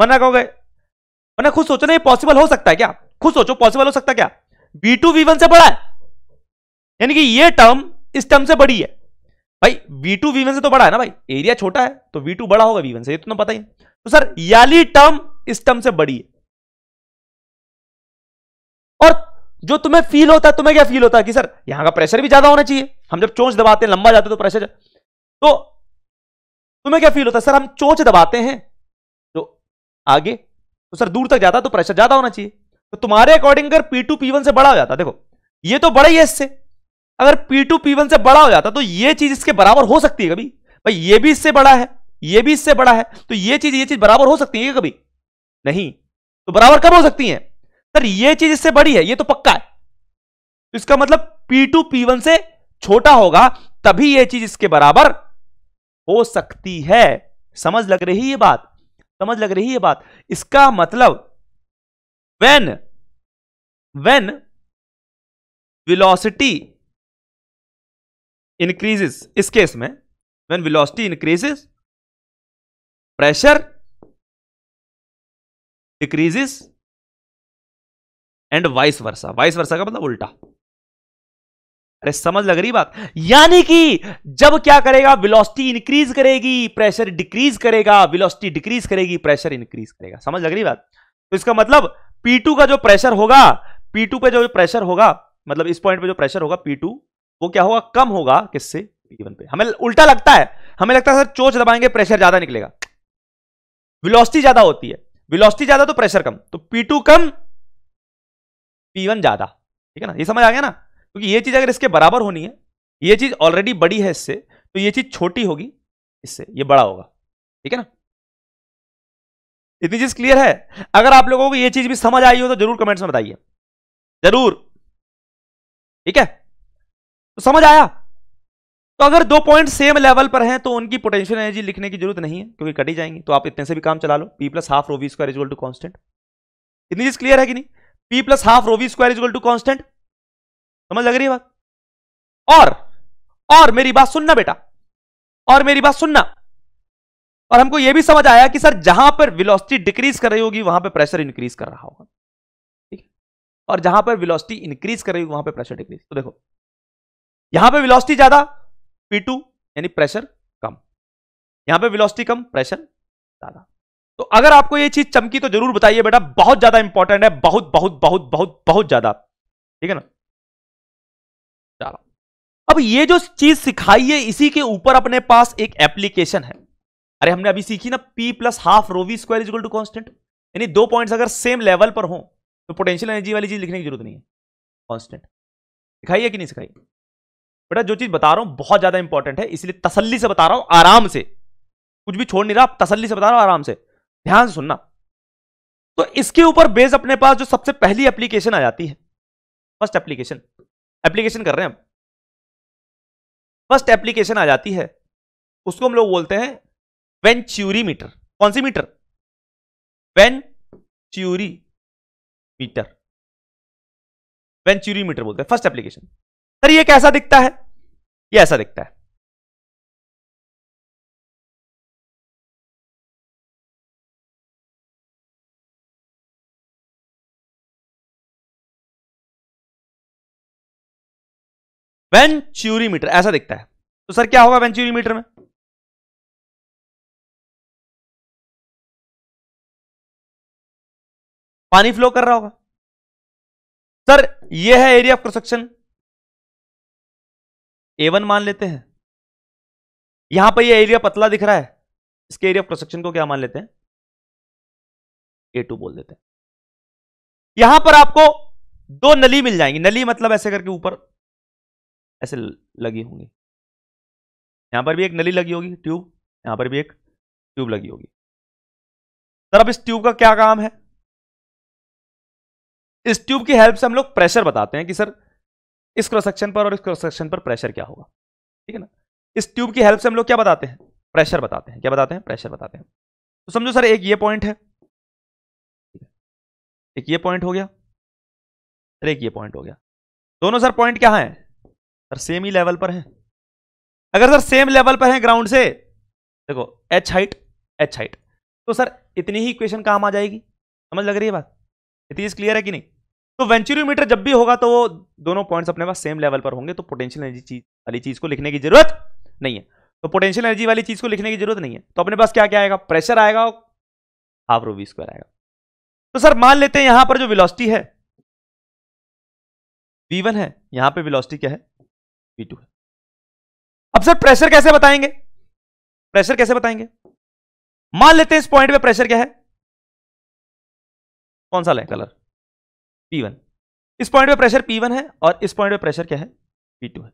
Speaker 1: वरना कहोगे वरना खुद सोचो ना ये पॉसिबल हो सकता है क्या खुद सोचो पॉसिबल हो सकता है क्या V2 V1 से बड़ा है यानी कि ये टर्म इस टर्म से बड़ी है भाई V2 V1 से तो बड़ा है ना भाई एरिया छोटा है तो V2 बड़ा होगा V1 से ये तो ना पता ही तो सर याली टर्म इस टर्म से बड़ी है जो तुम्हें फील होता है तुम्हें क्या फील होता है कि सर यहां का प्रेशर भी ज्यादा होना चाहिए हम जब चोच दबाते हैं लंबा जाते तो प्रेशर तो तुम्हें क्या फील होता है सर हम चोच दबाते हैं तो आगे तो सर दूर तक जाता तो प्रेशर ज्यादा होना चाहिए तो तुम्हारे अकॉर्डिंग अगर पी टू पी वन से बड़ा हो जाता देखो ये तो बड़ा ही है इससे अगर पी टू पी वन से बड़ा हो जाता तो ये चीज इसके बराबर हो सकती है कभी भाई ये भी इससे बड़ा है ये भी इससे बड़ा है तो ये चीज ये चीज बराबर हो सकती है कभी नहीं तो बराबर कब हो सकती है सर ये चीज इससे बड़ी है ये तो पक्का है इसका मतलब P2 P1 से छोटा होगा तभी ये चीज इसके बराबर हो सकती है समझ लग रही है बात समझ
Speaker 2: लग रही है बात इसका मतलब वेन वेन विलोसिटी इंक्रीजेस इस केस में when velocity increases pressure decreases and vice versa vice versa का मतलब उल्टा अरे समझ लग रही बात यानी कि
Speaker 1: जब क्या करेगा वेलोसिटी इंक्रीज करेगी प्रेशर डिक्रीज करेगा वेलोसिटी डिक्रीज करेगी प्रेशर इंक्रीज करेगा समझ लग रही बात तो इसका मतलब P2 का जो प्रेशर होगा P2 पे जो प्रेशर होगा मतलब इस पॉइंट पे जो प्रेशर होगा P2 वो क्या होगा कम होगा किससे P1 पे हमें उल्टा लगता है हमें लगता है सर चोच दबाएंगे प्रेशर ज्यादा निकलेगा वेलोसिटी ज्यादा होती है वेलोसिटी ज्यादा तो प्रेशर कम तो P2 कम पी वन ज़्यादा ठीक है ना ये समझ आ गया ना क्योंकि ये चीज़ अगर इसके बराबर होनी है ये चीज़ ऑलरेडी बड़ी है इससे तो ये चीज़ छोटी होगी इससे ये बड़ा होगा ठीक है ना इतनी चीज़ क्लियर है अगर आप लोगों को ये चीज़ भी समझ आई हो तो जरूर कमेंट्स में बताइए जरूर ठीक है तो समझ आया तो अगर दो पॉइंट सेम लेवल पर हैं तो उनकी पोटेंशियल एनर्जी लिखने की जरूरत नहीं है क्योंकि कटी जाएंगी तो आप इतने से भी काम चला लो P plus half rho V square is to constant इतनी चीज क्लियर है कि नहीं P plus half rho V square equal to constant समझ लग रही है बात और और मेरी बात सुनना बेटा और मेरी बात सुनना और हमको यह भी समझ आया कि सर जहां पर वेलोसिटी डिक्रीज कर रही होगी वहां पर प्रेशर इंक्रीज कर रहा होगा ठीक है और जहां पर वेलोसिटी इंक्रीज कर रही होगी वहां पर प्रेशर डिक्रीज तो देखो यहां पर वेलोसिटी ज्यादा पी यानी प्रेशर कम यहां पर वेलोसिटी कम प्रेशर ज्यादा तो अगर आपको ये चीज चमकी तो जरूर बताइए बेटा बहुत ज्यादा इंपॉर्टेंट है बहुत बहुत बहुत बहुत बहुत ज्यादा ठीक है ना चलो अब ये जो चीज सिखाई है इसी के ऊपर अपने पास एक एप्लीकेशन है अरे हमने अभी सीखी ना P plus half rho V square equal to constant यानी दो पॉइंट अगर सेम लेवल पर हो तो पोटेंशियल एनर्जी वाली चीज लिखने की जरूरत नहीं है कॉन्स्टेंट सिखाई है कि नहीं सिखाई बेटा जो चीज बता रहा हूं बहुत ज्यादा इंपॉर्टेंट है इसलिए तसल्ली से बता रहा हूं आराम से कुछ भी छोड़ नहीं रहा आप तसल्ली से बता रहा हूं आराम से ध्यान
Speaker 2: सुनना तो इसके ऊपर बेस अपने पास जो सबसे पहली एप्लीकेशन आ जाती है फर्स्ट एप्लीकेशन एप्लीकेशन कर रहे हैं हम फर्स्ट एप्लीकेशन आ जाती है उसको हम लोग बोलते हैं च्यूरी मीटर कौन सी मीटर च्यूरी मीटर च्यूरी मीटर बोलते हैं फर्स्ट एप्लीकेशन सर ये कैसा दिखता है ये ऐसा दिखता है वेंच्यूरी मीटर ऐसा दिखता है तो सर क्या होगा वेंच्यूरी मीटर में पानी फ्लो कर रहा होगा सर ये है area of cross A one मान लेते हैं
Speaker 1: यहां पर ये एरिया पतला दिख रहा है इसके एरिया ऑफ क्रॉस को क्या मान लेते हैं
Speaker 2: ए टू बोल देते हैं यहां पर आपको दो नली मिल जाएंगी नली मतलब ऐसे करके ऊपर ऐसे लगी होंगी यहां पर भी एक नली लगी होगी ट्यूब यहां पर भी एक ट्यूब लगी होगी सर अब इस ट्यूब का क्या काम है इस ट्यूब की हेल्प से हम लोग प्रेशर
Speaker 1: बताते हैं कि सर इस क्रॉस सेक्शन पर और इस क्रॉस सेक्शन पर प्रेशर क्या होगा ठीक है ना
Speaker 2: इस ट्यूब की हेल्प से हम लोग क्या बताते हैं प्रेशर बताते हैं क्या बताते हैं प्रेशर बताते हैं तो समझो सर एक ये पॉइंट है एक ये पॉइंट हो गया सर एक ये पॉइंट हो गया दोनों सर पॉइंट क्या है सर सेम ही लेवल पर है अगर
Speaker 1: सर सेम लेवल पर है ग्राउंड से देखो एच हाइट एच हाइट तो सर इतनी ही इक्वेशन काम आ जाएगी समझ लग रही है बात इतनी क्लियर है कि नहीं तो वेंचुरीमीटर जब भी होगा तो वो दोनों पॉइंट्स अपने पास सेम लेवल पर होंगे तो पोटेंशियल एनर्जी चीज वाली चीज को लिखने की जरूरत नहीं है तो पोटेंशियल एनर्जी वाली चीज को लिखने की जरूरत नहीं है तो अपने पास क्या क्या आएगा प्रेशर आएगा और
Speaker 2: हाफ रो वी स्क्वायर आएगा तो सर मान लेते हैं यहां पर जो विलॉसिटी है वी है यहां पर विलॉसिटी क्या है वी टू है अब सर प्रेशर कैसे बताएंगे प्रेशर कैसे बताएंगे मान लेते हैं इस पॉइंट पे प्रेशर क्या है कौन सा लें कलर पी वन इस पॉइंट पे प्रेशर पी वन है और इस पॉइंट पे प्रेशर क्या है पी टू है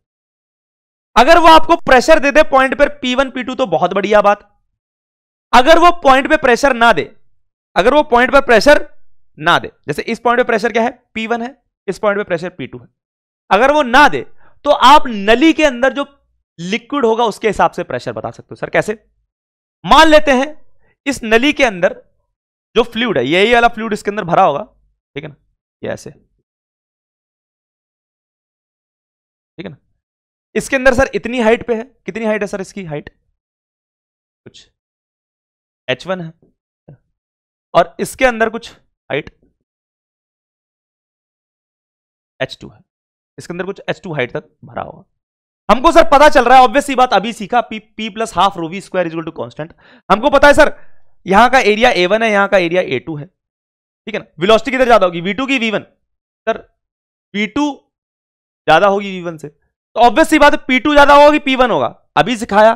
Speaker 2: अगर वो आपको प्रेशर
Speaker 1: दे दे पॉइंट पर पी वन पी टू तो बहुत बढ़िया बात अगर वो पॉइंट पे प्रेशर ना दे अगर वो पॉइंट पर प्रेशर ना दे जैसे इस पॉइंट पे प्रेशर क्या है पी वन है इस पॉइंट पे प्रेशर पी टू है अगर वो ना दे तो आप नली के अंदर जो लिक्विड होगा उसके हिसाब से प्रेशर बता सकते हो सर कैसे मान लेते हैं इस नली के अंदर
Speaker 2: जो फ्लूड है यही वाला फ्लूड इसके अंदर भरा होगा ठीक है ना ये ऐसे ठीक है ना इसके अंदर सर इतनी हाइट पे है कितनी हाइट है सर इसकी हाइट कुछ एच वन है और इसके अंदर कुछ हाइट एच टू है इसके अंदर कुछ एच टू हाइट तक भरा होगा हमको सर पता चल रहा है ऑब्वियस ऑब्वियसली बात
Speaker 1: अभी सीखा P P plus half rho V square equal to constant हमको पता है सर यहाँ का एरिया ए वन है यहाँ का एरिया ए टू है ठीक है ना विलोसिटी किधर ज्यादा होगी वी टू की V one sir V two ज्यादा होगी वी वन से तो ऑब्वियसली बात पी टू ज्यादा होगा कि पी वन होगा अभी सिखाया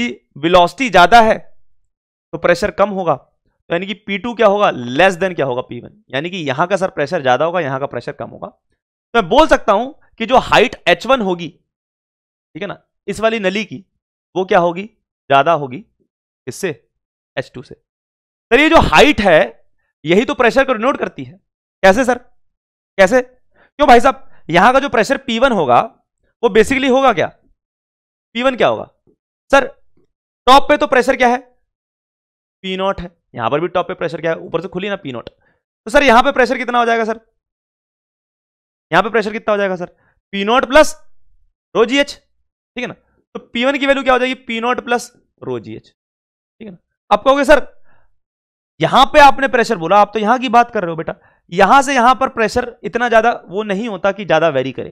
Speaker 1: कि विलोसिटी ज्यादा है तो प्रेशर कम होगा तो यानी कि पी टू क्या होगा लेस देन क्या होगा पी वन यानी कि यहाँ का सर प्रेशर ज्यादा होगा यहाँ का प्रेशर कम होगा तो मैं बोल सकता हूं कि जो हाइट एच वन होगी ठीक है ना इस वाली नली की वो क्या होगी ज्यादा होगी इससे एच टू से सर ये जो हाइट है यही तो प्रेशर को डिनोट करती है कैसे सर कैसे क्यों भाई साहब यहां का जो प्रेशर पी वन होगा वो बेसिकली होगा क्या पी वन क्या होगा सर टॉप पे तो प्रेशर क्या है पी नॉट है यहां पर भी टॉप पे प्रेशर क्या है ऊपर से खुली ना पी नॉट तो सर यहां पे प्रेशर कितना हो जाएगा सर यहां पे प्रेशर कितना हो जाएगा sir P naught plus rho जी एच ठीक है ना तो पी वन की वैल्यू क्या हो जाएगी पी नॉट प्लस रो जी एच ठीक है ना आप कहोगे सर यहां पे आपने प्रेशर बोला आप तो यहां की बात कर रहे हो बेटा यहां से यहां पर प्रेशर इतना ज्यादा वो नहीं होता कि ज्यादा वेरी करे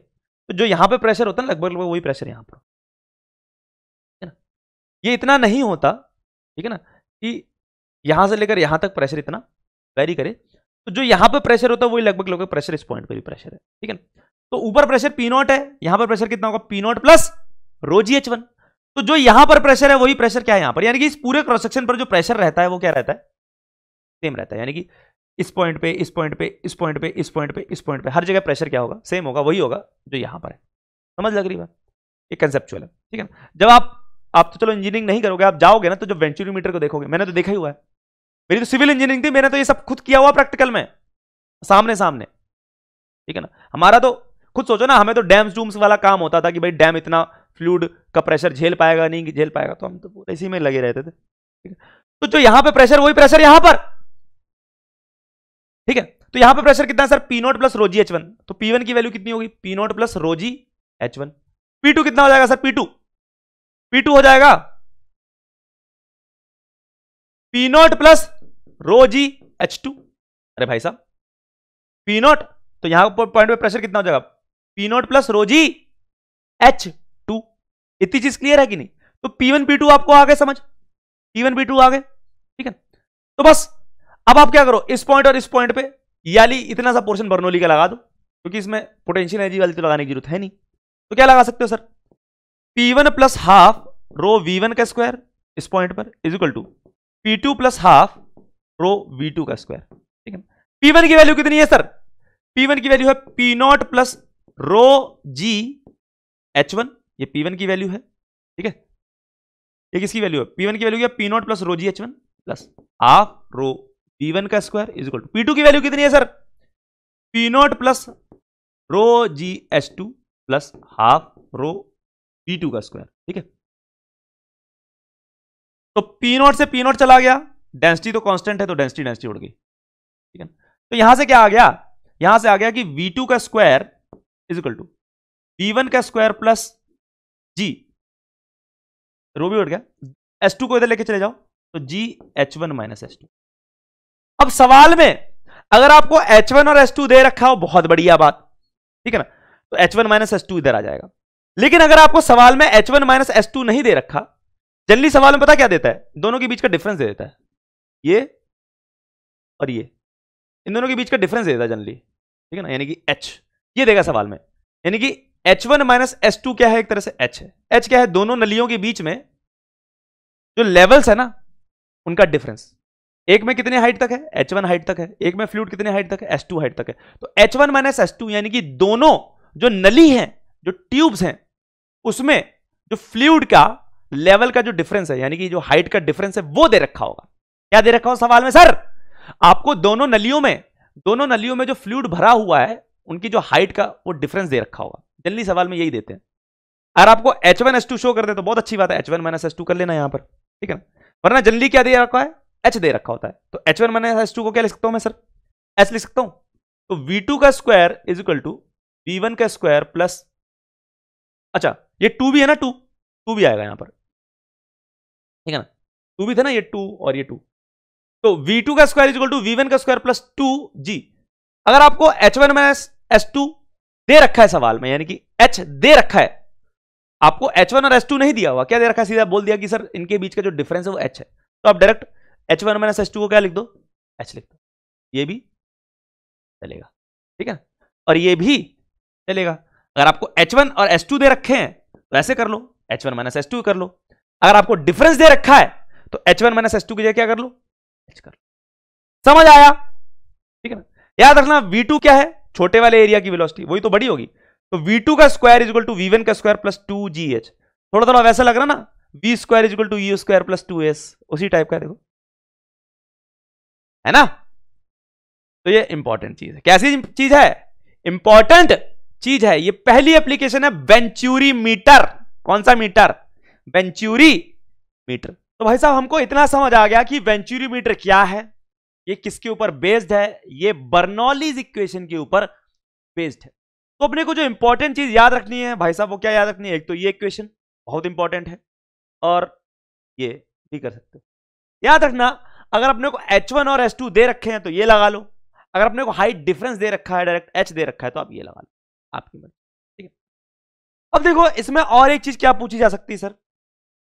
Speaker 1: तो जो यहां पर प्रेशर होता है लगभग लगभग वही प्रेशर यहां पर ये इतना नहीं होता ठीक है ना कि यहां से लेकर यहां तक प्रेशर इतना वेरी करे तो, तो, तो जो यहाँ पर प्रेशर होता है वही लगभग लगभग प्रेशर इस पॉइंट पर भी प्रेशर है ठीक है तो ऊपर प्रेशर पी नॉट है यहाँ पर प्रेशर कितना होगा पी नॉट प्लस रोजी एच वन तो जो यहां पर प्रेशर है वही प्रेशर क्या है यहां पर यानी कि इस पूरे क्रॉस सेक्शन पर जो प्रेशर रहता है वो क्या रहता है सेम रहता है यानी कि इस पॉइंट पे इस पॉइंट पे इस पॉइंट पे इस पॉइंट पे इस पॉइंट पे हर जगह प्रेशर क्या होगा सेम होगा वही होगा जो यहां पर है समझ लग रही बात ये कंसेप्चुअल है ठीक है ना जब आप आप तो चलो इंजीनियरिंग नहीं करोगे आप जाओगे ना तो जब वेंचुरीमीटर को देखोगे मैंने तो देखा ही हुआ है मेरी तो सिविल इंजीनियरिंग थी मैंने तो ये सब खुद किया हुआ प्रैक्टिकल में सामने सामने ठीक है ना हमारा तो खुद सोचो ना हमें तो डैम्स डूम्स वाला काम होता था कि भाई डैम इतना फ्लूड का प्रेशर झेल पाएगा नहीं झेल पाएगा तो हम तो पूरे इसी में लगे रहते थे ठीक है तो जो यहां पे प्रेशर वही प्रेशर यहां पर ठीक है तो यहां पे प्रेशर कितना सर पी नोट प्लस रोजी एच वन तो पी वन की वैल्यू कितनी होगी पी नोट प्लस रोजी एच वन पी टू कितना हो जाएगा sir P two
Speaker 2: P two हो जाएगा पी नोट प्लस रो जी एच टू अरे भाई साहब पी नॉट तो यहां पर पॉइंट पे
Speaker 1: प्रेशर कितना हो जाएगा पी नॉट प्लस रोजी एच टू इतनी चीज क्लियर है कि नहीं तो पी वन पी टू आपको आ गए समझ पी वन पी टू आ गए ठीक है तो बस अब आप क्या करो इस पॉइंट और इस पॉइंट पे याली इतना सा पोर्शन बर्नोली का लगा दो क्योंकि इसमें पोटेंशियल एनर्जी वाली तो लगाने की जरूरत है नहीं तो क्या लगा सकते हो sir P one plus half rho V one का स्क्वायर इस पॉइंट पर is equal to P two plus half rho V two का स्क्वायर ठीक है पी वन की वैल्यू कितनी है सर पी वन की वैल्यू है पी नॉट प्लस रो जी एच वन ये पी वन की वैल्यू है ठीक है ये किसकी वैल्यू है पी वन की वैल्यू क्या पी नॉट प्लस रो जी H one plus half rho P one का square is equal to P two की वैल्यू कितनी है sir P naught plus rho जी H two plus half rho P two का स्क्वायर ठीक है तो पी नॉट से पी नॉट चला गया डेंसिटी तो कांस्टेंट है तो डेंसिटी डेंसिटी उड़ गई ठीक है तो यहां से क्या आ गया यहां से आ गया कि v2 का square is equal to v1 का स्क्वायर प्लस जी रो भी उड़ गया एस टू को इधर लेके चले जाओ तो G H one minus S two अब सवाल में अगर आपको एच वन और एस टू दे रखा हो बहुत बढ़िया बात ठीक है ना तो H one minus S two इधर आ जाएगा लेकिन अगर आपको सवाल में H one minus S two नहीं दे रखा जनरली सवाल में पता क्या देता है दोनों के बीच का डिफरेंस दे देता है ये और ये इन दोनों के बीच का डिफरेंस देता है जनरली ठीक है ना यानी कि एच ये देगा सवाल में यानी कि H one minus H two क्या है एक तरह से एच है एच क्या है दोनों नलियों के बीच में जो लेवल्स है ना उनका डिफरेंस एक में कितने हाइट तक है एच वन हाइट तक है एक में फ्लूड कितने हाइट तक है एच टू हाइट तक है तो H one minus H two यानी कि दोनों जो नली हैं जो ट्यूब्स हैं उसमें जो फ्लूड का लेवल का जो डिफरेंस है यानी कि जो हाइट का डिफरेंस है वो दे रखा होगा क्या दे रखा हूं सवाल में सर आपको दोनों नलियों में दोनों नलियों में जो फ्लूड भरा हुआ है उनकी जो हाइट का वो डिफरेंस दे रखा होगा जल्दी सवाल में यही देते हैं अगर आपको H one S two show कर दे तो बहुत अच्छी बात है H one minus S two कर लेना यहां पर ठीक है ना वरना जल्दी क्या दे रखा है एच दे रखा होता है तो H one minus S two को क्या लिख सकता हूं मैं सर एच लिख सकता हूं तो वी टू का square is equal to
Speaker 2: V one का स्क्वायर प्लस अच्छा ये टू भी है ना टू टू भी आएगा यहां पर ठीक है ना टू भी था ना ये टू और ये टू तो वी टू
Speaker 1: का square equal to V one का स्क्वायर प्लस टू जी अगर आपको H one minus S two दे रखा है सवाल में यानी कि एच दे रखा है आपको एच वन और एस टू नहीं दिया हुआ क्या दे रखा है सीधा बोल दिया कि सर इनके बीच का जो डिफरेंस है वो h है तो आप direct h1 one minus S two को क्या लिख दो एच लिख दो ये भी चलेगा ठीक है और ये भी चलेगा अगर आपको एच वन और एस टू दे रखे हैं तो ऐसे कर लो H one minus S two कर लो अगर आपको डिफरेंस दे रखा है तो H one minus S two की जगह क्या कर लो एच कर समझ आया ठीक है ना याद रखना v2 क्या है छोटे वाले एरिया की वेलोसिटी वही तो बड़ी होगी तो v2 का square is equal to v का स्क्वायर प्लस टू जी एच थोड़ा थोड़ा वैसा लग रहा ना v square is equal to u square plus two s उसी टाइप का देखो है ना तो ये इंपॉर्टेंट चीज है कैसी चीज है इंपॉर्टेंट चीज है ये पहली एप्लीकेशन है वेंचुरी मीटर कौन सा मीटर वेंचुरी मीटर तो भाई साहब हमको इतना समझ आ गया कि वेंचुरीमीटर क्या है ये किसके ऊपर बेस्ड है ये बर्नॉलीज इक्वेशन के ऊपर बेस्ड है तो अपने को जो इंपॉर्टेंट चीज याद रखनी है भाई साहब वो क्या याद रखनी है एक तो ये इक्वेशन बहुत इंपॉर्टेंट है और ये भी कर सकते याद रखना अगर अपने को वन और टू दे रखे हैं तो ये लगा लो अगर अपने को हाइट डिफरेंस दे रखा है डायरेक्ट एच दे रखा है तो आप ये लगा लो
Speaker 2: आपकी मर्जी ठीक है अब देखो इसमें और एक चीज क्या पूछी जा सकती है सर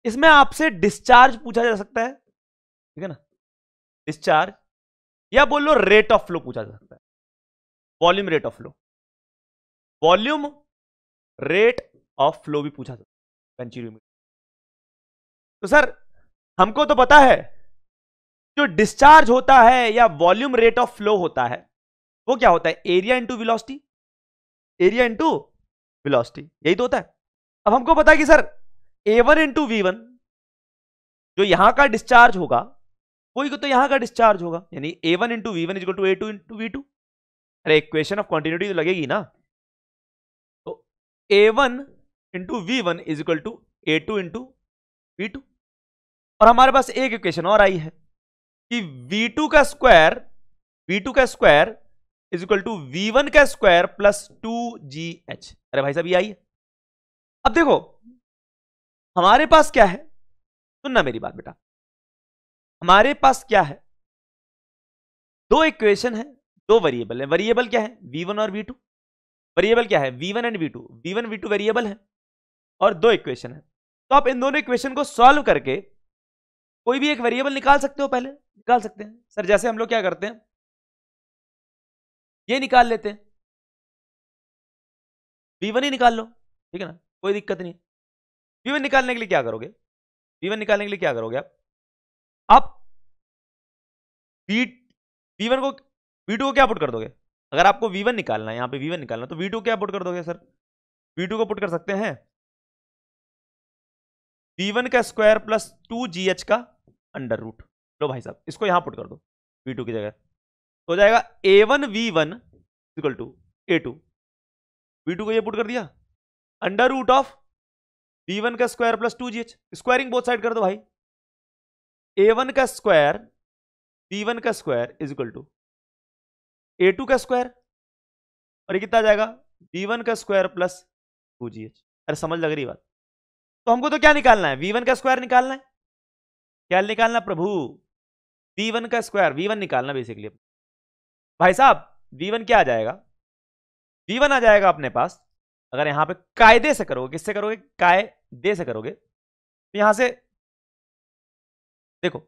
Speaker 2: इसमें आपसे डिस्चार्ज पूछा जा सकता है ठीक है ना डिस्चार्ज या बोल लो रेट ऑफ फ्लो पूछा जा सकता है volume rate of flow volume rate of flow भी पूछा जा सकता है कंटिन्यू तो सर हमको तो पता है जो डिस्चार्ज होता
Speaker 1: है या वॉल्यूम रेट ऑफ फ्लो होता है वो क्या होता है area into velocity area into velocity यही तो होता है अब हमको पता है कि sir A one into V one जो यहां का डिस्चार्ज होगा वही तो यहां का डिस्चार्ज होगा यानी A one into V one equal to A two into V two अरे इक्वेशन ऑफ कॉन्टिन्यूटी तो लगेगी ना तो A one into V one is equal to A two into V two और हमारे पास एक इक्वेशन और आई है कि वी टू का स्क्वायर वी टू का square is equal to V one का स्क्वायर प्लस टू
Speaker 2: जी एच अरे भाई साहब ये आई है अब देखो हमारे पास क्या है सुनना मेरी बात बेटा हमारे पास क्या है
Speaker 1: दो इक्वेशन है दो वेरिएबल है वेरिएबल क्या है वी वन और वी टू वेरिएबल क्या है V one and V two V one V two variable है और दो इक्वेशन है तो आप इन दोनों इक्वेशन को सॉल्व करके कोई भी एक वेरिएबल निकाल सकते हो पहले निकाल सकते हैं सर जैसे
Speaker 2: हम लोग क्या करते हैं ये निकाल लेते हैं वी वन ही निकाल लो ठीक है ना कोई दिक्कत नहीं वी वन निकालने के लिए क्या करोगे वी वन निकालने के लिए क्या करोगे आप आप
Speaker 1: वी वन को वी टू को क्या पुट कर दोगे अगर आपको वी वन निकालना है यहाँ पे वी वन निकालना तो वी टू क्या पुट कर दोगे सर वी टू को पुट कर सकते हैं वी वन का स्क्वायर प्लस टू जी एच का अंडर रूट लो भाई साहब इसको यहाँ पुट कर दो वी टू की जगह तो हो जाएगा A one V one equal to A two V two को ये पुट कर दिया under root of B one का स्क्वायर प्लस टू जी एच
Speaker 2: स्क्वायरिंग बोथ साइड कर दो भाई ए वन का स्क्वायर बी वन का square is equal to A two का स्क्वायर और ये कितना आ जाएगा
Speaker 1: बी वन का स्क्वायर प्लस टू जी एच अरे समझ लग रही बात तो हमको तो क्या निकालना है बी वन का स्क्वायर निकालना है क्या निकालना प्रभु बी वन का स्क्वायर बी वन निकालना बेसिकली भाई साहब बी वन क्या आ जाएगा बी वन आ जाएगा
Speaker 2: अपने पास अगर यहां पे कायदे से करोगे किससे करोगे काय दे से करोगे तो यहां से देखो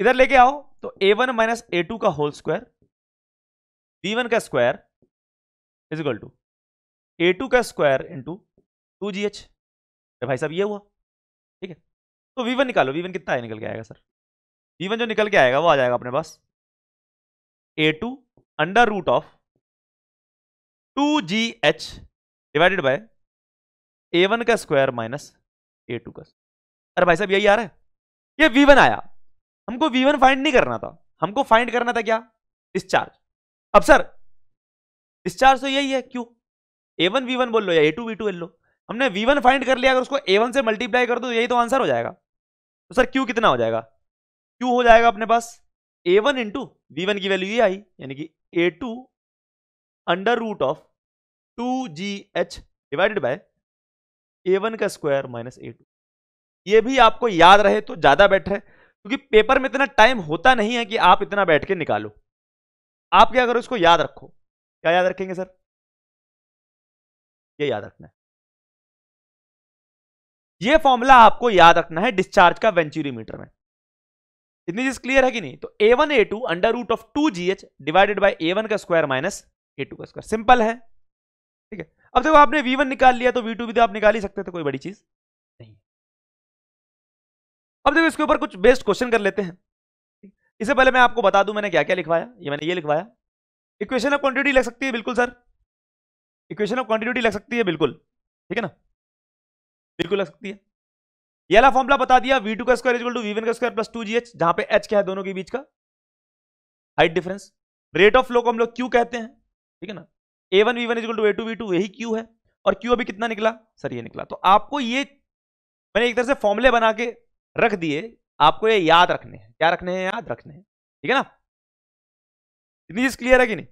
Speaker 2: इधर लेके आओ तो A one minus A two का होल स्क्वायर बी वन का square is equal to A two का स्क्वायर इंटू टू जी एच भाई साहब ये हुआ ठीक है तो वी वन निकालो वी वन कितना है निकल के आएगा सर वी
Speaker 1: वन जो निकल के आएगा वो आ जाएगा अपने पास A two under root of
Speaker 2: two ji H divided by A one का स्क्वायर माइनस ए टू का अरे भाई साहब यही आ रहा है ये वी वन आया हमको
Speaker 1: वी वन फाइंड नहीं करना था हमको फाइंड करना था क्या डिस्चार्ज अब सर डिस्चार्ज तो यही है क्यों ए वन वी वन बोल लो या ए टू वी टू लो हमने वी वन फाइंड कर लिया अगर उसको ए वन से मल्टीप्लाई कर दो तो यही तो आंसर हो जाएगा तो सर क्यू कितना हो जाएगा क्यू हो जाएगा अपने पास A one into V one की वैल्यू ये आई यानी कि A two under root of two ji H divided by A one का स्क्वायर माइनस ए टू ये भी आपको याद रहे तो ज़्यादा बेटर है क्योंकि पेपर में इतना
Speaker 2: टाइम होता नहीं है कि आप इतना बैठ के निकालो आप क्या करो इसको याद रखो क्या याद रखेंगे सर ये याद रखना है ये फॉर्मूला आपको याद रखना है डिस्चार्ज का वेंचुरीमीटर में इतनी
Speaker 1: चीज क्लियर है कि नहीं तो A one A two under root of two ji H divided by A one का स्क्वायर माइनस ए टू का स्क्वायर सिंपल है ठीक है अब देखो आपने वी वन निकाल लिया तो वी टू भी तो आप निकाल ही सकते थे कोई बड़ी चीज नहीं अब देखो इसके ऊपर कुछ बेस्ट क्वेश्चन कर लेते हैं इससे पहले मैं आपको बता दूं मैंने क्या क्या लिखवाया ये मैंने ये लिखवाया इक्वेशन ऑफ क्वांटिटी लग सकती है बिल्कुल सर इक्वेशन ऑफ क्वांटिटी लग सकती है बिल्कुल ठीक है ना बिल्कुल लग सकती है ये वाला फॉर्मुला बता दिया वी टू का square equal to V one का स्क्वायर प्लस टू जी एच जहां पे एच क्या है दोनों के बीच का height difference rate of flow को हम लोग क्यू कहते हैं ठीक है ना A one V one equal to A two V two यही क्यू है और क्यू अभी कितना निकला सर ये निकला तो आपको ये मैंने एक तरह से फॉर्मूले बना के रख दिए आपको ये याद रखने हैं क्या रखने
Speaker 2: हैं याद रखने हैं ठीक है ना इतनी चीज क्लियर है कि नहीं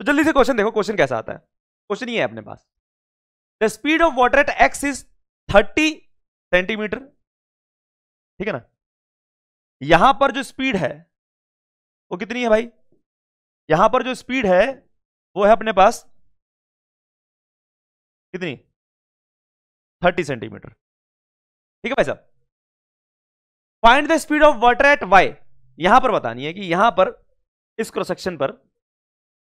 Speaker 2: तो जल्दी से क्वेश्चन देखो क्वेश्चन कैसा आता है क्वेश्चन ये है अपने पास the speed of water at X is thirty centimetre ठीक है ना यहां पर जो स्पीड है वो कितनी है भाई यहां पर जो स्पीड है वो है अपने पास कितनी थर्टी सेंटीमीटर ठीक है भाई साहब find the speed of water at
Speaker 1: Y यहां पर बतानी है कि यहां पर इस क्रॉस सेक्शन पर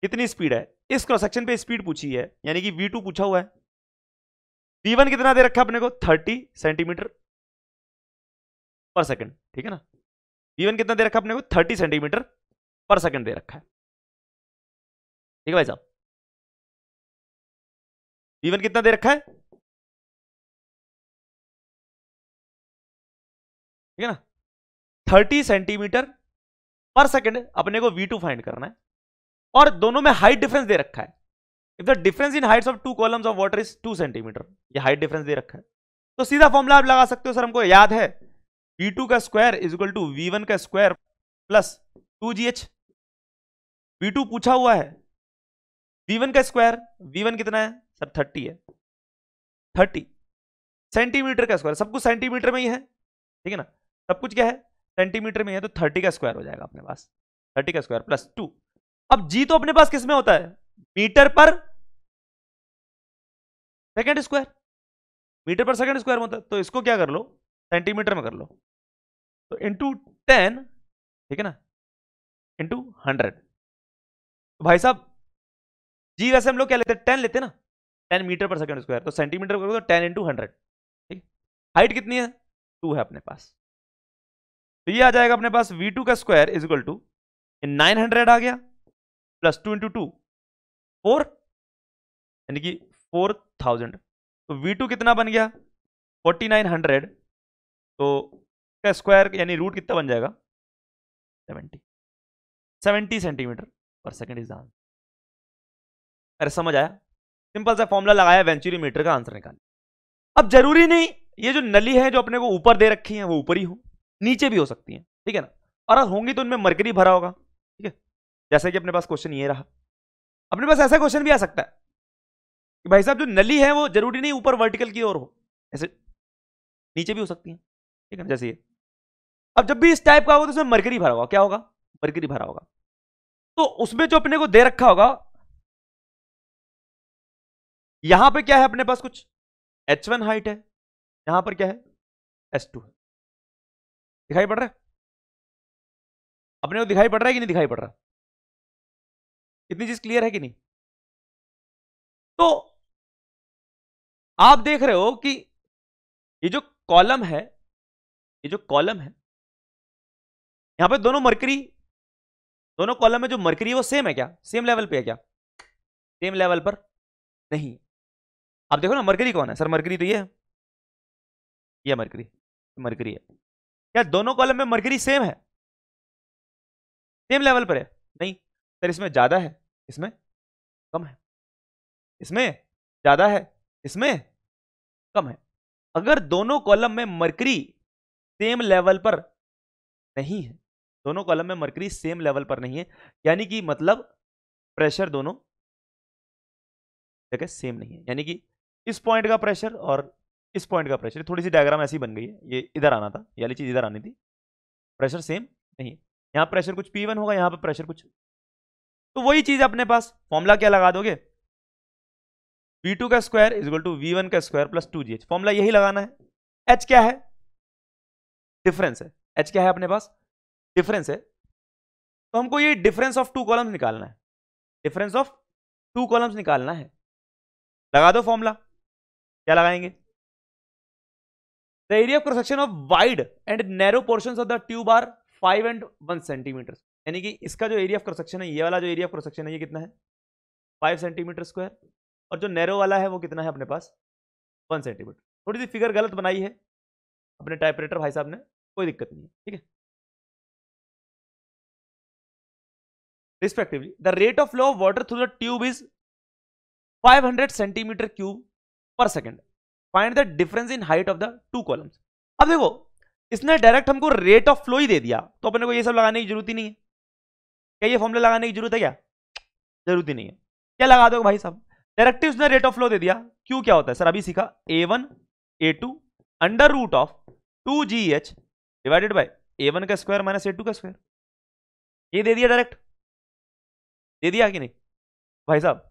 Speaker 1: कितनी स्पीड है इस क्रॉस सेक्शन पे स्पीड पूछी है यानी कि टू पूछा हुआ है V1 कितना दे रखा
Speaker 2: अपने को 30 सेंटीमीटर पर सेकंड ठीक है ना V1 कितना दे रखा अपने को 30 सेंटीमीटर पर सेकंड दे रखा है ठीक है भाई साहब ईवन कितना दे रखा है ठीक है ना थर्टी सेंटीमीटर पर सेकेंड अपने को वी टू फाइंड करना है और दोनों में हाइट डिफरेंस
Speaker 1: दे रखा है if the difference in heights of two columns of water is two centimetre ये हाइट डिफरेंस दे रखा है तो सीधा फॉर्मूला आप लगा सकते हो सर हमको याद है वी टू का square is equal to V one का
Speaker 2: स्क्वायर प्लस टू जी एच टू पूछा हुआ है वी का स्क्वायर वी कितना है सर थर्टी है थर्टी
Speaker 1: सेंटीमीटर का स्क्वायर सब कुछ सेंटीमीटर में ही है ठीक है ना सब कुछ क्या है सेंटीमीटर में है तो थर्टी का स्क्वायर हो जाएगा अपने पास थर्टी का स्क्वायर प्लस टू अब जी तो अपने पास किस में होता है
Speaker 2: मीटर पर सेकेंड स्क्वायर मीटर पर सेकेंड स्क्वायर में होता है तो इसको क्या कर लो सेंटीमीटर में कर लो तो इंटू टेन ठीक है ना इंटू हंड्रेड तो भाई साहब
Speaker 1: जी वैसे हम लोग क्या लेते हैं टेन लेते ना टेन मीटर पर सेकंड स्क्वायर तो सेंटीमीटर करोगे तो टेन इंटू हंड्रेड ठीक हाइट कितनी है टू है अपने पास तो ये आ जाएगा अपने पास वी टू का square is equal to nine hundred आ गया plus two into two four यानी कि फोर थाउजेंड तो वी टू कितना बन गया
Speaker 2: फोर्टी नाइन हंड्रेड तो का स्क्वायर यानी रूट कितना बन जाएगा सेवेंटी सेवेंटी सेंटीमीटर पर सेकेंड इज द आंसर अरे समझ आया सिंपल सा फॉर्मूला लगाया वेंचुरी मीटर का आंसर निकाल अब
Speaker 1: जरूरी नहीं ये जो नली है जो अपने को ऊपर दे रखी है वो ऊपर ही हो नीचे भी हो सकती है ठीक है ना और होंगी तो उनमें मरकरी भरा होगा ठीक है जैसे कि अपने पास क्वेश्चन ये रहा अपने पास ऐसा क्वेश्चन भी आ सकता है कि भाई साहब जो नली है वो जरूरी नहीं ऊपर वर्टिकल की ओर हो ऐसे नीचे भी हो सकती है ठीक है ना जैसे ये अब जब भी इस टाइप का होगा तो
Speaker 2: उसमें मरकरी भरा होगा क्या होगा मरकरी भरा होगा तो उसमें जो अपने को दे रखा होगा यहां पे क्या है अपने पास कुछ एच वन हाइट है यहां पर क्या है एस टू है दिखाई पड़ रहा है अपने को दिखाई पड़ रहा है कि नहीं दिखाई पड़ रहा इतनी चीज क्लियर है कि नहीं तो आप देख रहे हो कि ये जो कॉलम है ये जो कॉलम है
Speaker 1: यहां पे दोनों मरकरी दोनों कॉलम में जो मरकरी है वो सेम है क्या सेम लेवल पे है क्या
Speaker 2: सेम लेवल पर नहीं आप देखो ना मरकरी कौन है सर मरकरी तो ये है ये मरकरी मरकरी है क्या दोनों कॉलम में मरकरी सेम है सेम लेवल पर है नहीं सर इसमें ज़्यादा है इसमें कम है इसमें ज़्यादा है इसमें कम है अगर दोनों कॉलम में मरकरी सेम लेवल पर नहीं है
Speaker 1: दोनों कॉलम में मरकरी सेम लेवल पर नहीं है यानी कि मतलब प्रेशर दोनों जगह सेम नहीं है यानी कि इस पॉइंट का प्रेशर और इस पॉइंट का प्रेशर थोड़ी सी डायग्राम ऐसी बन गई है ये इधर आना था यही चीज़ इधर आनी थी प्रेशर सेम नहीं यहाँ प्रेशर कुछ पी वन होगा यहाँ पर प्रेशर कुछ तो वही चीज़ अपने पास फॉर्मूला क्या लगा दोगे वी टू का square is two V one का स्क्वायर प्लस टू जी एच फॉर्मूला यही लगाना है एच क्या है डिफरेंस है एच क्या है अपने पास
Speaker 2: डिफरेंस है तो हमको ये डिफरेंस ऑफ टू कॉलम्स निकालना है डिफरेंस ऑफ टू कॉलम्स निकालना है लगा दो फॉर्मूला क्या लगाएंगे
Speaker 1: the area of section of wide and narrow portion of the tube are five and one centimetre यानी कि इसका जो एरिया ऑफ क्रॉस है ये वाला जो एरिया ऑफ क्रॉस है ये कितना है फाइव सेंटीमीटर स्क्वायर और जो नैरो वाला है वो कितना है अपने पास वन सेंटीमीटर थोड़ी सी
Speaker 2: फिगर गलत बनाई है अपने टाइपरेटर भाई साहब ने कोई दिक्कत नहीं है ठीक है respectively the rate of flow of water through the tube is 500 centimetre cube पर second find the difference
Speaker 1: in height of the two columns अब देखो इसने डायरेक्ट हमको रेट ऑफ फ्लो ही दे दिया तो अपने को ये सब लगाने की जरूरत ही नहीं है क्या ये फॉर्मुला लगाने की जरूरत है क्या जरूरत ही नहीं है क्या लगा दो भाई साहब डायरेक्ट उसने रेट ऑफ फ्लो दे दिया क्यों क्या होता है सर अभी सीखा A one A two under root of two ji H divided by A one का स्क्वायर माइनस ए टू का स्क्वायर ये दे दिया डायरेक्ट दे दिया कि नहीं भाई साहब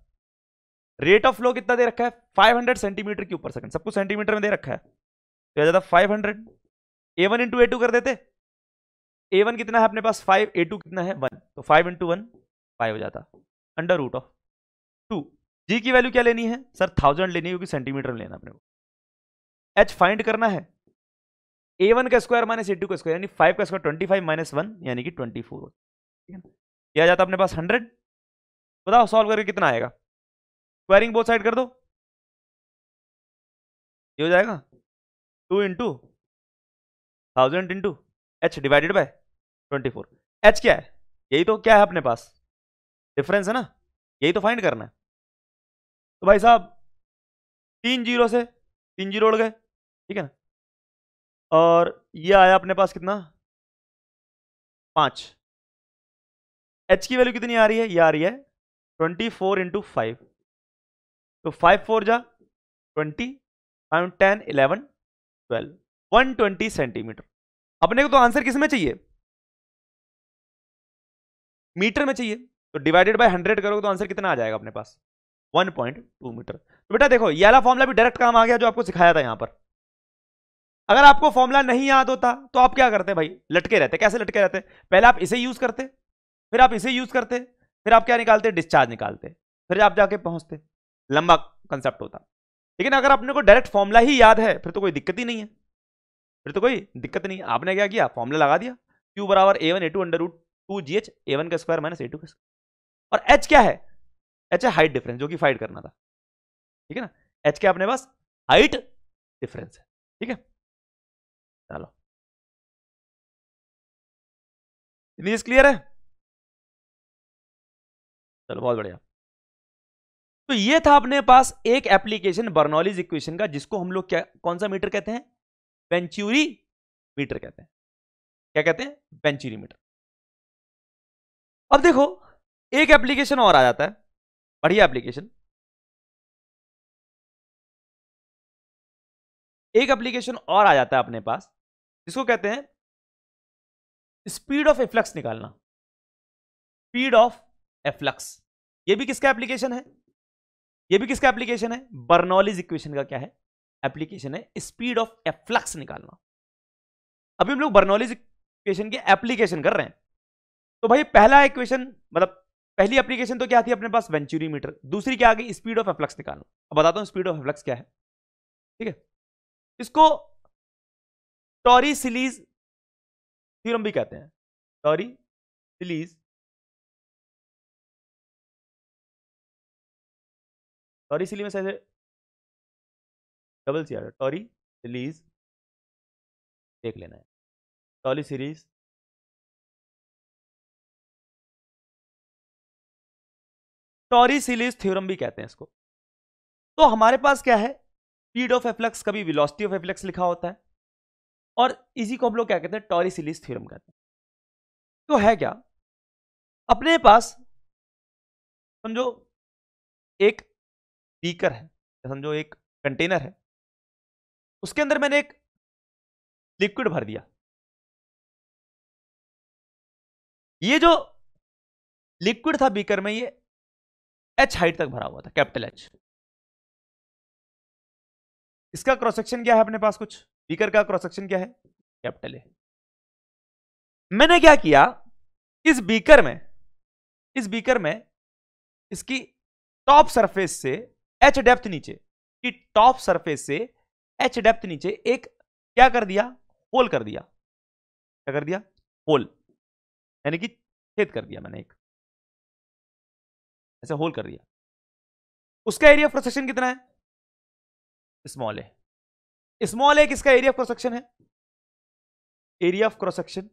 Speaker 1: रेट ऑफ फ्लो कितना दे रखा है 500 सेंटीमीटर के ऊपर सेकंड सब कुछ सेंटीमीटर में दे रखा है तो ज्यादा 500 hundred A one into A two कर देते ए वन कितना है अपने पास फाइव ए टू कितना है वन तो फाइव इंटू वन फाइव हो जाता under root of two G की वैल्यू क्या लेनी है सर थाउजेंड लेनी है क्योंकि सेंटीमीटर में लेना अपने को एच फाइंड करना है ए वन का स्क्वायर माइनस ए टू का स्क्वायर यानी फाइव का square twenty five minus one
Speaker 2: यानी कि ट्वेंटी फोर ठीक है जाता अपने पास हंड्रेड बताओ सॉल्व करके कितना आएगा स्क्वायरिंग बोथ साइड कर दो ये हो जाएगा two into thousand into H divided by twenty four H क्या है यही तो क्या है अपने पास डिफरेंस है ना यही तो फाइंड करना है तो भाई साहब तीन जीरो से तीन जीरो उड़ गए ठीक है ना और ये आया अपने पास कितना पाँच एच की वैल्यू कितनी आ रही है ये आ रही है ट्वेंटी फोर
Speaker 1: इंटू फाइव तो फाइव फोर जा twenty five ten eleven twelve one twenty centimetre अपने को तो आंसर किस में चाहिए मीटर में चाहिए तो डिवाइडेड बाय हंड्रेड करोगे तो आंसर कितना आ जाएगा अपने पास वन पॉइंट टू मीटर तो बेटा देखो ये वाला फॉर्मूला भी डायरेक्ट काम आ गया जो आपको सिखाया था यहाँ पर अगर आपको फॉर्मुला नहीं याद होता तो आप क्या करते भाई लटके रहते कैसे लटके रहते पहले आप इसे यूज करते फिर आप इसे यूज करते फिर आप क्या निकालते डिस्चार्ज निकालते फिर आप जाके पहुंचते लंबा कंसेप्ट होता लेकिन अगर अपने को डायरेक्ट फॉर्मूला ही याद है फिर तो कोई दिक्कत ही नहीं है फिर तो कोई दिक्कत नहीं आपने क्या किया फॉर्मूला लगा दिया क्यू बराबर A one A two under root two ji H A one का स्क्वायर माइनस ए टू का स्क्वायर और एच क्या है एच है
Speaker 2: हाइट डिफरेंस जो कि फाइट करना था ठीक है ना एच क्या अपने पास हाइट डिफरेंस है ठीक है चलो क्लियर है चलो बहुत बढ़िया
Speaker 1: तो ये था अपने पास एक एप्लीकेशन बर्नॉलीज इक्वेशन का जिसको हम लोग क्या कौन सा
Speaker 2: मीटर कहते हैं वेंचुरी मीटर कहते हैं क्या कहते हैं वेंचुरी मीटर अब देखो एक एप्लीकेशन और आ जाता है बढ़िया एप्लीकेशन एक एप्लीकेशन और आ जाता है अपने पास जिसको कहते हैं स्पीड ऑफ एफ्लक्स निकालना स्पीड ऑफ एफ्लक्स ये भी किसका एप्लीकेशन
Speaker 1: है ये भी किसका एप्लीकेशन है बर्नौलीज इक्वेशन का क्या है एप्लीकेशन है स्पीड ऑफ एफ्लक्स निकालना अभी हम लोग बर्नौलीज इक्वेशन के एप्लीकेशन कर रहे हैं तो भाई पहला इक्वेशन मतलब पहली एप्लीकेशन तो क्या थी अपने पास वेंचुरी मीटर दूसरी क्या आ गई स्पीड ऑफ एफ्लक्स निकालना अब बताता हूँ स्पीड ऑफ एफ्लक्स क्या है ठीक है
Speaker 2: इसको टॉरी सिलीज थ्योरम भी कहते हैं टॉरी सिलीज टॉरी सिली में सैसे डबल सी आ रहा है टॉरी सिलीज देख लेना है Torricelli's Torricelli's theorem भी कहते हैं इसको तो हमारे पास क्या है स्पीड ऑफ एफ्लक्स कभी वेलोसिटी ऑफ एफ्लक्स लिखा होता है और इसी को हम लोग क्या कहते हैं टॉरी सिलीज थ्योरम कहते हैं तो है क्या अपने पास समझो एक बीकर है समझो एक कंटेनर है उसके अंदर मैंने एक लिक्विड भर दिया ये जो लिक्विड था बीकर में ये एच हाइट तक भरा हुआ था कैपिटल एच इसका क्रॉस सेक्शन क्या है अपने पास कुछ बीकर का क्रॉस सेक्शन क्या है कैपिटल ए मैंने क्या
Speaker 1: किया इस बीकर में इस बीकर में इसकी टॉप सरफेस से एच डेप्थ नीचे कि टॉप सरफेस से एच डेप्थ
Speaker 2: नीचे एक क्या कर दिया होल कर दिया क्या कर दिया होल यानी कि छेद कर दिया मैंने एक ऐसे होल कर दिया उसका एरिया ऑफ प्रोसेक्शन कितना है स्मॉल है स्मॉल है किसका एरिया ऑफ प्रोसेक्शन है area of cross section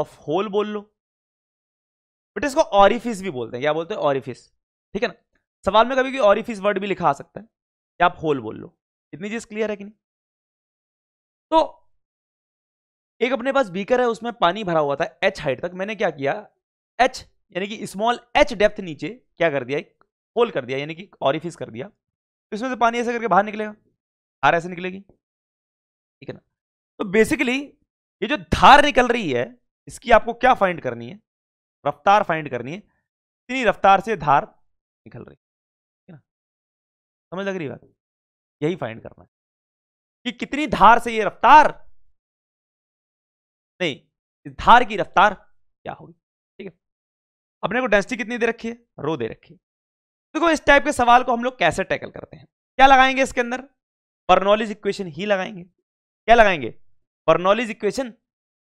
Speaker 2: of hole बोल लो बेटा इसको ऑरिफिस भी बोलते हैं क्या बोलते हैं ऑरिफिस ठीक है ना सवाल में कभी भी ऑरिफिस वर्ड
Speaker 1: भी लिखा आ सकता है या आप होल बोल लो इतनी चीज क्लियर है कि नहीं तो एक अपने पास बीकर है उसमें पानी भरा हुआ था एच हाइट तक मैंने क्या किया एच यानी कि स्मॉल एच डेप्थ नीचे क्या कर दिया एक होल कर दिया यानी कि ऑरिफिस कर दिया तो इसमें से पानी ऐसे करके बाहर निकलेगा धार ऐसे निकलेगी ठीक है ना तो बेसिकली ये जो धार निकल रही है इसकी आपको क्या फाइंड करनी है रफ्तार फाइंड करनी है इतनी रफ्तार से धार निकल रही है ना
Speaker 2: समझ लग रही बात यही फाइंड करना है कि कितनी धार से ये रफ्तार नहीं धार की रफ्तार क्या होगी ठीक है अपने को डेंसिटी कितनी दे रखी है रो दे रखी है देखो तो इस टाइप के सवाल को हम लोग कैसे
Speaker 1: टैकल करते हैं क्या लगाएंगे इसके अंदर बर्नॉलिज इक्वेशन ही लगाएंगे क्या लगाएंगे बर्नॉलिज इक्वेशन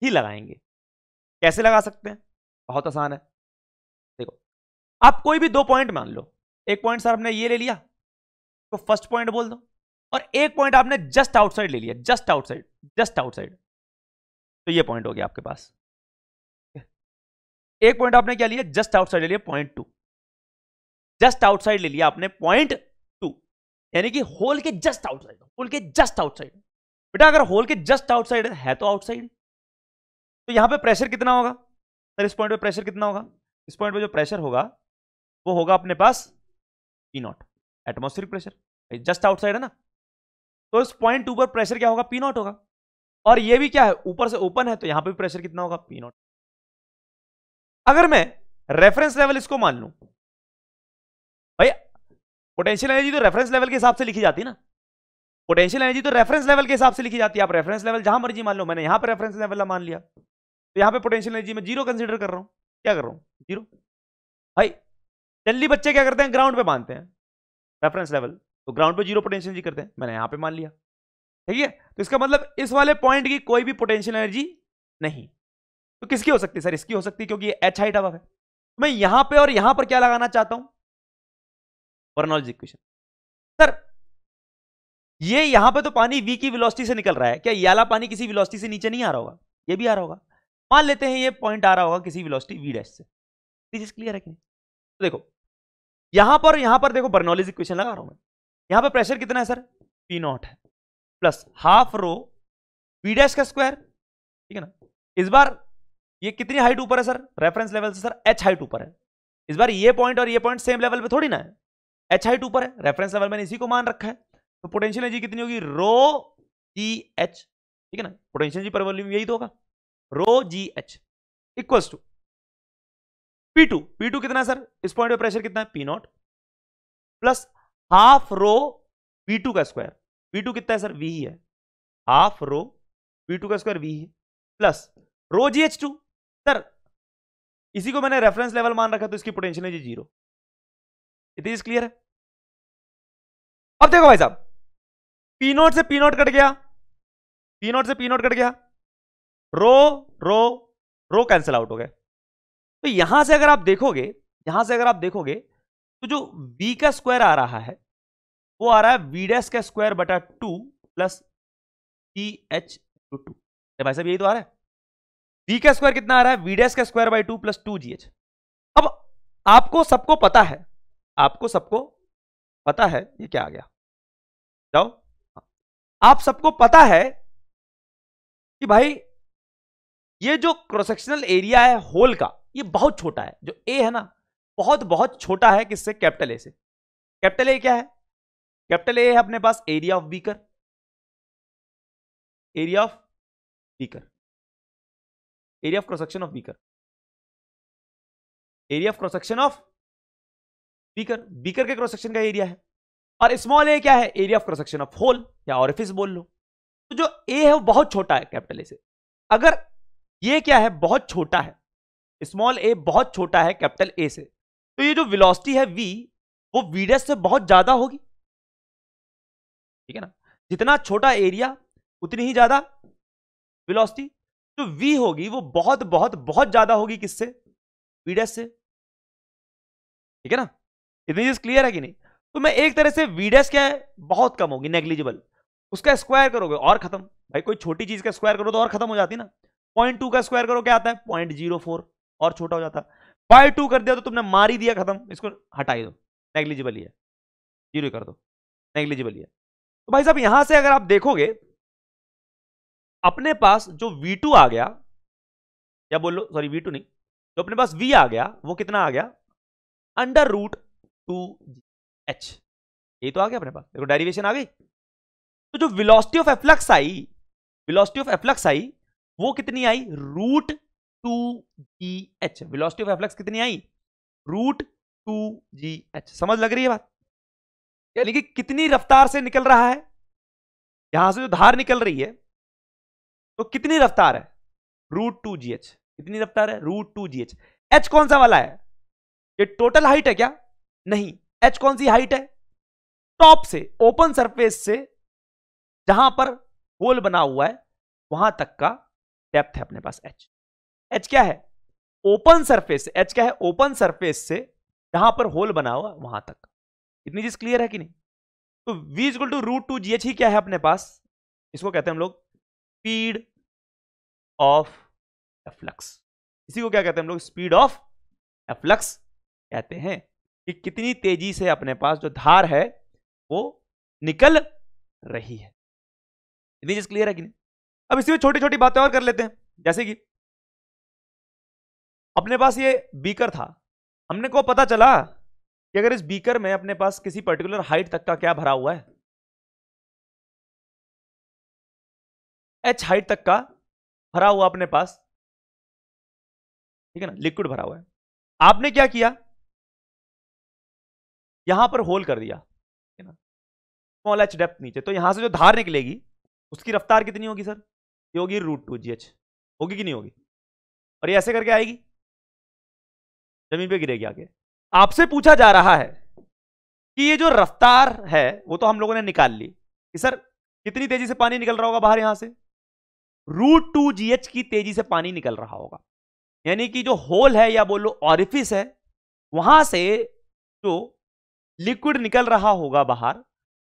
Speaker 1: ही लगाएंगे कैसे लगा सकते हैं बहुत आसान है देखो आप कोई भी दो पॉइंट मान लो एक पॉइंट सर आपने ये ले लिया तो फर्स्ट पॉइंट बोल दो और एक पॉइंट आपने जस्ट आउटसाइड ले लिया जस्ट आउटसाइड जस्ट आउटसाइड तो ये पॉइंट हो गया आपके पास एक पॉइंट आपने क्या लिया जस्ट आउटसाइड ले लिया पॉइंट टू जस्ट आउटसाइड ले लिया आपने पॉइंट टू यानी कि होल के जस्ट आउटसाइड होल के जस्ट आउटसाइड बेटा अगर होल के जस्ट आउटसाइड है तो आउटसाइड तो यहां पे प्रेशर कितना होगा सर इस पॉइंट पे प्रेशर कितना होगा इस पॉइंट पे जो प्रेशर होगा वो होगा अपने पास P naught atmospheric pressure just outside है ना तो इस पॉइंट टू पर प्रेशर क्या होगा पी नॉट होगा और ये भी क्या है ऊपर से ओपन है तो यहां पे भी प्रेशर कितना होगा पी नॉट अगर मैं रेफरेंस लेवल इसको मान लू भाई पोटेंशियल एनर्जी तो रेफरेंस लेवल के हिसाब से लिखी जाती है ना पोटेंशियल एनर्जी तो रेफरेंस लेवल के हिसाब से लिखी जाती है आप रेफरेंस लेवल जहां मर्जी मान लो मैंने यहां पर रेफरेंस लेवल मान लिया तो यहाँ पे पोटेंशियल एनर्जी में जीरो कंसिडर कर रहा हूँ क्या कर रहा हूँ जीरो भाई जल्दी बच्चे क्या करते हैं ग्राउंड पे मानते हैं रेफरेंस लेवल तो ग्राउंड पे जीरो पोटेंशियल एनर्जी करते हैं मैंने यहाँ पे मान लिया ठीक है तो इसका मतलब इस वाले पॉइंट की कोई भी पोटेंशियल एनर्जी नहीं तो किसकी हो सकती है सर इसकी हो सकती है क्योंकि ये एच हाइट हवा है तो मैं यहाँ पे और यहाँ पर क्या लगाना चाहता हूँ बर्नॉल्ज इक्वेशन सर ये यहाँ पे तो पानी वी की वेलोसिटी से निकल रहा है क्या ये वाला पानी किसी वेलोसिटी से नीचे नहीं आ रहा होगा ये भी आ रहा होगा मान लेते हैं ये पॉइंट आ रहा होगा किसी वेलोसिटी वी डैश से चीज क्लियर है कि नहीं तो देखो यहां पर यहां पर देखो बर्नौलीज इक्वेशन लगा रहा हूं मैं यहां पर प्रेशर कितना है सर पी नॉट है plus half rho V dash का स्क्वायर ठीक है ना इस बार ये कितनी हाइट ऊपर है सर रेफरेंस लेवल से सर एच हाइट ऊपर है इस बार ये पॉइंट और ये पॉइंट सेम लेवल पे थोड़ी ना है एच हाइट ऊपर है रेफरेंस लेवल मैंने इसी को मान रखा है तो पोटेंशियल एनर्जी कितनी होगी रो जी एच ठीक है ना पोटेंशियल जी पर वॉल्यूम यही तो होगा rho ji H equals to P two P two कितना है सर इस पॉइंट पे प्रेशर कितना है P naught plus half rho P two का स्क्वायर पी टू कितना है सर वी ही है हाफ रो
Speaker 2: पी टू का स्क्वायर वी ही प्लस रो जी एच टू सर इसी को मैंने रेफरेंस लेवल मान रखा तो इसकी पोटेंशियल है जी जीरो क्लियर है अब देखो भाई साहब पी नोट से पी नॉट कट गया पी नोट से पी नोट कट गया रो रो रो कैंसिल आउट हो गए तो यहां
Speaker 1: से अगर आप देखोगे यहां से अगर आप देखोगे तो जो बी का स्क्वायर आ रहा है वो आ रहा है बी डैश का स्क्वायर बटा two plus T H two two भाई साहब यही तो आ रहा है बी का स्क्वायर कितना आ रहा है बी डैश का square by two plus two ji H
Speaker 2: अब आपको सबको पता है आपको सबको पता है ये क्या आ गया जाओ आप सबको पता है कि भाई ये जो क्रोसेक्शनल एरिया है होल का ये बहुत छोटा
Speaker 1: है जो ए है ना बहुत बहुत छोटा है किससे कैपिटल ए से कैपिटल ए क्या है
Speaker 2: कैपिटल ए है अपने पास area of beaker area of beaker area of cross section of beaker area of cross section of beaker beaker के क्रोसेक्शन का एरिया है
Speaker 1: और स्मॉल ए क्या है area of cross section of hole या ऑरिफिस बोल लो तो जो ए है वो बहुत छोटा है कैपिटल ए से अगर ये क्या है बहुत छोटा है स्मॉल ए बहुत छोटा है कैपिटल ए से तो ये जो वेलोसिटी है वी वो वीडस से बहुत ज्यादा होगी ठीक है ना जितना छोटा एरिया उतनी ही ज्यादा वेलोसिटी जो तो वी होगी वो बहुत बहुत बहुत ज्यादा होगी किससे वीडस से ठीक है ना इतनी चीज क्लियर है कि नहीं तो मैं एक तरह से वीडस क्या है बहुत कम होगी नेग्लिजिबल उसका स्क्वायर करोगे और खत्म भाई कोई छोटी चीज का स्क्वायर करो तो और खत्म हो जाती ना पॉइंट टू का स्क्वायर करो क्या आता है पॉइंट जीरो फोर और छोटा हो जाता है बाई टू कर दिया तो तुमने मार ही दिया खत्म इसको हटाई दो नेग्लिजिबल ही है जीरो कर दो नेग्लिजिबल ही है तो भाई साहब यहां से अगर आप देखोगे अपने पास जो वी टू आ गया या बोलो सॉरी वी टू नहीं जो अपने पास वी आ गया वो कितना आ गया अंडर रूट टू एच ये तो आ गया अपने पास देखो डेरिवेशन आ गई तो जो वेलोसिटी ऑफ एफ्लक्स आई वेलोसिटी ऑफ एफ्लक्स आई वो कितनी आई root two ji h velocity of efflux कितनी आई रूट टू जी एच समझ लग रही है बात यानी कि कितनी रफ्तार से निकल रहा है यहां से जो धार निकल रही है तो कितनी रफ्तार है रूट टू जी एच कितनी रफ्तार है रूट टू जी एच एच कौन सा वाला है ये टोटल हाइट है क्या नहीं एच कौन सी हाइट है टॉप से ओपन सरफेस से जहां पर होल बना हुआ है वहां तक का डेप्थ है अपने पास एच एच क्या है ओपन सरफेस एच क्या है ओपन सरफेस से जहां पर होल बना हुआ वहां तक इतनी चीज क्लियर है कि नहीं तो v is to root two ji h ही क्या है अपने पास इसको कहते हैं हम लोग स्पीड ऑफ एफ्लक्स इसी को क्या कहते हैं हम लोग स्पीड ऑफ एफ्लक्स कहते हैं कि कितनी तेजी से अपने पास जो धार है
Speaker 2: वो निकल रही है इतनी चीज क्लियर है कि नहीं अब इसी में छोटी छोटी बातें और कर लेते हैं जैसे कि अपने पास ये बीकर
Speaker 1: था हमने को पता चला कि अगर इस बीकर में अपने पास किसी पर्टिकुलर हाइट तक का
Speaker 2: क्या भरा हुआ है एच हाइट तक का भरा हुआ अपने पास ठीक है ना लिक्विड भरा हुआ है आपने क्या किया यहां पर होल कर दिया ठीक है ना
Speaker 1: स्मॉल एच डेप्थ नीचे तो यहां से जो धार निकलेगी उसकी रफ्तार कितनी होगी सर ये होगी रूट टू जी एच होगी कि नहीं होगी और ये ऐसे करके आएगी जमीन पे गिरेगी आगे आपसे पूछा जा रहा है कि ये जो रफ्तार है वो तो हम लोगों ने निकाल ली कि सर कितनी तेजी से पानी निकल रहा होगा बाहर यहां से रूट टू जी एच की तेजी से पानी निकल रहा होगा यानी कि जो होल है या बोलो ऑरिफिस है वहां से जो लिक्विड निकल रहा होगा बाहर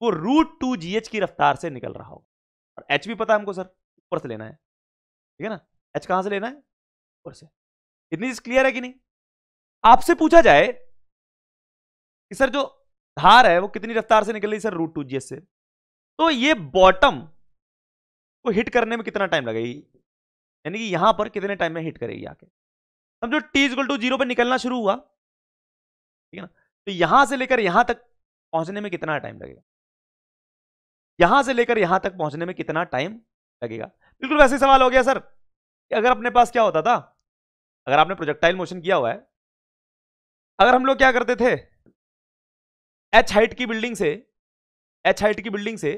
Speaker 1: वो रूट टू जी एच की रफ्तार से निकल रहा होगा और एच भी पता है हमको सर ऊपर से लेना है
Speaker 2: ठीक है ना एच कहां से लेना है ऊपर से इतनी चीज क्लियर है कि नहीं आपसे पूछा जाए कि सर जो धार है वो कितनी रफ्तार से निकल
Speaker 1: रही सर रूट टू जी से तो ये बॉटम को हिट करने में कितना टाइम लगेगी यानी कि यहां पर कितने टाइम में हिट करेगी आके समझो टी इजगल टू जीरो पर निकलना शुरू हुआ ठीक है ना तो यहां से लेकर यहां तक पहुंचने में कितना टाइम लगेगा यहां से लेकर यहां तक पहुंचने में कितना टाइम लगेगा बिल्कुल वैसे ही सवाल हो गया सर कि अगर अपने पास क्या होता था
Speaker 2: अगर आपने प्रोजेक्टाइल मोशन किया हुआ है
Speaker 1: अगर हम लोग क्या करते थे एच हाइट की बिल्डिंग से एच हाइट की बिल्डिंग से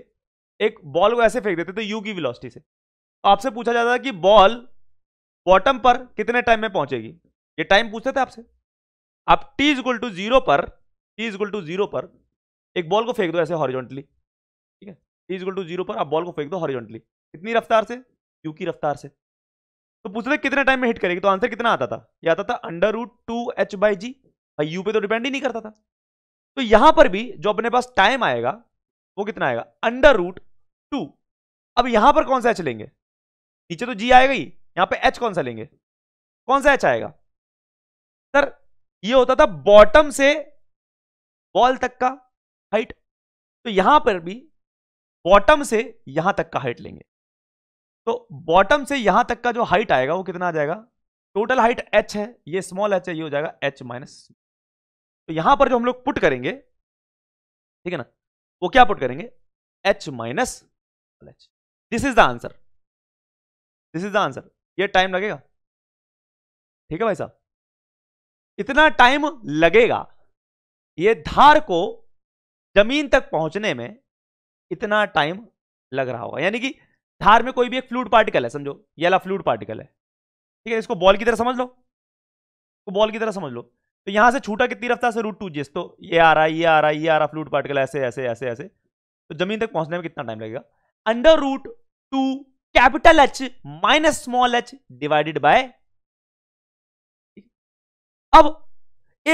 Speaker 1: एक बॉल को ऐसे फेंक देते थे यू की विलोसिटी से तो आपसे पूछा जाता था कि बॉल बॉटम पर कितने टाइम में पहुंचेगी ये टाइम पूछते थे आपसे आप टी इजगुल टू जीरो पर टी इजगुल टू जीरो पर एक बॉल को फेंक दो ऐसे हॉरिजॉन्टली ठीक है टी इजगुल टू जीरो पर आप बॉल को फेंक दो हॉरिजॉन्टली कितनी रफ्तार से यू की रफ्तार से तो पूछ रहे कितने टाइम में हिट करेगी तो आंसर कितना आता था यह आता था under root two h by g भाई यू पे तो डिपेंड ही नहीं करता था तो यहां पर भी जो अपने पास टाइम आएगा वो कितना आएगा अंडर रूट टू अब यहां पर कौन सा एच लेंगे नीचे तो जी आएगा ही यहां पे एच कौन सा लेंगे कौन सा एच आएगा सर ये होता था बॉटम से बॉल तक का हाइट तो यहां पर भी बॉटम से यहां तक का हाइट लेंगे तो बॉटम से यहां तक का जो हाइट आएगा वो कितना आ जाएगा टोटल हाइट एच है ये स्मॉल एच है ये हो जाएगा
Speaker 2: एच माइनस तो यहां पर जो हम लोग पुट करेंगे ठीक है ना वो क्या पुट करेंगे h minus h this is the answer this is the answer ये टाइम लगेगा ठीक है भाई साहब इतना टाइम लगेगा ये धार को जमीन तक
Speaker 1: पहुंचने में इतना टाइम लग रहा होगा यानी कि धार में कोई भी एक फ्लूड पार्टिकल है समझो ये वाला फ्लूड पार्टिकल है ठीक है इसको बॉल की तरह समझ लो इसको बॉल की तरह समझ लो तो यहाँ से छूटा कितनी रफ्तार से रूट टू जिस तो ये आ रहा है ये आ रहा है ये आ रहा फ्लूड पार्टिकल ऐसे ऐसे ऐसे ऐसे तो जमीन तक पहुंचने में कितना टाइम लगेगा under root two capital H minus small h divided by अब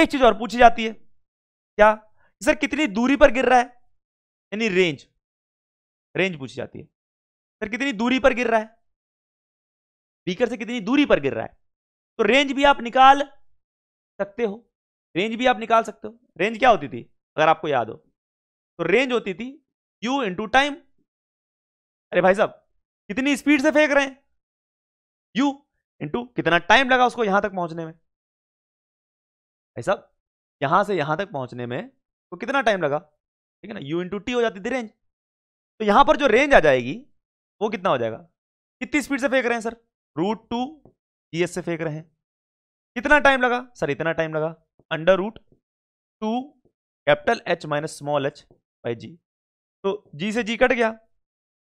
Speaker 1: एक चीज और पूछी जाती है क्या सर कितनी दूरी पर गिर रहा है यानी रेंज रेंज पूछी जाती है सर कितनी दूरी पर गिर रहा है बीकर से कितनी दूरी पर गिर रहा है तो रेंज भी आप निकाल सकते हो रेंज भी आप निकाल सकते हो रेंज क्या होती थी अगर आपको याद हो तो रेंज होती
Speaker 2: थी यू इंटू टाइम अरे भाई साहब कितनी स्पीड से फेंक रहे हैं यू इंटू कितना टाइम लगा उसको यहां तक पहुंचने में भाई साहब यहां से यहां तक पहुंचने में तो कितना टाइम लगा ठीक है ना यू इंटू
Speaker 1: टी हो जाती थी रेंज तो यहां पर जो रेंज आ जाएगी वो कितना हो जाएगा कितनी स्पीड से फेंक रहे हैं सर रूट टू जी से फेंक रहे हैं कितना टाइम लगा सर इतना टाइम लगा under root two capital H minus small h by g तो जी से जी कट गया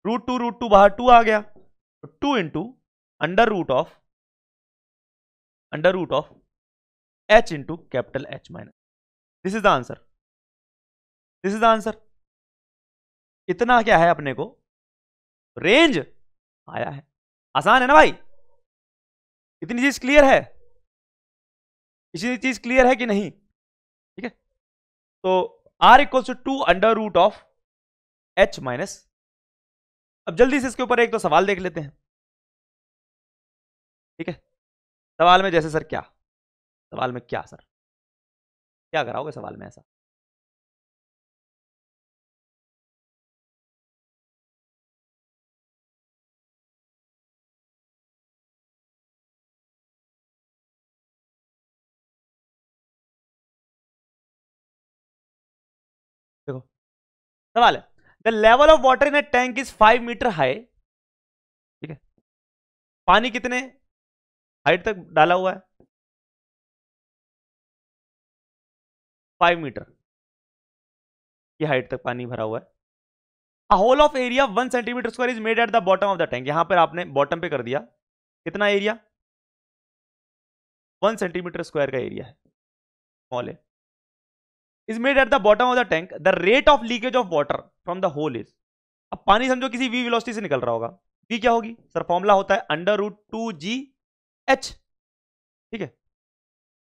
Speaker 1: रूट टू रूट टू बाहर टू आ गया two into
Speaker 2: under root of under root of h into capital H minus this is the answer this is the answer इतना क्या है अपने को रेंज आया है आसान है ना भाई इतनी चीज क्लियर है इतनी चीज
Speaker 1: क्लियर है कि नहीं ठीक है तो r equals to two under root of
Speaker 2: h minus अब जल्दी से इसके ऊपर एक तो सवाल देख लेते हैं ठीक है सवाल में जैसे सर क्या सवाल में क्या सर क्या कराओगे सवाल में ऐसा सवाल है the level of water in a tank is five metre high ठीक है पानी कितने हाइट तक डाला हुआ है फाइव मीटर की हाइट तक पानी भरा
Speaker 1: हुआ है a hole of area one centimetre square is made at the bottom of the tank यहां पर आपने बॉटम पे
Speaker 2: कर दिया कितना एरिया वन सेंटीमीटर स्क्वायर का एरिया है स्मॉल है is made at the bottom of the tank the rate of leakage of water
Speaker 1: from the hole is अब पानी समझो किसी वी वेलोसिटी से निकल रहा होगा वी क्या होगी सर फॉर्मूला होता है अंडर रूट टू जी एच ठीक है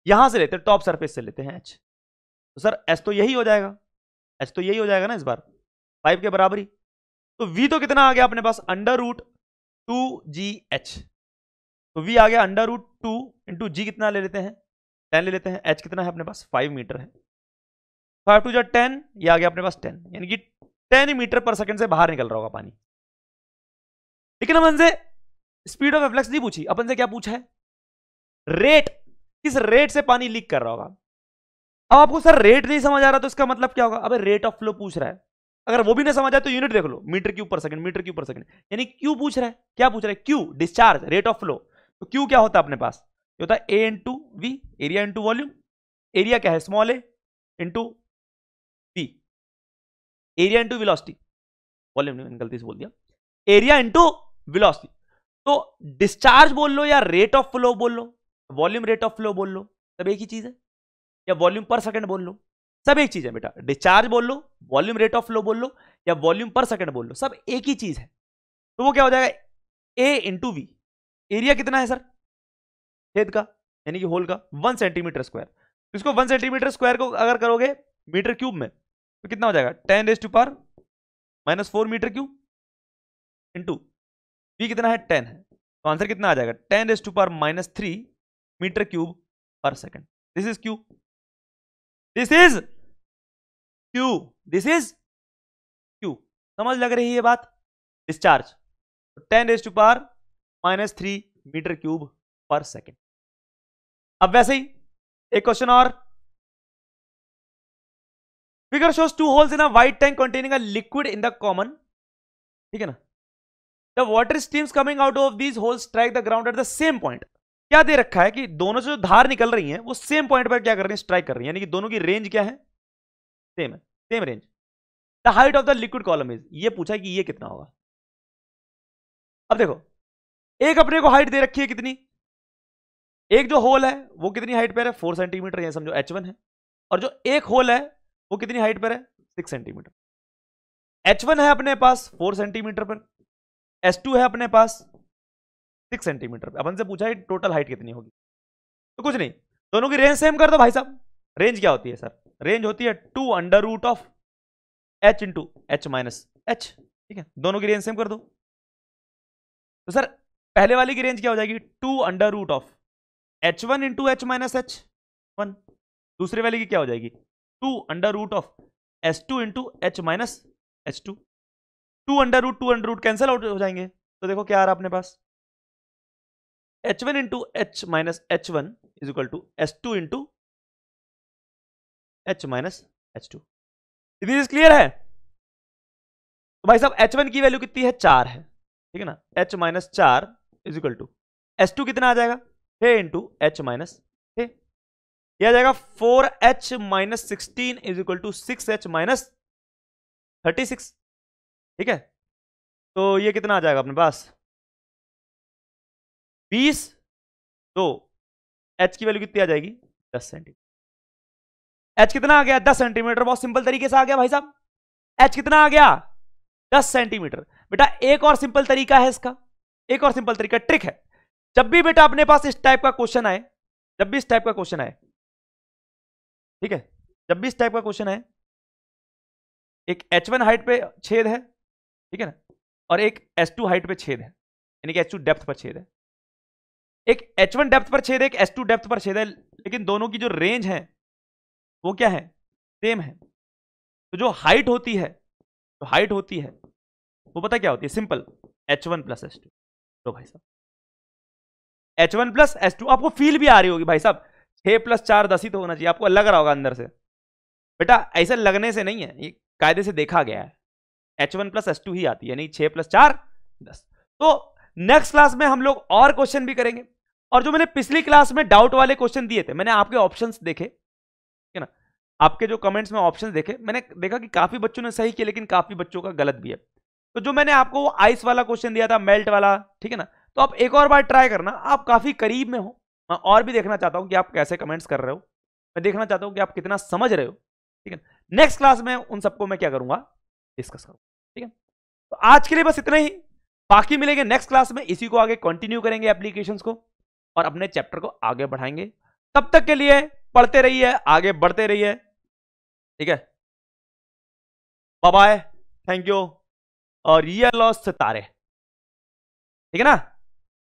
Speaker 1: यहां से लेते हैं टॉप सरफेस से लेते हैं एच तो सर एच तो यही हो जाएगा एच तो यही हो जाएगा ना इस बार फाइव के बराबर ही तो वी तो कितना आ गया अपने पास अंडर रूट टू जी एच तो वी आ गया under root two into g कितना ले लेते हैं टेन ले लेते हैं एच कितना है अपने पास फाइव मीटर है फाइव टू जो टेन ये आ गया अपने पास टेन यानी कि टेन मीटर पर सेकंड से बाहर निकल रहा होगा पानी लेकिन अपन से स्पीड ऑफ एफ्लेक्स नहीं पूछी अपन से क्या पूछा है रेट किस रेट से पानी लीक कर रहा होगा अब आपको सर रेट नहीं समझ आ रहा तो इसका मतलब क्या होगा अबे रेट ऑफ फ्लो पूछ रहा है अगर वो भी नहीं समझ आए तो यूनिट देख लो metre cube per second metre cube per second यानी क्यू पूछ रहा है क्या पूछ रहा है Q discharge rate of flow तो क्यू क्या होता है अपने पास होता है ए into we area into volume एरिया क्या है small a into area into velocity volume ने मैंने गलती से बोल दिया एरिया इंटू विलॉसिटी तो डिस्चार्ज बोल लो या रेट ऑफ फ्लो बोल लो वॉल्यूम रेट ऑफ फ्लो बोल लो सब एक ही चीज है या वॉल्यूम पर सेकंड बोल लो सब एक चीज है बेटा डिस्चार्ज बोल लो वॉल्यूम रेट ऑफ फ्लो बोल लो या वॉल्यूम पर सेकंड बोल लो सब एक ही चीज है तो वो क्या हो जाएगा ए इंटू वी एरिया कितना है सर छेद का यानी कि होल का वन सेंटीमीटर स्क्वायर इसको वन सेंटीमीटर स्क्वायर को अगर करोगे मीटर क्यूब में तो कितना हो जाएगा ten raise to power minus four metre in into b कितना है टेन है तो आंसर कितना आ जाएगा ten raise to power minus three metre cube पर second this is
Speaker 2: Q this is Q this is Q समझ लग रही है बात डिस्चार्ज तो ten raise to power minus three metre cube पर सेकेंड अब वैसे ही एक क्वेश्चन और figure shows two holes in a wide tank containing
Speaker 1: a liquid in the common ठीक है ना the water streams coming out of these holes strike the ground at the same point क्या दे रखा है कि दोनों से जो धार निकल रही है वो सेम पॉइंट पर क्या कर रही है स्ट्राइक कर रही है यानी कि दोनों की रेंज क्या है सेम है same range the height of the liquid column is ये पूछा है कि ये कितना होगा अब देखो एक अपने को हाइट दे रखी है कितनी एक जो होल है वो कितनी हाइट पर है फोर सेंटीमीटर या समझो एच वन है और जो एक होल है वो कितनी हाइट पर है सिक्स सेंटीमीटर एच वन है अपने पास फोर सेंटीमीटर पर एच टू है अपने पास सिक्स सेंटीमीटर पर अपन से पूछा है टोटल हाइट कितनी होगी तो कुछ नहीं दोनों की रेंज सेम कर दो भाई साहब रेंज क्या होती है सर रेंज होती है two under root of h into h minus h ठीक है दोनों की रेंज सेम कर दो तो सर पहले वाले की रेंज क्या हो जाएगी two under root of h one into h minus h one दूसरे वाले की क्या हो जाएगी two under root of s two into h minus H two two under root two under root cancel out हो जाएंगे तो देखो क्या आ रहा अपने पास
Speaker 2: h one into h minus h one is equal to s two into h minus H two is clear है तो भाई साहब एच वन की वैल्यू कितनी है चार है ठीक है ना एच माइनस चार
Speaker 1: is equal to s two कितना आ जाएगा छ इंटू एच माइनस यह जाएगा four h minus sixteen is equal to six h minus thirty
Speaker 2: six ठीक है तो ये कितना आ जाएगा अपने पास बीस तो एच की वैल्यू कितनी आ जाएगी दस सेंटीमीटर एच कितना आ गया दस सेंटीमीटर बहुत सिंपल तरीके से आ गया भाई साहब एच कितना
Speaker 1: आ गया दस सेंटीमीटर बेटा एक और सिंपल तरीका है इसका एक और सिंपल तरीका ट्रिक है जब भी बेटा अपने पास इस टाइप का क्वेश्चन आए जब भी इस टाइप का क्वेश्चन आए ठीक है जब भी इस टाइप का क्वेश्चन है एक एच वन हाइट पे छेद है ठीक है ना और एक एच टू हाइट पे छेद है यानी कि एच टू डेप्थ पर छेद है एक एच वन डेप्थ पर छेद है एक एच टू डेप्थ पर छेद है लेकिन दोनों की जो रेंज है वो क्या है सेम है तो जो हाइट होती है जो हाइट होती है वो पता क्या होती है simple h one plus h two
Speaker 2: तो भाई साहब
Speaker 1: h one plus h two आपको फील भी आ रही होगी भाई साहब छः प्लस चार दस ही तो होना चाहिए आपको लग रहा होगा अंदर से बेटा ऐसा लगने से नहीं है ये कायदे से देखा गया है H one plus h two ही आती है यानी छः प्लस चार दस तो नेक्स्ट क्लास में हम लोग और क्वेश्चन भी करेंगे और जो मैंने पिछली क्लास में डाउट वाले क्वेश्चन दिए थे मैंने आपके ऑप्शन देखे ठीक है ना आपके जो कमेंट्स में ऑप्शन देखे मैंने देखा कि काफ़ी बच्चों ने सही किया लेकिन काफ़ी बच्चों का गलत भी है तो जो मैंने आपको आइस वाला क्वेश्चन दिया था मेल्ट वाला ठीक है ना तो आप एक और बार ट्राई करना आप काफ़ी करीब में हो मैं हाँ, और भी देखना चाहता हूँ कि आप कैसे कमेंट्स कर रहे हो मैं देखना चाहता हूँ कि आप कितना समझ रहे हो ठीक है नेक्स्ट क्लास में उन सबको मैं क्या करूँगा डिस्कस करूँगा ठीक है तो आज के लिए बस इतना ही बाकी मिलेंगे नेक्स्ट क्लास में इसी को आगे कंटिन्यू करेंगे एप्लीकेशन को और अपने चैप्टर को आगे बढ़ाएंगे तब तक के लिए पढ़ते
Speaker 2: रहिए आगे बढ़ते रहिए ठीक है बाय थैंक यू और ये लॉस सितारे ठीक है ना